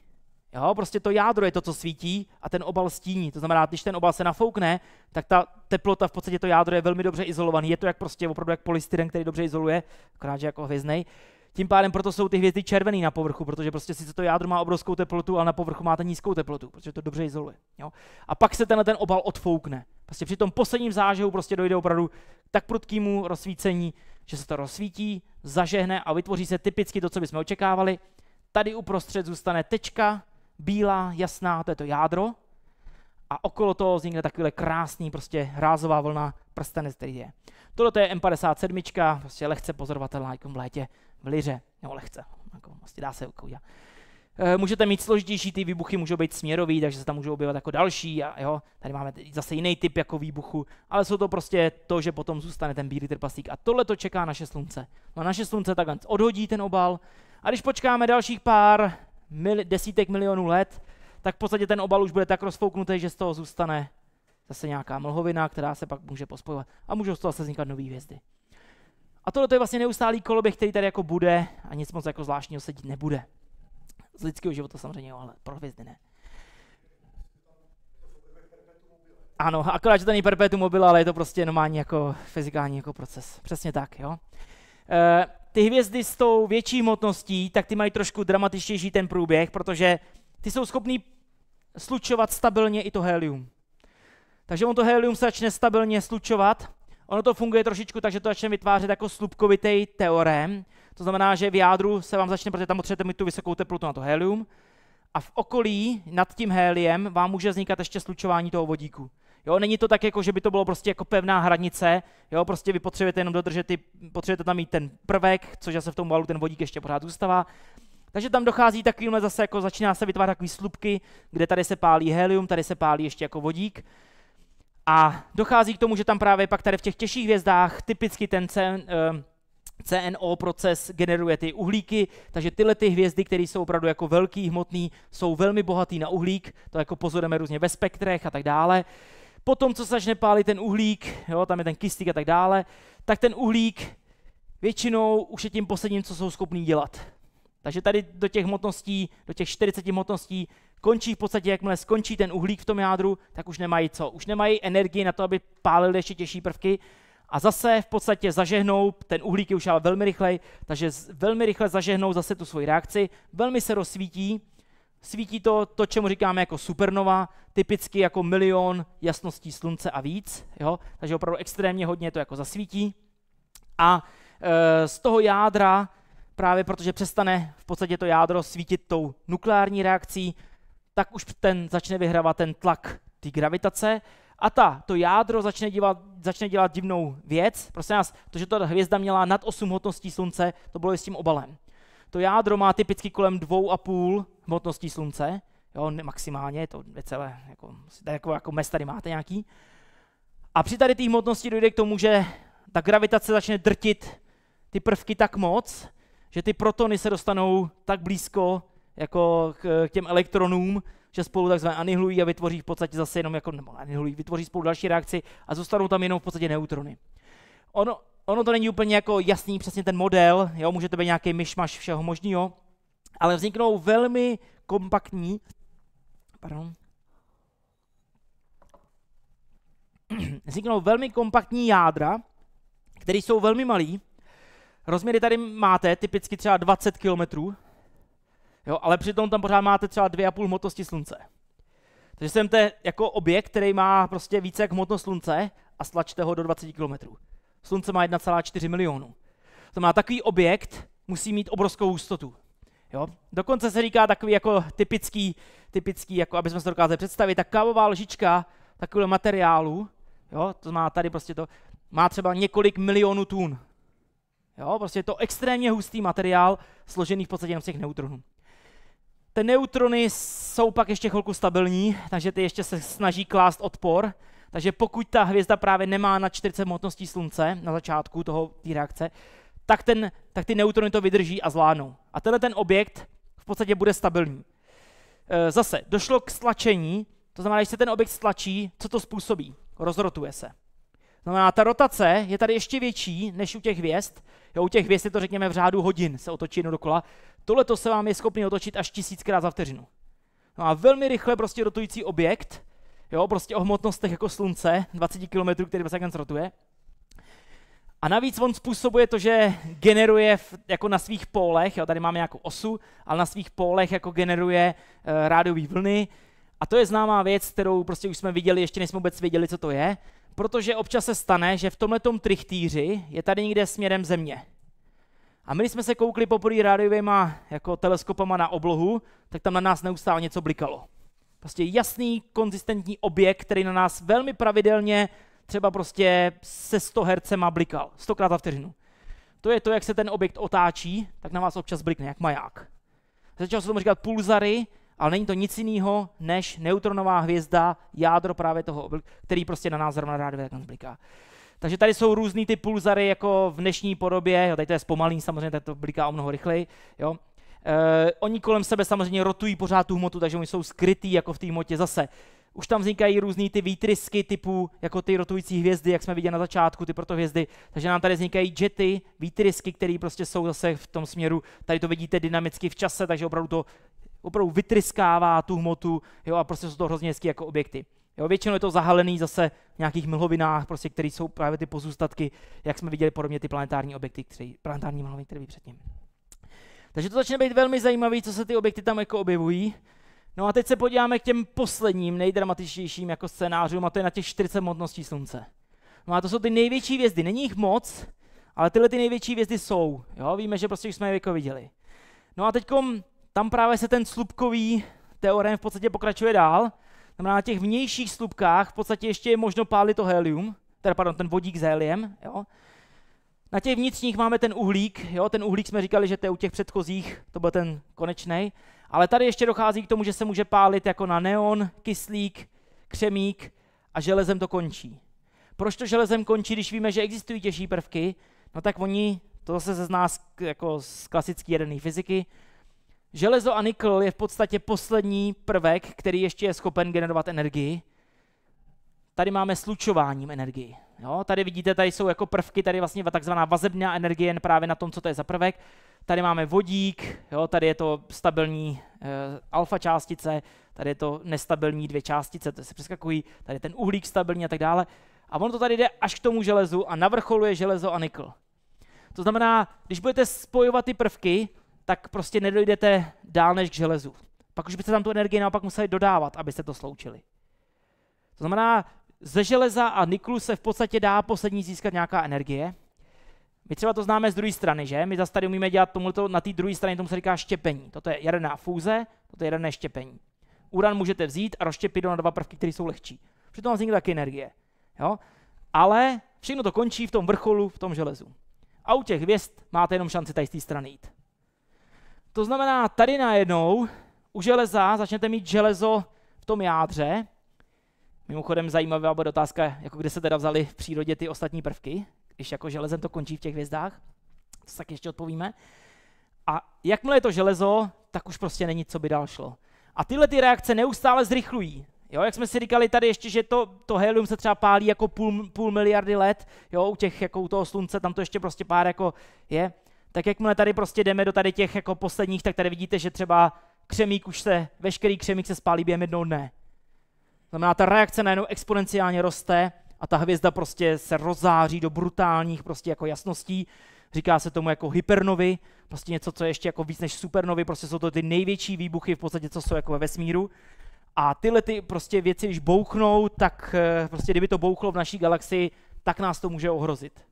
Jo, prostě to jádro je to, co svítí a ten obal stíní. To znamená, když ten obal se nafoukne, tak ta teplota, v podstatě to jádro je velmi dobře izolovaný. Je to jak prostě opravdu jak polystyren, který dobře izoluje, akorát, že jako hvězdnej. Tím pádem proto jsou ty hvězdy červené na povrchu, protože prostě sice to jádro má obrovskou teplotu, ale na povrchu máte nízkou teplotu, protože to dobře izoluje. Jo? A pak se tenhle ten obal odfoukne. Prostě při tom posledním zážehu prostě dojde opravdu tak prudkému rozsvícení, že se to rozsvítí, zažehne a vytvoří se typicky to, co bychom očekávali. Tady uprostřed zůstane tečka, bílá, jasná, to je to jádro. A okolo toho vznikne takovýhle krásný, prostě rázová vlna prstenec, který je. Toto je M57, prostě lehce pozorovatelná jako v létě v liře, nebo lehce, jako, vlastně dá se jako udělat. Eh, můžete mít složitější, ty výbuchy můžou být směrový, takže se tam můžou objevat jako další. A jo, tady máme zase jiný typ jako výbuchu, ale jsou to prostě to, že potom zůstane ten bílý trpaslík. A tohle to čeká naše slunce. No naše slunce takhle odhodí ten obal a když počkáme dalších pár mil, desítek milionů let, tak v podstatě ten obal už bude tak rozfouknutý, že z toho zůstane zase nějaká mlhovina, která se pak může pospojovat a můžou z toho zase vznikat nové hvězdy. A tohle je vlastně neustálý koloběh, který tady jako bude a nic moc jako zvláštního sedít nebude. Z lidského života samozřejmě, ale pro hvězdy ne. Ano, akorát, že to není perpetuum mobile, ale je to prostě normální jako fyzikální jako proces. Přesně tak, jo. E, ty hvězdy s tou větší hmotností, tak ty mají trošku dramatičtější ten průběh, protože ty jsou schopný slučovat stabilně i to helium. Takže on to helium se začne stabilně slučovat Ono to funguje trošičku tak, že to začne vytvářet jako slupkovitý teorem. To znamená, že v jádru se vám začne, protože tam potřebujete mít tu vysokou teplotu na to helium, a v okolí nad tím heliem vám může vznikat ještě slučování toho vodíku. Jo, není to tak, jako, že by to bylo prostě jako pevná hranice, jo, prostě vy potřebujete jenom dodržet, ty, potřebujete tam mít ten prvek, což se v tom valu ten vodík ještě pořád zůstává. Takže tam dochází takovýmhle zase, jako začíná se vytvářet takový slupky, kde tady se pálí helium, tady se pálí ještě jako vodík. A dochází k tomu, že tam právě pak tady v těch těžších hvězdách typicky ten CNO eh, proces generuje ty uhlíky, takže tyhle ty hvězdy, které jsou opravdu jako velký, hmotný, jsou velmi bohatý na uhlík, to jako pozorujeme různě ve spektrech a tak dále. Potom, co se začne pálit ten uhlík, jo, tam je ten kyslík a tak dále, tak ten uhlík většinou už je tím posledním, co jsou schopný dělat. Takže tady do těch hmotností, do těch 40 hmotností končí v podstatě, jakmile skončí ten uhlík v tom jádru, tak už nemají co. Už nemají energii na to, aby pálili ještě těžší prvky a zase v podstatě zažehnou, ten uhlík je už ale velmi rychlej, takže velmi rychle zažehnou zase tu svoji reakci, velmi se rozsvítí, svítí to, to čemu říkáme jako supernova, typicky jako milion jasností slunce a víc, jo? takže opravdu extrémně hodně to jako zasvítí. A e, z toho jádra právě protože přestane v podstatě to jádro svítit tou nukleární reakcí, tak už ten začne vyhrávat ten tlak té gravitace a ta, to jádro začne, dívat, začne dělat divnou věc. Prostě nás, to, že ta hvězda měla nad 8 hmotností slunce, to bylo i s tím obalem. To jádro má typicky kolem 2,5 hmotností slunce, jo, maximálně, to je celé, jako, jako, jako mes tady máte nějaký. A při tady té hmotnosti dojde k tomu, že ta gravitace začne drtit ty prvky tak moc, že ty protony se dostanou tak blízko jako k, k těm elektronům, že spolu takzvaně anihlují a vytvoří v podstatě zase jenom jako, nebo anihlují, vytvoří spolu další reakci a zůstanou tam jenom v podstatě neutrony. Ono, ono to není úplně jako jasný přesně ten model, jo, může to být nějaký myšmaš všeho možného, ale vzniknou velmi kompaktní, pardon, vzniknou velmi kompaktní jádra, které jsou velmi malé, Rozměry tady máte typicky třeba 20 km, jo, ale přitom tam pořád máte třeba 2,5 hmotnosti slunce. Takže jsem to jako objekt, který má prostě více jak hmotnost slunce a stlačte ho do 20 km. Slunce má 1,4 milionu. To má takový objekt, musí mít obrovskou hustotu. Jo? Dokonce se říká takový jako typický, typický jako aby jsme se dokázali představit, tak kávová lžička takového materiálu, jo? to má tady prostě to, má třeba několik milionů tun. Jo, prostě je to extrémně hustý materiál, složený v podstatě jenom z těch neutronů. Ty neutrony jsou pak ještě chvilku stabilní, takže ty ještě se snaží klást odpor. Takže pokud ta hvězda právě nemá na 40 hmotností slunce na začátku toho té reakce, tak, ten, tak ty neutrony to vydrží a zvládnou. A tenhle ten objekt v podstatě bude stabilní. E, zase, došlo k stlačení, to znamená, když se ten objekt stlačí, co to způsobí? Rozrotuje se znamená, no ta rotace je tady ještě větší než u těch hvězd. Jo, u těch hvězd je to řekněme v řádu hodin, se otočí jedno dokola. Tohle to se vám je schopný otočit až tisíckrát za vteřinu. No a velmi rychle prostě rotující objekt, jo, prostě o hmotnostech jako slunce, 20 km, který za sekund rotuje. A navíc on způsobuje to, že generuje v, jako na svých pólech, jo, tady máme nějakou osu, ale na svých pólech jako generuje e, eh, rádiové vlny, a to je známá věc, kterou prostě už jsme viděli, ještě než jsme vůbec věděli, co to je, protože občas se stane, že v tom trichtýři je tady někde směrem země. A my, když jsme se koukli poprvé rádiovýma jako teleskopama na oblohu, tak tam na nás neustále něco blikalo. Prostě jasný, konzistentní objekt, který na nás velmi pravidelně třeba prostě se 100 Hz blikal, 100 krát za vteřinu. To je to, jak se ten objekt otáčí, tak na vás občas blikne, jak maják. Začal se tomu říkat pulzary, ale není to nic jiného než neutronová hvězda, jádro právě toho, který prostě na nás zrovna rád bliká. Takže tady jsou různý ty pulzary jako v dnešní podobě, jo, tady to je zpomalý, samozřejmě tady to bliká o mnoho rychleji, jo. E, oni kolem sebe samozřejmě rotují pořád tu hmotu, takže oni jsou skrytý jako v té hmotě zase. Už tam vznikají různé ty výtrysky typu, jako ty rotující hvězdy, jak jsme viděli na začátku, ty protohvězdy. Takže nám tady vznikají jety, výtrysky, které prostě jsou zase v tom směru. Tady to vidíte dynamicky v čase, takže opravdu to opravdu vytryskává tu hmotu jo, a prostě jsou to hrozně hezký jako objekty. Jo, většinou je to zahalený zase v nějakých mlhovinách, prostě, které jsou právě ty pozůstatky, jak jsme viděli podobně ty planetární objekty, který, planetární mlhoviny, které byly předtím. Takže to začne být velmi zajímavé, co se ty objekty tam jako objevují. No a teď se podíváme k těm posledním, nejdramatičtějším jako scénářům, a to je na těch 40 hmotností Slunce. No a to jsou ty největší vězdy. Není jich moc, ale tyhle ty největší vězdy jsou. Jo? Víme, že prostě už jsme je jako viděli. No a teď tam právě se ten slupkový teorem v podstatě pokračuje dál. Znamená, na těch vnějších slupkách v podstatě ještě je možno pálit to helium, teda pardon, ten vodík s heliem. Jo. Na těch vnitřních máme ten uhlík, jo, ten uhlík jsme říkali, že to je u těch předchozích, to byl ten konečný, ale tady ještě dochází k tomu, že se může pálit jako na neon, kyslík, křemík a železem to končí. Proč to železem končí, když víme, že existují těžší prvky? No tak oni, to zase ze nás jako z klasické jedné fyziky, Železo a nikl je v podstatě poslední prvek, který ještě je schopen generovat energii. Tady máme slučováním energii. Jo, tady vidíte, tady jsou jako prvky, tady vlastně takzvaná vazebná energie, právě na tom, co to je za prvek. Tady máme vodík, jo, tady je to stabilní e, alfa částice, tady je to nestabilní dvě částice, to se přeskakují, tady je ten uhlík stabilní a tak dále. A ono to tady jde až k tomu železu a navrcholuje železo a nikl. To znamená, když budete spojovat ty prvky, tak prostě nedojdete dál než k železu. Pak už byste tam tu energii naopak museli dodávat, abyste to sloučili. To znamená, ze železa a niklu se v podstatě dá poslední získat nějaká energie. My třeba to známe z druhé strany, že? My zase tady umíme dělat tomuto, na té druhé straně tomu se říká štěpení. Toto je jaderná fúze, toto je jaderné štěpení. Uran můžete vzít a rozštěpit ho na dva prvky, které jsou lehčí. to vám vznikne taky energie. Jo? Ale všechno to končí v tom vrcholu, v tom železu. A u těch hvězd máte jenom šanci tady z té strany jít. To znamená, tady najednou u železa začnete mít železo v tom jádře. Mimochodem zajímavá bude otázka, jako kde se teda vzali v přírodě ty ostatní prvky, když jako železem to končí v těch hvězdách. To tak ještě odpovíme. A jakmile je to železo, tak už prostě není, co by dál šlo. A tyhle ty reakce neustále zrychlují. Jo, jak jsme si říkali tady ještě, že to, to helium se třeba pálí jako půl, půl miliardy let, jo, u těch, jako u toho slunce, tam to ještě prostě pár jako je tak jakmile tady prostě jdeme do tady těch jako posledních, tak tady vidíte, že třeba křemík už se, veškerý křemík se spálí během jednoho dne. Znamená, ta reakce najednou exponenciálně roste a ta hvězda prostě se rozáří do brutálních prostě jako jasností. Říká se tomu jako hypernovy, prostě něco, co je ještě jako víc než supernovy, prostě jsou to ty největší výbuchy v podstatě, co jsou jako ve vesmíru. A tyhle ty prostě věci, když bouchnou, tak eh, prostě kdyby to bouchlo v naší galaxii, tak nás to může ohrozit.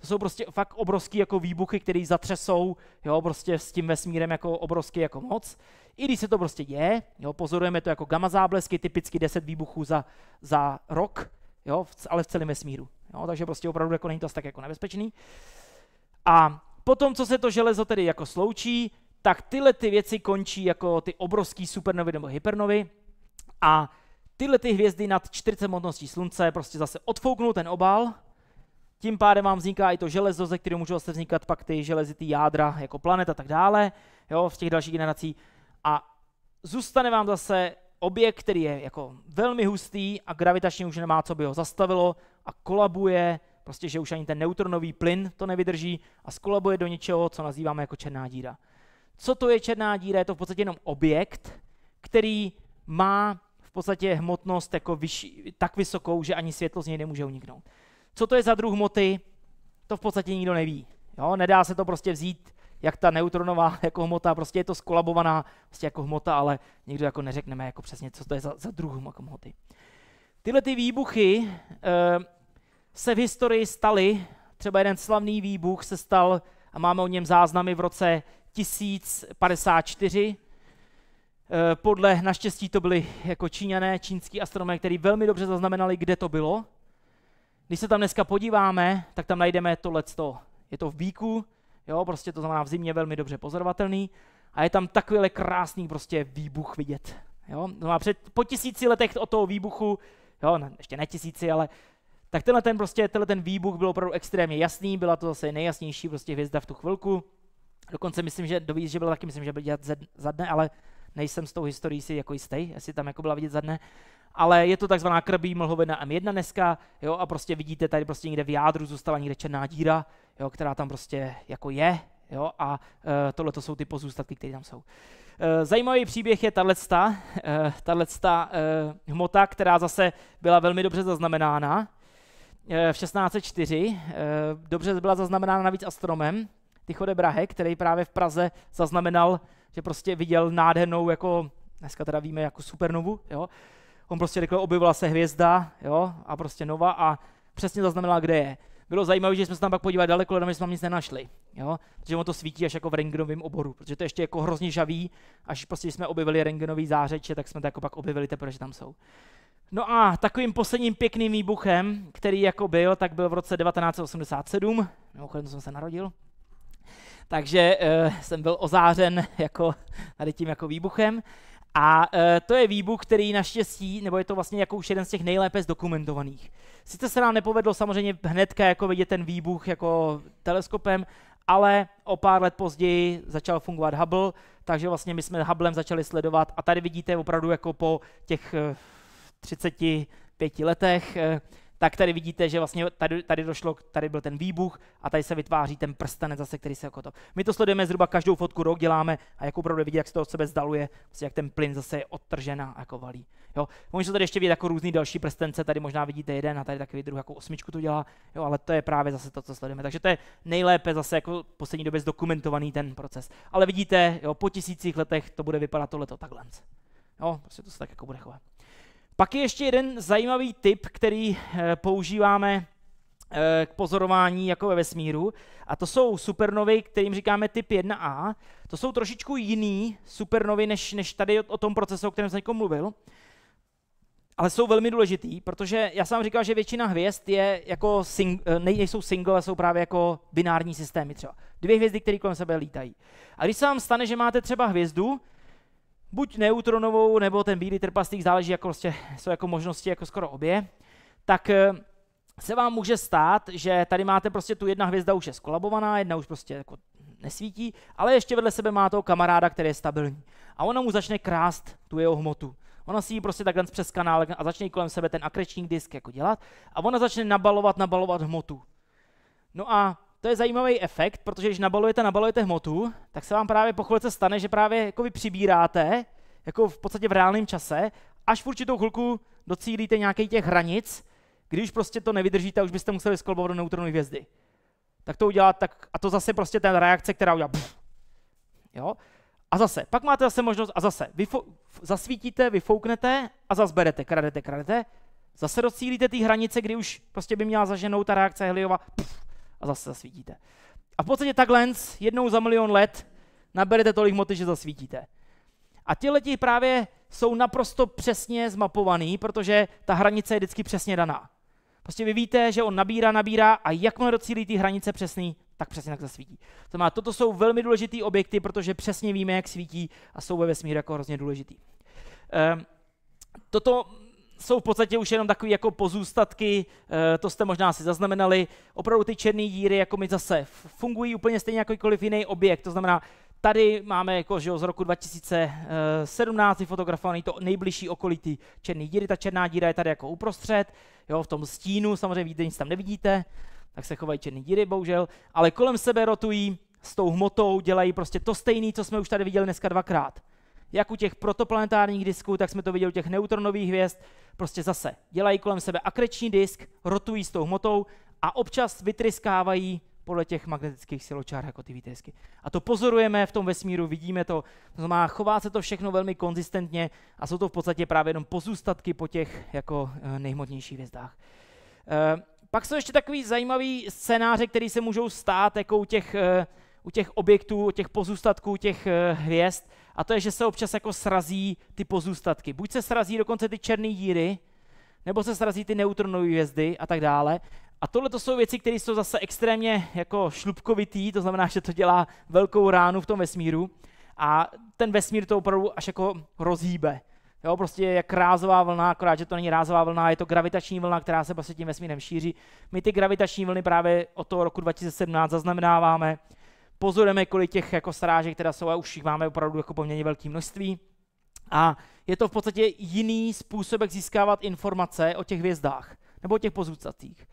To jsou prostě fakt obrovský jako výbuchy, které zatřesou jo, prostě s tím vesmírem jako obrovský jako moc. I když se to prostě děje, jo, pozorujeme to jako gamma záblesky, typicky 10 výbuchů za, za rok, jo, ale v celém vesmíru. Jo, takže prostě opravdu jako není to tak jako nebezpečný. A potom, co se to železo tedy jako sloučí, tak tyhle ty věci končí jako ty obrovský supernovy nebo hypernovy a tyhle ty hvězdy nad 40 hmotností slunce prostě zase odfouknou ten obal tím pádem vám vzniká i to železo, ze kterého můžou se vznikat pak ty železitý jádra jako planeta a tak dále, jo, v těch dalších generací. A zůstane vám zase objekt, který je jako velmi hustý a gravitačně už nemá, co by ho zastavilo a kolabuje, prostě, že už ani ten neutronový plyn to nevydrží a skolabuje do něčeho, co nazýváme jako černá díra. Co to je černá díra? Je to v podstatě jenom objekt, který má v podstatě hmotnost jako vyšší, tak vysokou, že ani světlo z něj nemůže uniknout. Co to je za druh hmoty, to v podstatě nikdo neví. Jo? Nedá se to prostě vzít jak ta neutronová jako hmota, prostě je to skolabovaná prostě jako hmota, ale nikdo jako neřekneme jako přesně, co to je za, za druh hmoty. Tyhle ty výbuchy e, se v historii staly, třeba jeden slavný výbuch se stal, a máme o něm záznamy v roce 1054, e, eh, podle, naštěstí to byly jako číňané, čínský astronomé, který velmi dobře zaznamenali, kde to bylo, když se tam dneska podíváme, tak tam najdeme leto. Je to v bíku, jo, prostě to znamená v zimě velmi dobře pozorovatelný a je tam takovýhle krásný prostě výbuch vidět. Jo? No a před, po tisíci letech od toho výbuchu, jo, ne, ještě ne tisíci, ale tak tenhle ten, prostě, tenhle ten výbuch byl opravdu extrémně jasný, byla to zase nejjasnější prostě hvězda v tu chvilku. Dokonce myslím, že dovíš, že byla taky, myslím, že byl dělat za dne, ale Nejsem s tou historií si jako jistý, jestli tam jako byla vidět za dne, ale je to takzvaná krbí mlhovina M1 dneska, jo, a prostě vidíte tady prostě někde v jádru zůstala někde černá díra, jo, která tam prostě jako je, jo, a e, tohle to jsou ty pozůstatky, které tam jsou. E, zajímavý příběh je tato e, e, hmota, která zase byla velmi dobře zaznamenána e, v 1604. E, dobře byla zaznamenána navíc astronomem Tycho de Brahe, který právě v Praze zaznamenal že prostě viděl nádhernou, jako dneska teda víme, jako supernovu, jo. On prostě řekl, objevila se hvězda, jo, a prostě nova a přesně zaznamenala, kde je. Bylo zajímavé, že jsme se tam pak podívali daleko, ale jsme tam nic nenašli, jo, protože ono to svítí až jako v rentgenovém oboru, protože to je ještě jako hrozně žavý, až prostě jsme objevili rentgenový zářeče, tak jsme to jako pak objevili teprve, že tam jsou. No a takovým posledním pěkným výbuchem, který jako byl, tak byl v roce 1987, mimochodem jsem se narodil, takže uh, jsem byl ozářen jako, tady tím jako výbuchem. A uh, to je výbuch, který naštěstí, nebo je to vlastně jako už jeden z těch nejlépe zdokumentovaných. Sice se nám nepovedlo samozřejmě hnedka jako vidět ten výbuch jako teleskopem, ale o pár let později začal fungovat Hubble, takže vlastně my jsme Hubblem začali sledovat a tady vidíte opravdu jako po těch 35 eh, letech tak tady vidíte, že vlastně tady, tady došlo, tady byl ten výbuch a tady se vytváří ten prstenec zase, který se jako to. My to sledujeme zhruba každou fotku rok děláme a jak opravdu vidíte, jak se to od sebe zdaluje, vlastně jak ten plyn zase je odtržená a jako valí. Jo, můžete tady ještě vidět jako různý další prstence, tady možná vidíte jeden a tady takový druh jako osmičku to dělá, jo, ale to je právě zase to, co sledujeme. Takže to je nejlépe zase jako v poslední době zdokumentovaný ten proces. Ale vidíte, jo, po tisících letech to bude vypadat tohleto takhle. Jo, prostě to se tak jako bude chovat. Pak je ještě jeden zajímavý tip, který eh, používáme eh, k pozorování jako ve vesmíru. A to jsou supernovy, kterým říkáme typ 1a. To jsou trošičku jiný supernovy, než, než tady o, tom procesu, o kterém jsem mluvil. Ale jsou velmi důležitý, protože já jsem říkal, že většina hvězd je jako sing, eh, nejsou single, ale jsou právě jako binární systémy třeba. Dvě hvězdy, které kolem sebe lítají. A když se vám stane, že máte třeba hvězdu, buď neutronovou, nebo ten bílý trpaslík, záleží jako, prostě, jsou jako možnosti jako skoro obě, tak eh, se vám může stát, že tady máte prostě tu jedna hvězda už je skolabovaná, jedna už prostě jako nesvítí, ale ještě vedle sebe má toho kamaráda, který je stabilní. A ona mu začne krást tu jeho hmotu. Ona si ji prostě takhle přes kanál a začne kolem sebe ten akrečník disk jako dělat a ona začne nabalovat, nabalovat hmotu. No a to je zajímavý efekt, protože když nabalujete, nabalujete hmotu, tak se vám právě po chvilce stane, že právě jako vy přibíráte, jako v podstatě v reálném čase, až v určitou chvilku docílíte nějaký těch hranic, když prostě to nevydržíte, už byste museli skolbovat do neutronové hvězdy. Tak to udělat, tak, a to zase prostě ten reakce, která udělá. Pff, jo? A zase, pak máte zase možnost, a zase, fo, zasvítíte, vyfouknete a zase berete, kradete, kradete, zase docílíte ty hranice, kdy už prostě by měla zaženout ta reakce Heliova. Pff, a zase zasvítíte. A v podstatě takhle jednou za milion let naberete tolik hmoty, že zasvítíte. A leti právě jsou naprosto přesně zmapovaný, protože ta hranice je vždycky přesně daná. Prostě vy víte, že on nabírá, nabírá a jakmile docílí ty hranice přesný, tak přesně tak zasvítí. To má, toto jsou velmi důležité objekty, protože přesně víme, jak svítí a jsou ve vesmíru jako hrozně důležitý. Ehm, toto jsou v podstatě už jenom takové jako pozůstatky, eh, to jste možná si zaznamenali. Opravdu ty černé díry jako my zase fungují úplně stejně jako jakýkoliv jiný objekt, to znamená, Tady máme jako, že jo, z roku 2017 fotografovaný to nejbližší okolí ty černé díry. Ta černá díra je tady jako uprostřed, jo, v tom stínu, samozřejmě vidíte, nic tam nevidíte, tak se chovají černé díry, bohužel, ale kolem sebe rotují s tou hmotou, dělají prostě to stejné, co jsme už tady viděli dneska dvakrát jak u těch protoplanetárních disků, tak jsme to viděli u těch neutronových hvězd, prostě zase dělají kolem sebe akreční disk, rotují s tou hmotou a občas vytryskávají podle těch magnetických siločár jako ty výtrysky. A to pozorujeme v tom vesmíru, vidíme to, to znamená, chová se to všechno velmi konzistentně a jsou to v podstatě právě jenom pozůstatky po těch jako eh, nejhmotnějších hvězdách. E, pak jsou ještě takový zajímavý scénáře, které se můžou stát jako u těch e, u těch objektů, u těch pozůstatků, těch eh, hvězd, a to je, že se občas jako srazí ty pozůstatky. Buď se srazí dokonce ty černé díry, nebo se srazí ty neutronové hvězdy a tak dále. A tohle to jsou věci, které jsou zase extrémně jako šlubkovitý, to znamená, že to dělá velkou ránu v tom vesmíru a ten vesmír to opravdu až jako rozhýbe. Jo, prostě jak rázová vlna, akorát, že to není rázová vlna, je to gravitační vlna, která se prostě tím vesmírem šíří. My ty gravitační vlny právě od toho roku 2017 zaznamenáváme pozorujeme, kolik těch jako srážek teda jsou a už jich máme opravdu jako poměrně velké množství. A je to v podstatě jiný způsob, jak získávat informace o těch hvězdách nebo o těch pozůstatých.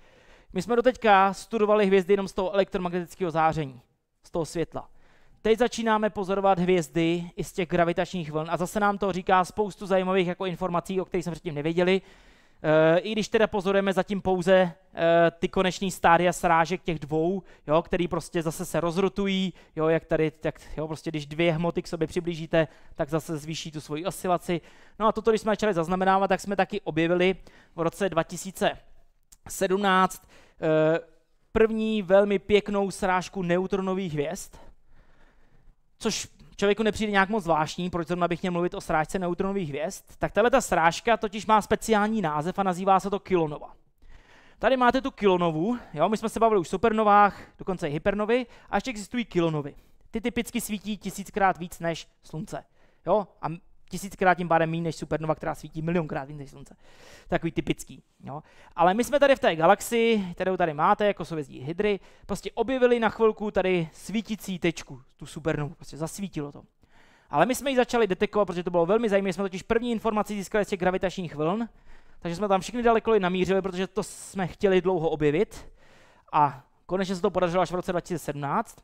My jsme doteďka studovali hvězdy jenom z toho elektromagnetického záření, z toho světla. Teď začínáme pozorovat hvězdy i z těch gravitačních vln a zase nám to říká spoustu zajímavých jako informací, o kterých jsme předtím nevěděli. Eh, I když teda pozorujeme zatím pouze eh, ty koneční stádia srážek těch dvou, jo, který prostě zase se rozrotují, jo, jak tady, tak, jo, prostě když dvě hmoty k sobě přiblížíte, tak zase zvýší tu svoji oscilaci. No a toto, když jsme začali zaznamenávat, tak jsme taky objevili v roce 2017 eh, první velmi pěknou srážku neutronových hvězd, což člověku nepřijde nějak moc zvláštní, proč zrovna bych měl mluvit o srážce neutronových hvězd, tak tahle ta srážka totiž má speciální název a nazývá se to kilonova. Tady máte tu kilonovu, jo, my jsme se bavili už supernovách, dokonce i hypernovy, a ještě existují kilonovy. Ty typicky svítí tisíckrát víc než slunce. Jo, a tisíckrát tím pádem méně než supernova, která svítí milionkrát víc než slunce. Takový typický. Jo. Ale my jsme tady v té galaxii, kterou tady máte, jako souvězdí Hydry, prostě objevili na chvilku tady svítící tečku, tu supernovu, prostě zasvítilo to. Ale my jsme ji začali detekovat, protože to bylo velmi zajímavé, jsme totiž první informaci získali z těch gravitačních vln, takže jsme tam všichni dalekoly namířili, protože to jsme chtěli dlouho objevit. A konečně se to podařilo až v roce 2017.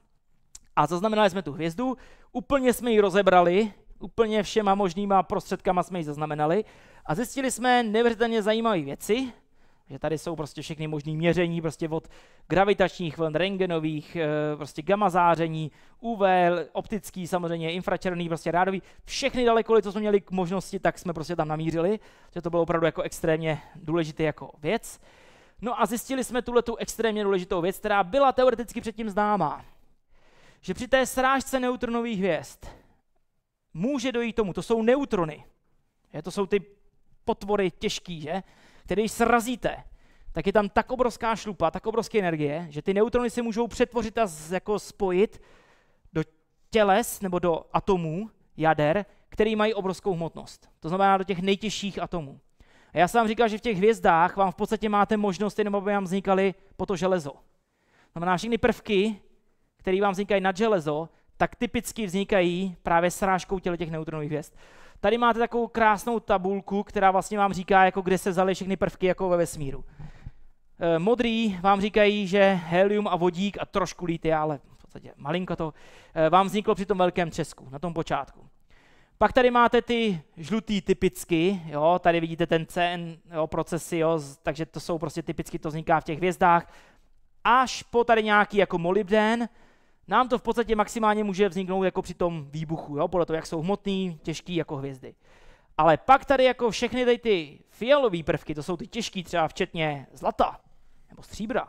A zaznamenali jsme tu hvězdu, úplně jsme ji rozebrali, úplně všema možnýma prostředkama jsme ji zaznamenali a zjistili jsme neuvěřitelně zajímavé věci, že tady jsou prostě všechny možné měření, prostě od gravitačních vln, rengenových, eh, prostě gamma záření, UV, optický samozřejmě, infračervený, prostě rádový, všechny dalekoli, co jsme měli k možnosti, tak jsme prostě tam namířili, že to bylo opravdu jako extrémně důležité jako věc. No a zjistili jsme tuhle tu extrémně důležitou věc, která byla teoreticky předtím známá, že při té srážce neutronových hvězd může dojít tomu. To jsou neutrony. Je, to jsou ty potvory těžký, že? Které když srazíte, tak je tam tak obrovská šlupa, tak obrovské energie, že ty neutrony se můžou přetvořit a z, jako spojit do těles nebo do atomů, jader, který mají obrovskou hmotnost. To znamená do těch nejtěžších atomů. A já jsem vám říkal, že v těch hvězdách vám v podstatě máte možnost, jenom aby vám vznikaly po to železo. To znamená, všechny prvky, které vám vznikají nad železo, tak typicky vznikají právě srážkou těle těch neutronových hvězd. Tady máte takovou krásnou tabulku, která vlastně vám říká, jako kde se vzaly všechny prvky jako ve vesmíru. E, modrý vám říkají, že helium a vodík a trošku litia, ale v podstatě malinko to, e, vám vzniklo při tom velkém Česku, na tom počátku. Pak tady máte ty žlutý typicky, jo, tady vidíte ten CN jo, procesy, jo, takže to jsou prostě typicky, to vzniká v těch hvězdách. Až po tady nějaký jako molybden, nám to v podstatě maximálně může vzniknout jako při tom výbuchu, jo? podle toho, jak jsou hmotný, těžký jako hvězdy. Ale pak tady jako všechny tady ty fialové prvky, to jsou ty těžký třeba včetně zlata nebo stříbra.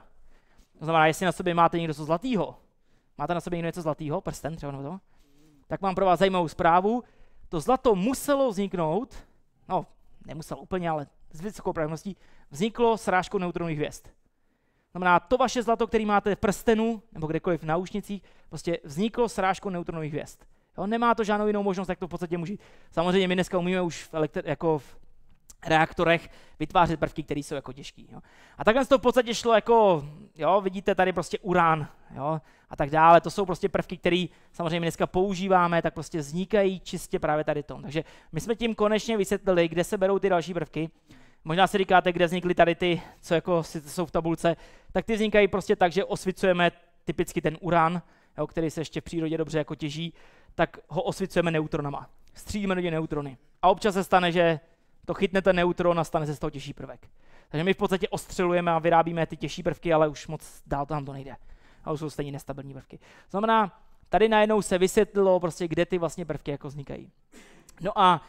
To znamená, jestli na sobě máte někdo něco zlatýho, máte na sobě někdo něco zlatýho, prsten třeba nebo to, tak mám pro vás zajímavou zprávu. To zlato muselo vzniknout, no nemuselo úplně, ale s vysokou pravděpodobností, vzniklo srážkou neutronových hvězd. Znamená, to vaše zlato, který máte v prstenu nebo kdekoliv v náušnicích, prostě vzniklo srážkou neutronových hvězd. Jo, nemá to žádnou jinou možnost, jak to v podstatě může. Samozřejmě my dneska umíme už v, elektr- jako v reaktorech vytvářet prvky, které jsou jako těžké. A takhle to v podstatě šlo jako, jo, vidíte tady prostě urán jo, a tak dále. To jsou prostě prvky, které samozřejmě dneska používáme, tak prostě vznikají čistě právě tady tom. Takže my jsme tím konečně vysvětlili, kde se berou ty další prvky. Možná si říkáte, kde vznikly tady ty, co jako jsou v tabulce, tak ty vznikají prostě tak, že osvicujeme typicky ten uran, jo, který se ještě v přírodě dobře jako těží, tak ho osvicujeme neutronama. Střídíme do něj neutrony. A občas se stane, že to chytne ten neutron a stane se z toho těžší prvek. Takže my v podstatě ostřelujeme a vyrábíme ty těžší prvky, ale už moc dál tam to nejde. A už jsou stejně nestabilní prvky. To znamená, tady najednou se vysvětlilo, prostě, kde ty vlastně prvky jako vznikají. No a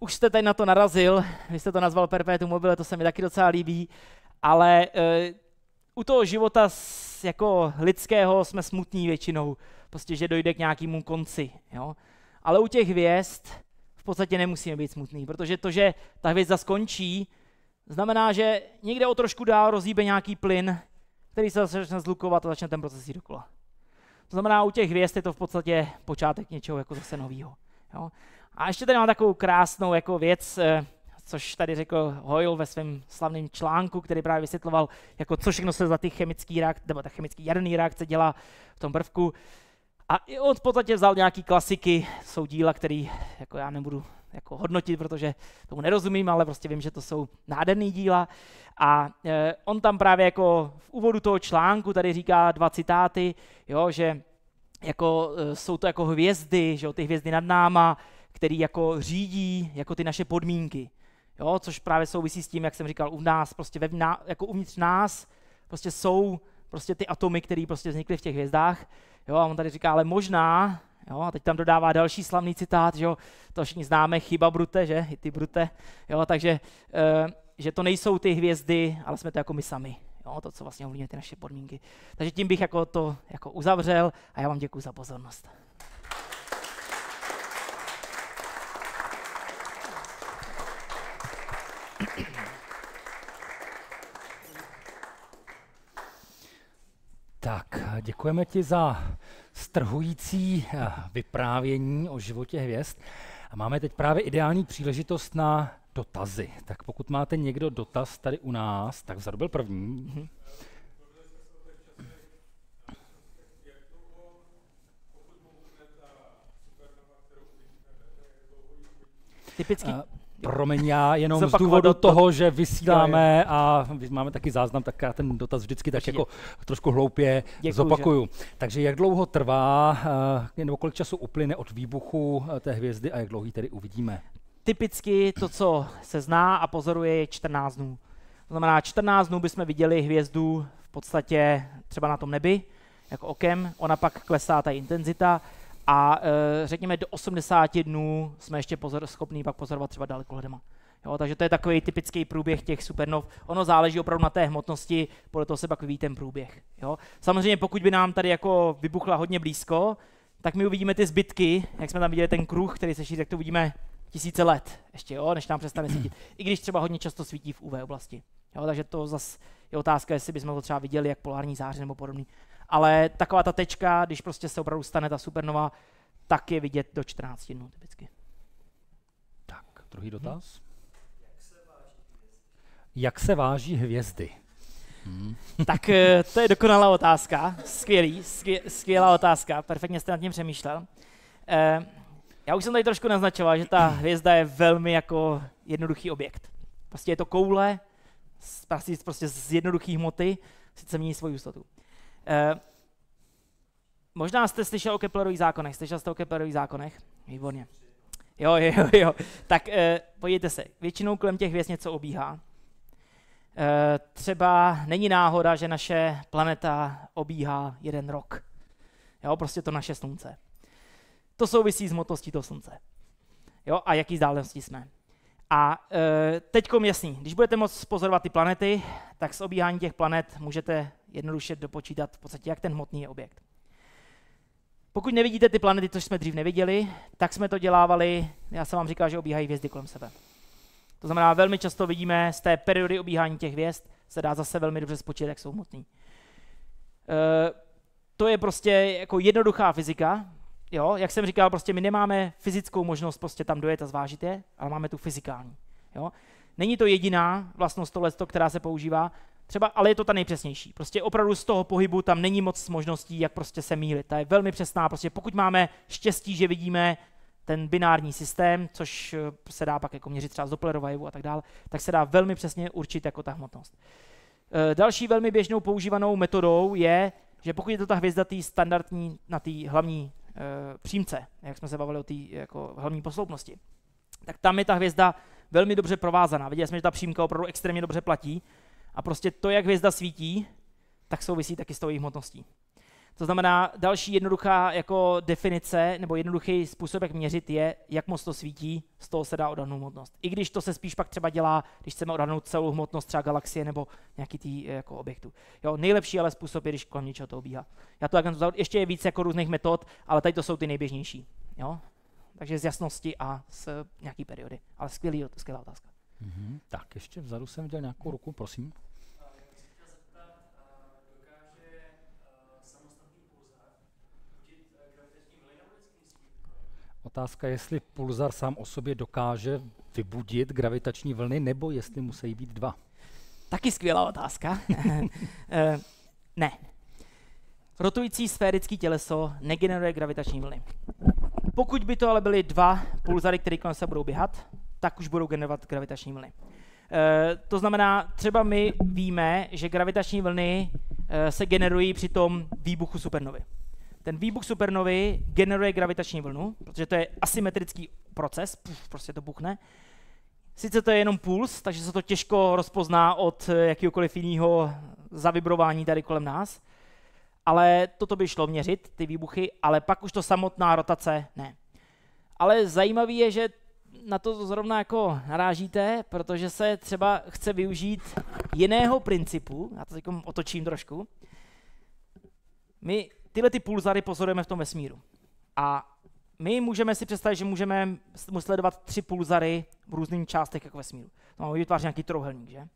už jste tady na to narazil, vy jste to nazval perpetuum mobile, to se mi taky docela líbí, ale eh, u toho života s, jako lidského jsme smutní většinou, prostě, že dojde k nějakému konci. Jo? Ale u těch hvězd v podstatě nemusíme být smutní, protože to, že ta hvězda skončí, znamená, že někde o trošku dál rozhýbe nějaký plyn, který se začne zlukovat a začne ten proces jít dokola. To znamená, u těch hvězd je to v podstatě počátek něčeho jako zase nového. A ještě tady mám takovou krásnou jako věc, eh, což tady řekl Hoyle ve svém slavném článku, který právě vysvětloval, jako co všechno se za ty chemický reakce, nebo ta chemický jaderný reakce dělá v tom prvku. A i on v podstatě vzal nějaký klasiky, jsou díla, který jako já nebudu jako hodnotit, protože tomu nerozumím, ale prostě vím, že to jsou nádherný díla. A e, on tam právě jako v úvodu toho článku tady říká dva citáty, jo, že jako, e, jsou to jako hvězdy, že jo, ty hvězdy nad náma, který jako řídí jako ty naše podmínky. Jo, což právě souvisí s tím, jak jsem říkal, u nás, prostě ve, na, jako uvnitř nás prostě jsou prostě ty atomy, které prostě vznikly v těch hvězdách. Jo, a on tady říká, ale možná, jo, a teď tam dodává další slavný citát, že jo, to všichni známe, chyba brute, že, i ty brute, jo, takže, e, že to nejsou ty hvězdy, ale jsme to jako my sami, jo, to, co vlastně ovlivňuje ty naše podmínky. Takže tím bych jako to jako uzavřel a já vám děkuji za pozornost. Tak, děkujeme ti za strhující eh, vyprávění o životě hvězd. A máme teď právě ideální příležitost na dotazy. Tak pokud máte někdo dotaz tady u nás, tak vzadu byl první. Mhm. Typický, eh, Promiň, já jenom z důvodu to... toho, že vysíláme a máme taky záznam, tak já ten dotaz vždycky tak jako trošku hloupě Děkuju, zopakuju. Že? Takže jak dlouho trvá, eh, nebo kolik času uplyne od výbuchu eh, té hvězdy a jak dlouhý tedy uvidíme? Typicky to, co se zná a pozoruje, je 14 dnů. To znamená, 14 dnů bychom viděli hvězdu v podstatě třeba na tom nebi, jako okem, ona pak klesá ta intenzita, a eh, řekněme do 80 dnů jsme ještě pozor, schopní pak pozorovat třeba daleko dalekohledema. Jo, takže to je takový typický průběh těch supernov. Ono záleží opravdu na té hmotnosti, podle toho se pak vyvíjí ten průběh. Jo. Samozřejmě pokud by nám tady jako vybuchla hodně blízko, tak my uvidíme ty zbytky, jak jsme tam viděli ten kruh, který se šíří, tak to uvidíme tisíce let ještě, jo, než nám přestane svítit. I když třeba hodně často svítí v UV oblasti. Jo, takže to zase je otázka, jestli bychom to třeba viděli jak polární záře nebo podobný ale taková ta tečka, když prostě se opravdu stane ta supernova, tak je vidět do 14 dnů typicky. Tak, druhý dotaz. Hmm. Jak se váží hvězdy? Hmm. Tak eh, to je dokonalá otázka. Skvělý, skvě, skvělá otázka. Perfektně jste nad tím přemýšlel. Eh, já už jsem tady trošku naznačoval, že ta hvězda je velmi jako jednoduchý objekt. Prostě je to koule, prostě, z jednoduchých hmoty, sice mění svoji jistotu. Eh, možná jste slyšel o Keplerových zákonech. Slyšel jste o Keplerových zákonech? Výborně. Jo, jo, jo. Tak eh, podívejte se, většinou kolem těch hvězd něco obíhá. Eh, třeba není náhoda, že naše planeta obíhá jeden rok. Jo, prostě to naše slunce. To souvisí s motostí toho slunce. Jo, a jaký vzdálenosti jsme. A e, teďkom jasný, když budete moc pozorovat ty planety, tak z obíhání těch planet můžete jednoduše dopočítat v podstatě, jak ten hmotný je objekt. Pokud nevidíte ty planety, což jsme dřív neviděli, tak jsme to dělávali, já jsem vám říkal, že obíhají hvězdy kolem sebe. To znamená, velmi často vidíme z té periody obíhání těch hvězd, se dá zase velmi dobře spočítat, jak jsou hmotný. E, to je prostě jako jednoduchá fyzika, jo, jak jsem říkal, prostě my nemáme fyzickou možnost prostě tam dojet a zvážit je, ale máme tu fyzikální. Jo. Není to jediná vlastnost tohle, která se používá, třeba, ale je to ta nejpřesnější. Prostě opravdu z toho pohybu tam není moc možností, jak prostě se mílit. Ta je velmi přesná. Prostě pokud máme štěstí, že vidíme ten binární systém, což eh, se dá pak jako měřit třeba z Dopplerova a tak dále, tak se dá velmi přesně určit jako ta hmotnost. Eh, další velmi běžnou používanou metodou je, že pokud je to ta hvězda tý standardní na té hlavní Eh, přímce, jak jsme se bavili o té jako hlavní posloupnosti. Tak tam je ta hvězda velmi dobře provázaná. Viděli jsme, že ta přímka opravdu extrémně dobře platí. A prostě to, jak hvězda svítí, tak souvisí taky s tou jejich hmotností. To znamená, další jednoduchá jako definice nebo jednoduchý způsob, jak měřit, je, jak moc to svítí, z toho se dá odhadnout hmotnost. I když to se spíš pak třeba dělá, když chceme odhadnout celou hmotnost třeba galaxie nebo nějaký tý, eh, jako objektu. Jo, nejlepší ale způsob je, když kolem něčeho to obíhá. Já to jak ještě je víc jako různých metod, ale tady to jsou ty nejběžnější. Jo? Takže z jasnosti a z nějaký periody. Ale skvělý, skvělá otázka. Mm-hmm. Tak ještě vzadu jsem viděl nějakou ruku, prosím. Otázka, jestli pulzar sám o sobě dokáže vybudit gravitační vlny, nebo jestli musí být dva. Taky skvělá otázka. Eh, ne. Rotující sférický těleso negeneruje gravitační vlny. Pokud by to ale byly dva pulzary, které kolem se budou běhat, tak už budou generovat gravitační vlny. E, to znamená, třeba my víme, že gravitační vlny e, se generují při tom výbuchu supernovy ten výbuch supernovy generuje gravitační vlnu, protože to je asymetrický proces, puf, prostě to buchne. Sice to je jenom puls, takže se to těžko rozpozná od eh, jakýkoliv jiného zavibrování tady kolem nás, ale toto by šlo měřit, ty výbuchy, ale pak už to samotná rotace ne. Ale zajímavé je, že na to zrovna jako narážíte, protože se třeba chce využít jiného principu, já to teď otočím trošku. My tyhle ty pulzary pozorujeme v tom vesmíru. A my můžeme si představit, že můžeme sledovat tři pulzary v různých částech jako vesmíru. No, vytváří nějaký trouhelník, že?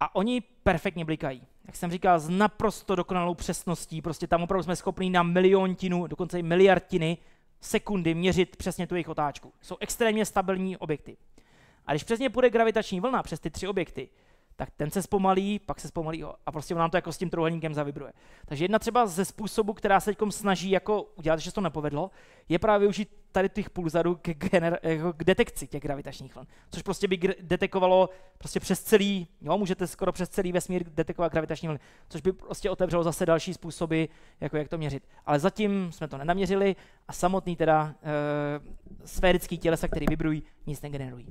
A oni perfektně blikají. Jak jsem říkal, s naprosto dokonalou přesností. Prostě tam opravdu jsme schopni na miliontinu, dokonce i miliardtiny sekundy měřit přesně tu jejich otáčku. Jsou extrémně stabilní objekty. A když přesně půjde gravitační vlna přes ty tři objekty, tak ten se zpomalí, pak se zpomalí a prostě on nám to jako s tím trouhelníkem zavibruje. Takže jedna třeba ze způsobů, která se teďkom snaží jako udělat, že se to nepovedlo, je právě využít tady těch pulzarů k, gener- jako k detekci těch gravitačních vln, což prostě by detekovalo prostě přes celý, jo, můžete skoro přes celý vesmír detekovat gravitační vlny, což by prostě otevřelo zase další způsoby, jako jak to měřit. Ale zatím jsme to nenaměřili a samotný teda e, sférický tělesa, který vibrují, nic negenerují.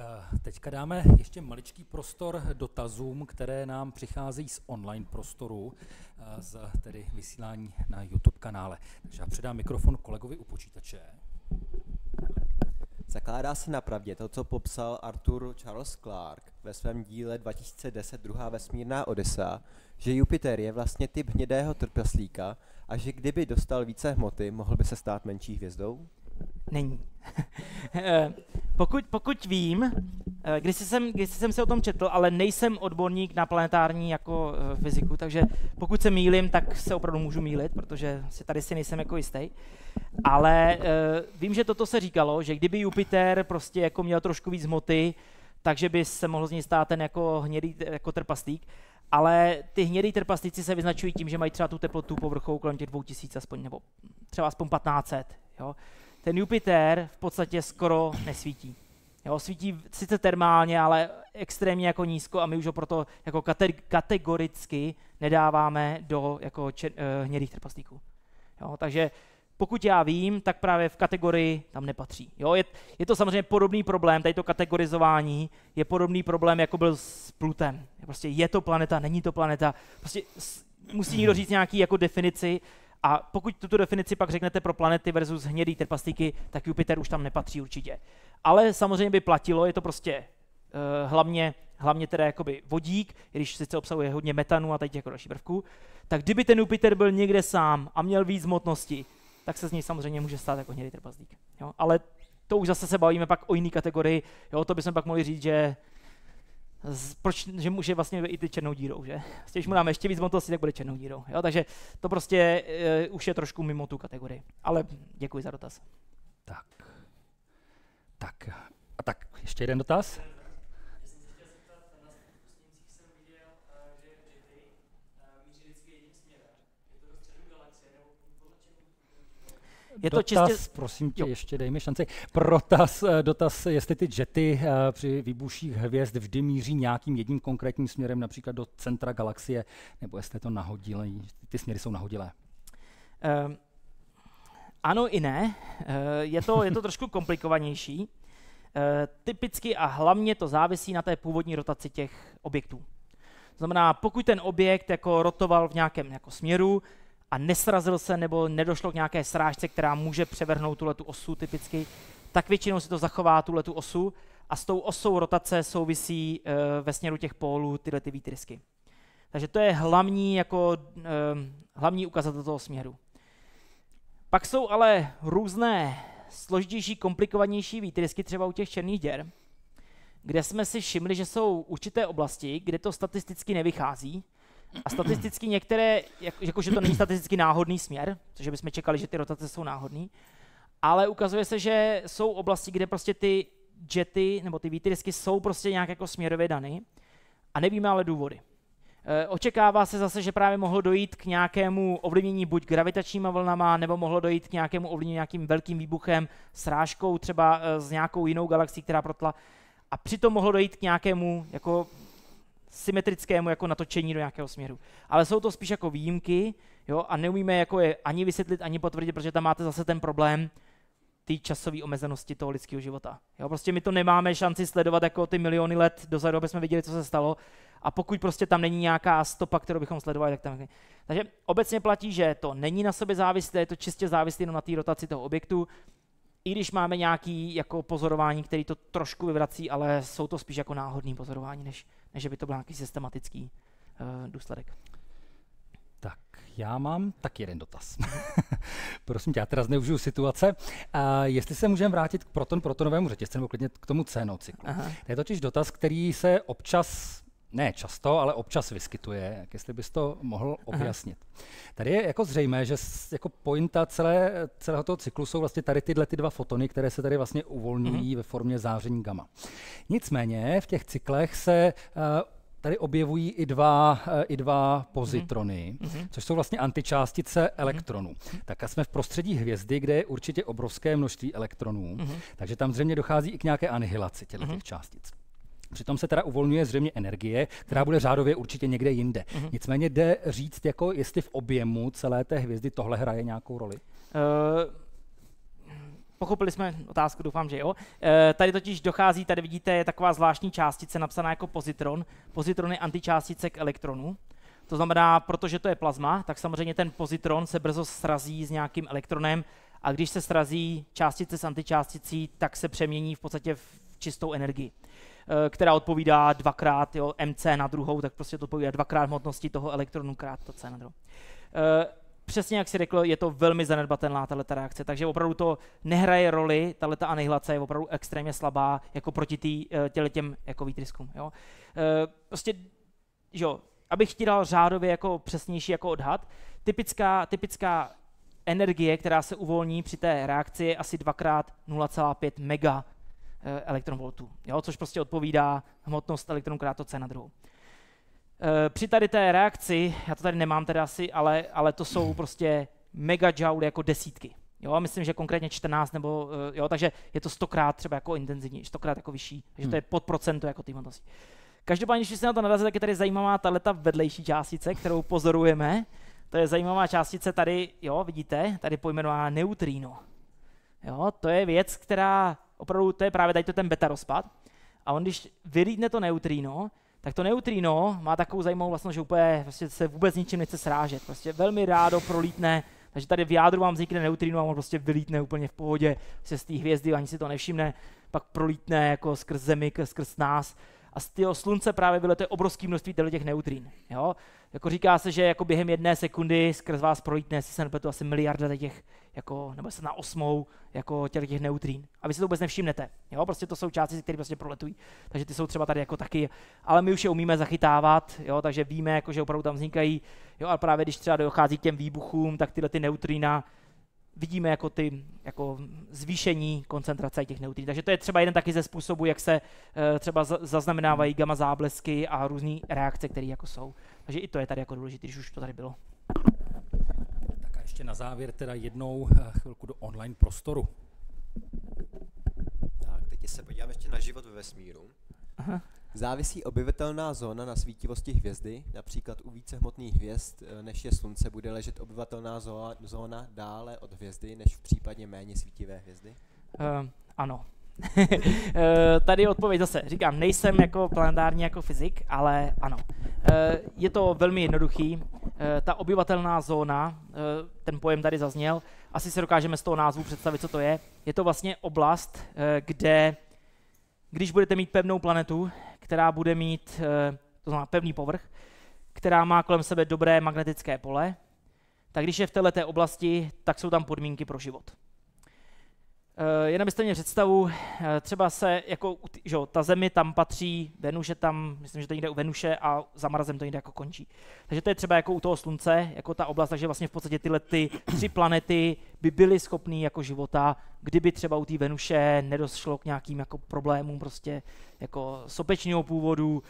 Eh, teďka dáme ještě maličký prostor dotazům, které nám přichází z online prostoru, eh, z tedy vysílání na YouTube kanále. Takže já předám mikrofon kolegovi u počítače. Zakládá se na pravdě to, co popsal Arthur Charles Clarke ve svém díle 2010 druhá vesmírná Odisa, že Jupiter je vlastně typ hnědého trpaslíka a že kdyby dostal více hmoty, mohl by se stát menší hvězdou? není. Eh, pokud, pokud vím, eh, když jsem, když jsem se o tom četl, ale nejsem odborník na planetární jako eh, fyziku, takže pokud se mýlím, tak se opravdu můžu mýlit, protože si tady si nejsem jako jistý. Ale vím, že toto se říkalo, že kdyby Jupiter prostě jako měl trošku víc hmoty, takže by se mohl z něj stát ten jako hnědý jako trpaslík. Ale ty hnědý trpaslíci se vyznačují tím, že mají třeba tu teplotu povrchou kolem těch 2000 aspoň, nebo třeba aspoň 1500. Jo? ten Jupiter v podstatě skoro nesvítí. Jo, svítí sice termálně, ale extrémně jako nízko a my už ho proto jako kate- kategoricky nedáváme do jako čer- uh, hnědých trpaslíků. Jo, takže pokud já vím, tak právě v kategorii tam nepatří. Jo, je, je to samozřejmě podobný problém, tady to kategorizování je podobný problém, jako byl s Plutem. Prostě je to planeta, není to planeta. Prostě musí někdo říct nějaký jako definici a pokud tuto definici pak řeknete pro planety versus hnědý trpaslíky, tak Jupiter už tam nepatří určitě. Ale samozřejmě by platilo, je to prostě uh, hlavně, hlavně teda jakoby vodík, když sice obsahuje hodně metanu a tady jako další prvků, tak kdyby ten Jupiter byl někde sám a měl víc hmotnosti, tak se z něj samozřejmě může stát jako hnědý trpaslík. Jo? Ale to už zase se bavíme pak o jiné kategorii, jo? to bychom pak mohli říct, že z, proč, že může vlastně i ty černou dírou, že? Vlastně, když mu dáme ještě víc motosti, tak bude černou dírou. Jo? Takže to prostě e, už je trošku mimo tu kategorii. Ale děkuji za dotaz. Tak. Tak. A tak, ještě jeden dotaz. je dotaz, to čistě... prosím tě, jo. ještě dej mi šanci. Protaz, eh, dotaz, jestli ty jety eh, při výbuších hvězd vždy míří nějakým jedním konkrétním směrem, například do centra galaxie, nebo jestli to nahodilé, ty směry jsou nahodilé. Um, ano i ne. Eh, je to, je to trošku komplikovanější. Typicky a hlavně to závisí na té původní rotaci těch objektů. To znamená, pokud ten objekt jako rotoval v nějakém jako směru, a nesrazil se nebo nedošlo k nějaké srážce, která může převrhnout tuhle tu osu typicky, tak většinou si to zachová tuhle tu osu a s tou osou rotace souvisí e, ve směru těch pólů tyhle ty výtrysky. Takže to je hlavní, jako, e, hlavní ukazatel toho směru. Pak jsou ale různé složitější, komplikovanější výtrysky třeba u těch černých děr, kde jsme si všimli, že jsou určité oblasti, kde to statisticky nevychází, a statisticky některé, jako, jakože to není statisticky náhodný směr, což bychom čekali, že ty rotace jsou náhodný, ale ukazuje se, že jsou oblasti, kde prostě ty jety nebo ty výtrysky jsou prostě nějak jako směrově dany a nevíme ale důvody. E, očekává se zase, že právě mohlo dojít k nějakému ovlivnění buď gravitačníma vlnama, nebo mohlo dojít k nějakému ovlivnění nějakým velkým výbuchem, srážkou třeba e, s nějakou jinou galaxií, která protla. A přitom mohlo dojít k nějakému jako symetrickému jako natočení do nějakého směru. Ale jsou to spíš jako výjimky jo, a neumíme jako je ani vysvětlit, ani potvrdit, protože tam máte zase ten problém ty časové omezenosti toho lidského života. Jo, prostě my to nemáme šanci sledovat jako ty miliony let dozadu, aby jsme viděli, co se stalo. A pokud prostě tam není nějaká stopa, kterou bychom sledovali, tak tam. Takže obecně platí, že to není na sobě závislé, je to čistě závislé jenom na té rotaci toho objektu i když máme nějaký jako pozorování, který to trošku vyvrací, ale jsou to spíš jako náhodné pozorování, než, než by to byl nějaký systematický uh, důsledek. Tak, já mám tak jeden dotaz. Prosím tě, já teda zneužiju situace. A eh, jestli se můžeme vrátit k proton-protonovému řetězci nebo klidně k tomu cénocyklu. To je totiž dotaz, který se občas ne často, ale občas vyskytuje, jak jestli bys to mohl objasnit. Aha. Tady je jako zřejmé, že jako pointa celé, celého toho cyklu jsou vlastně tady tyhle ty dva fotony, které se tady vlastně uvolňují mm ve formě záření gamma. Nicméně v těch cyklech se uh, tady objevují i dva, eh, i dva pozitrony, mm-hmm. což jsou vlastně antičástice mm-hmm. elektronů. Tak a jsme v prostředí hvězdy, kde je určitě obrovské množství elektronů, mm-hmm. takže tam zřejmě dochází i k nějaké anihilaci mhm. těch mm-hmm. částic. Přitom se teda uvolňuje zřejmě energie, která bude řádově určitě někde jinde. Mm-hmm. Nicméně jde říct, jako jestli v objemu celé té hvězdy tohle hraje nějakou roli. Uh... Pochopili jsme otázku, doufám, že jo. E, tady totiž dochází, tady vidíte, je taková zvláštní částice napsaná jako pozitron. Pozitron je antičástice k elektronu. To znamená, protože to je plazma, tak samozřejmě ten pozitron se brzo srazí s nějakým elektronem a když se srazí částice s antičásticí, tak se přemění v podstatě v čistou energii. Eh, která odpovídá dvakrát jo, MC na druhou, tak prostě to odpovídá dvakrát hmotnosti toho elektronu krát to C na druhou. Eh, přesně jak si řekl, je to velmi zanedbatelná tato reakce, takže opravdu to nehraje roli, tato anihilace je opravdu extrémně slabá jako proti tý, eh, těm jako výtryskům. Jo. Prostě, jo, abych ti dal řádově jako přesnější jako odhad, typická, typická energie, která se uvolní při té reakci, je asi dvakrát 0,5 mega Eh, elektronvoltů, jo? což prostě odpovídá hmotnost elektronu krát to C na druhou. Eh, při tady té reakci, já to tady nemám teda asi, ale, ale to jsou prostě megajouly jako desítky. Jo, myslím, že konkrétně 14 nebo, eh, jo, takže je to stokrát třeba jako intenzivní, stokrát jako vyšší, takže to je hmm. pod procento jako ty hmotnosti. Každopádně, když se na to narazí, tak je tady zajímavá tato vedlejší částice, kterou pozorujeme. To je zajímavá částice tady, jo, vidíte, tady pojmenovaná neutrino. Jo, to je věc, která opravdu to je právě tady to ten beta rozpad. A on když vylídne to neutrino, tak to neutrino má takovou zajímavou vlastnost, že úplně prostě se vůbec ničím nechce srážet. Prostě velmi rádo prolítne, takže tady v jádru vám vznikne neutrino a on prostě vylítne úplně v pohodě se z té hvězdy, ani si to nevšimne, pak prolítne jako skrz zemi, skrz nás a z toho slunce právě vyletuje obrovské množství těch neutrín. Jo? Jako říká se, že jako během jedné sekundy skrz vás prolítne, jestli se nepletu, asi miliarda těch, jako, nebo se na osmou jako těch neutrín. A vy si to vůbec nevšimnete. Jo? Prostě to jsou části, které prostě proletují. Takže ty jsou třeba tady jako taky, ale my už je umíme zachytávat, jo? takže víme, jako, že opravdu tam vznikají. Jo? A právě když třeba dochází k těm výbuchům, tak tyhle ty neutrína vidíme jako ty jako zvýšení koncentrace těch neutrin. Takže to je třeba jeden taky ze způsobů, jak se uh, třeba zaznamenávají gamma záblesky a různé reakce, které jako jsou. Takže i to je tady jako důležité, když už to tady bylo. Tak a ještě na závěr teda jednou eh, chvilku do online prostoru. Tak, teď se podíváme ještě na život ve vesmíru. Aha. Závisí obyvatelná zóna na svítivosti hvězdy, například u více hmotných hvězd eh, než je Slunce bude ležet obyvatelná zóna dále od hvězdy než v případě méně svítivé hvězdy? Uh, ano. Eh, tady odpověď zase. Říkám, nejsem jako planetární jako fyzik, ale ano. Je to velmi jednoduchý. Ta obyvatelná zóna, ten pojem tady zazněl, asi se dokážeme z toho názvu představit, co to je. Je to vlastně oblast, kde když budete mít pevnou planetu, která bude mít, eh, to znamená pevný povrch, která má kolem sebe dobré magnetické pole, tak když je v této oblasti, tak jsou tam podmínky pro život. Eh, Jen abyste mě představu, eh, třeba se, jako, že jo, ta země tam patří, Venuše tam, myslím, že to jde u Venuše a za Marzem to jde jako končí. Takže to je třeba jako u toho slunce, jako ta oblast, takže vlastně v podstatě tyhle ty tři planety by byly schopné jako života, kdyby třeba u té Venuše nedošlo k nějakým jako problémům prostě jako sopečního původu,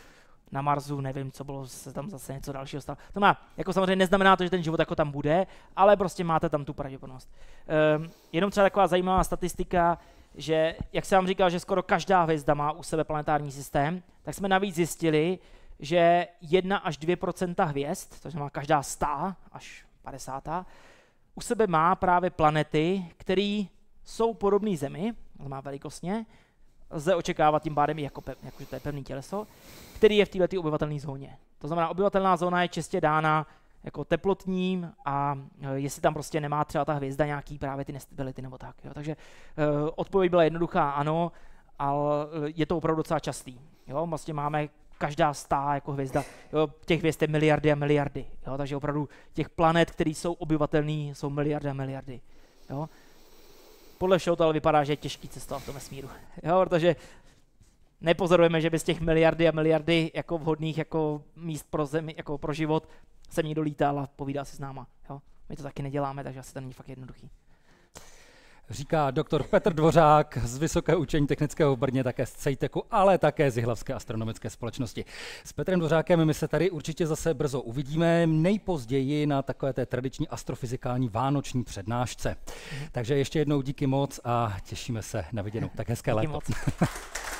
na Marsu, nevím, co bylo, se tam zase něco dalšího stalo. To má, jako samozřejmě neznamená to, že ten život jako tam bude, ale prostě máte tam tu pravděpodobnost. Um, jenom třeba taková zajímavá statistika, že, jak jsem vám říkal, že skoro každá hvězda má u sebe planetární systém, tak jsme navíc zjistili, že 1 až 2 hvězd, to znamená každá 100 až 50, u sebe má právě planety, které jsou podobné Zemi, má velikostně, lze očekávat tím pádem jako, pev, jako že to je pevný těleso, který je v této obyvatelné zóně. To znamená, obyvatelná zóna je čistě dána jako teplotním a eh, jestli tam prostě nemá třeba ta hvězda nějaký právě ty nestability nebo tak. Jo. Takže eh, odpověď byla jednoduchá ano, ale eh, je to opravdu docela častý. Jo. Vlastně máme každá stá jako hvězda, jo, těch hvězd je miliardy a miliardy. Jo. Takže opravdu těch planet, které jsou obyvatelné, jsou miliardy a miliardy. Jo. Podle všeho to ale vypadá, že je těžký cestovat v tom vesmíru, jo, protože nepozorujeme, že by z těch miliardy a miliardy jako vhodných jako míst pro, zemi, jako pro život se někdo lítal a povídá si s náma. Jo? My to taky neděláme, takže asi to není fakt jednoduchý. Říká doktor Petr Dvořák z Vysoké učení technického v Brně, také z CEJTECu, ale také z Jihlavské astronomické společnosti. S Petrem Dvořákem my se tady určitě zase brzo uvidíme, nejpozději na takové té tradiční astrofyzikální vánoční přednášce. Mhm. Takže ještě jednou díky moc a těšíme se na viděnou. Tak hezké díky léto. Moc.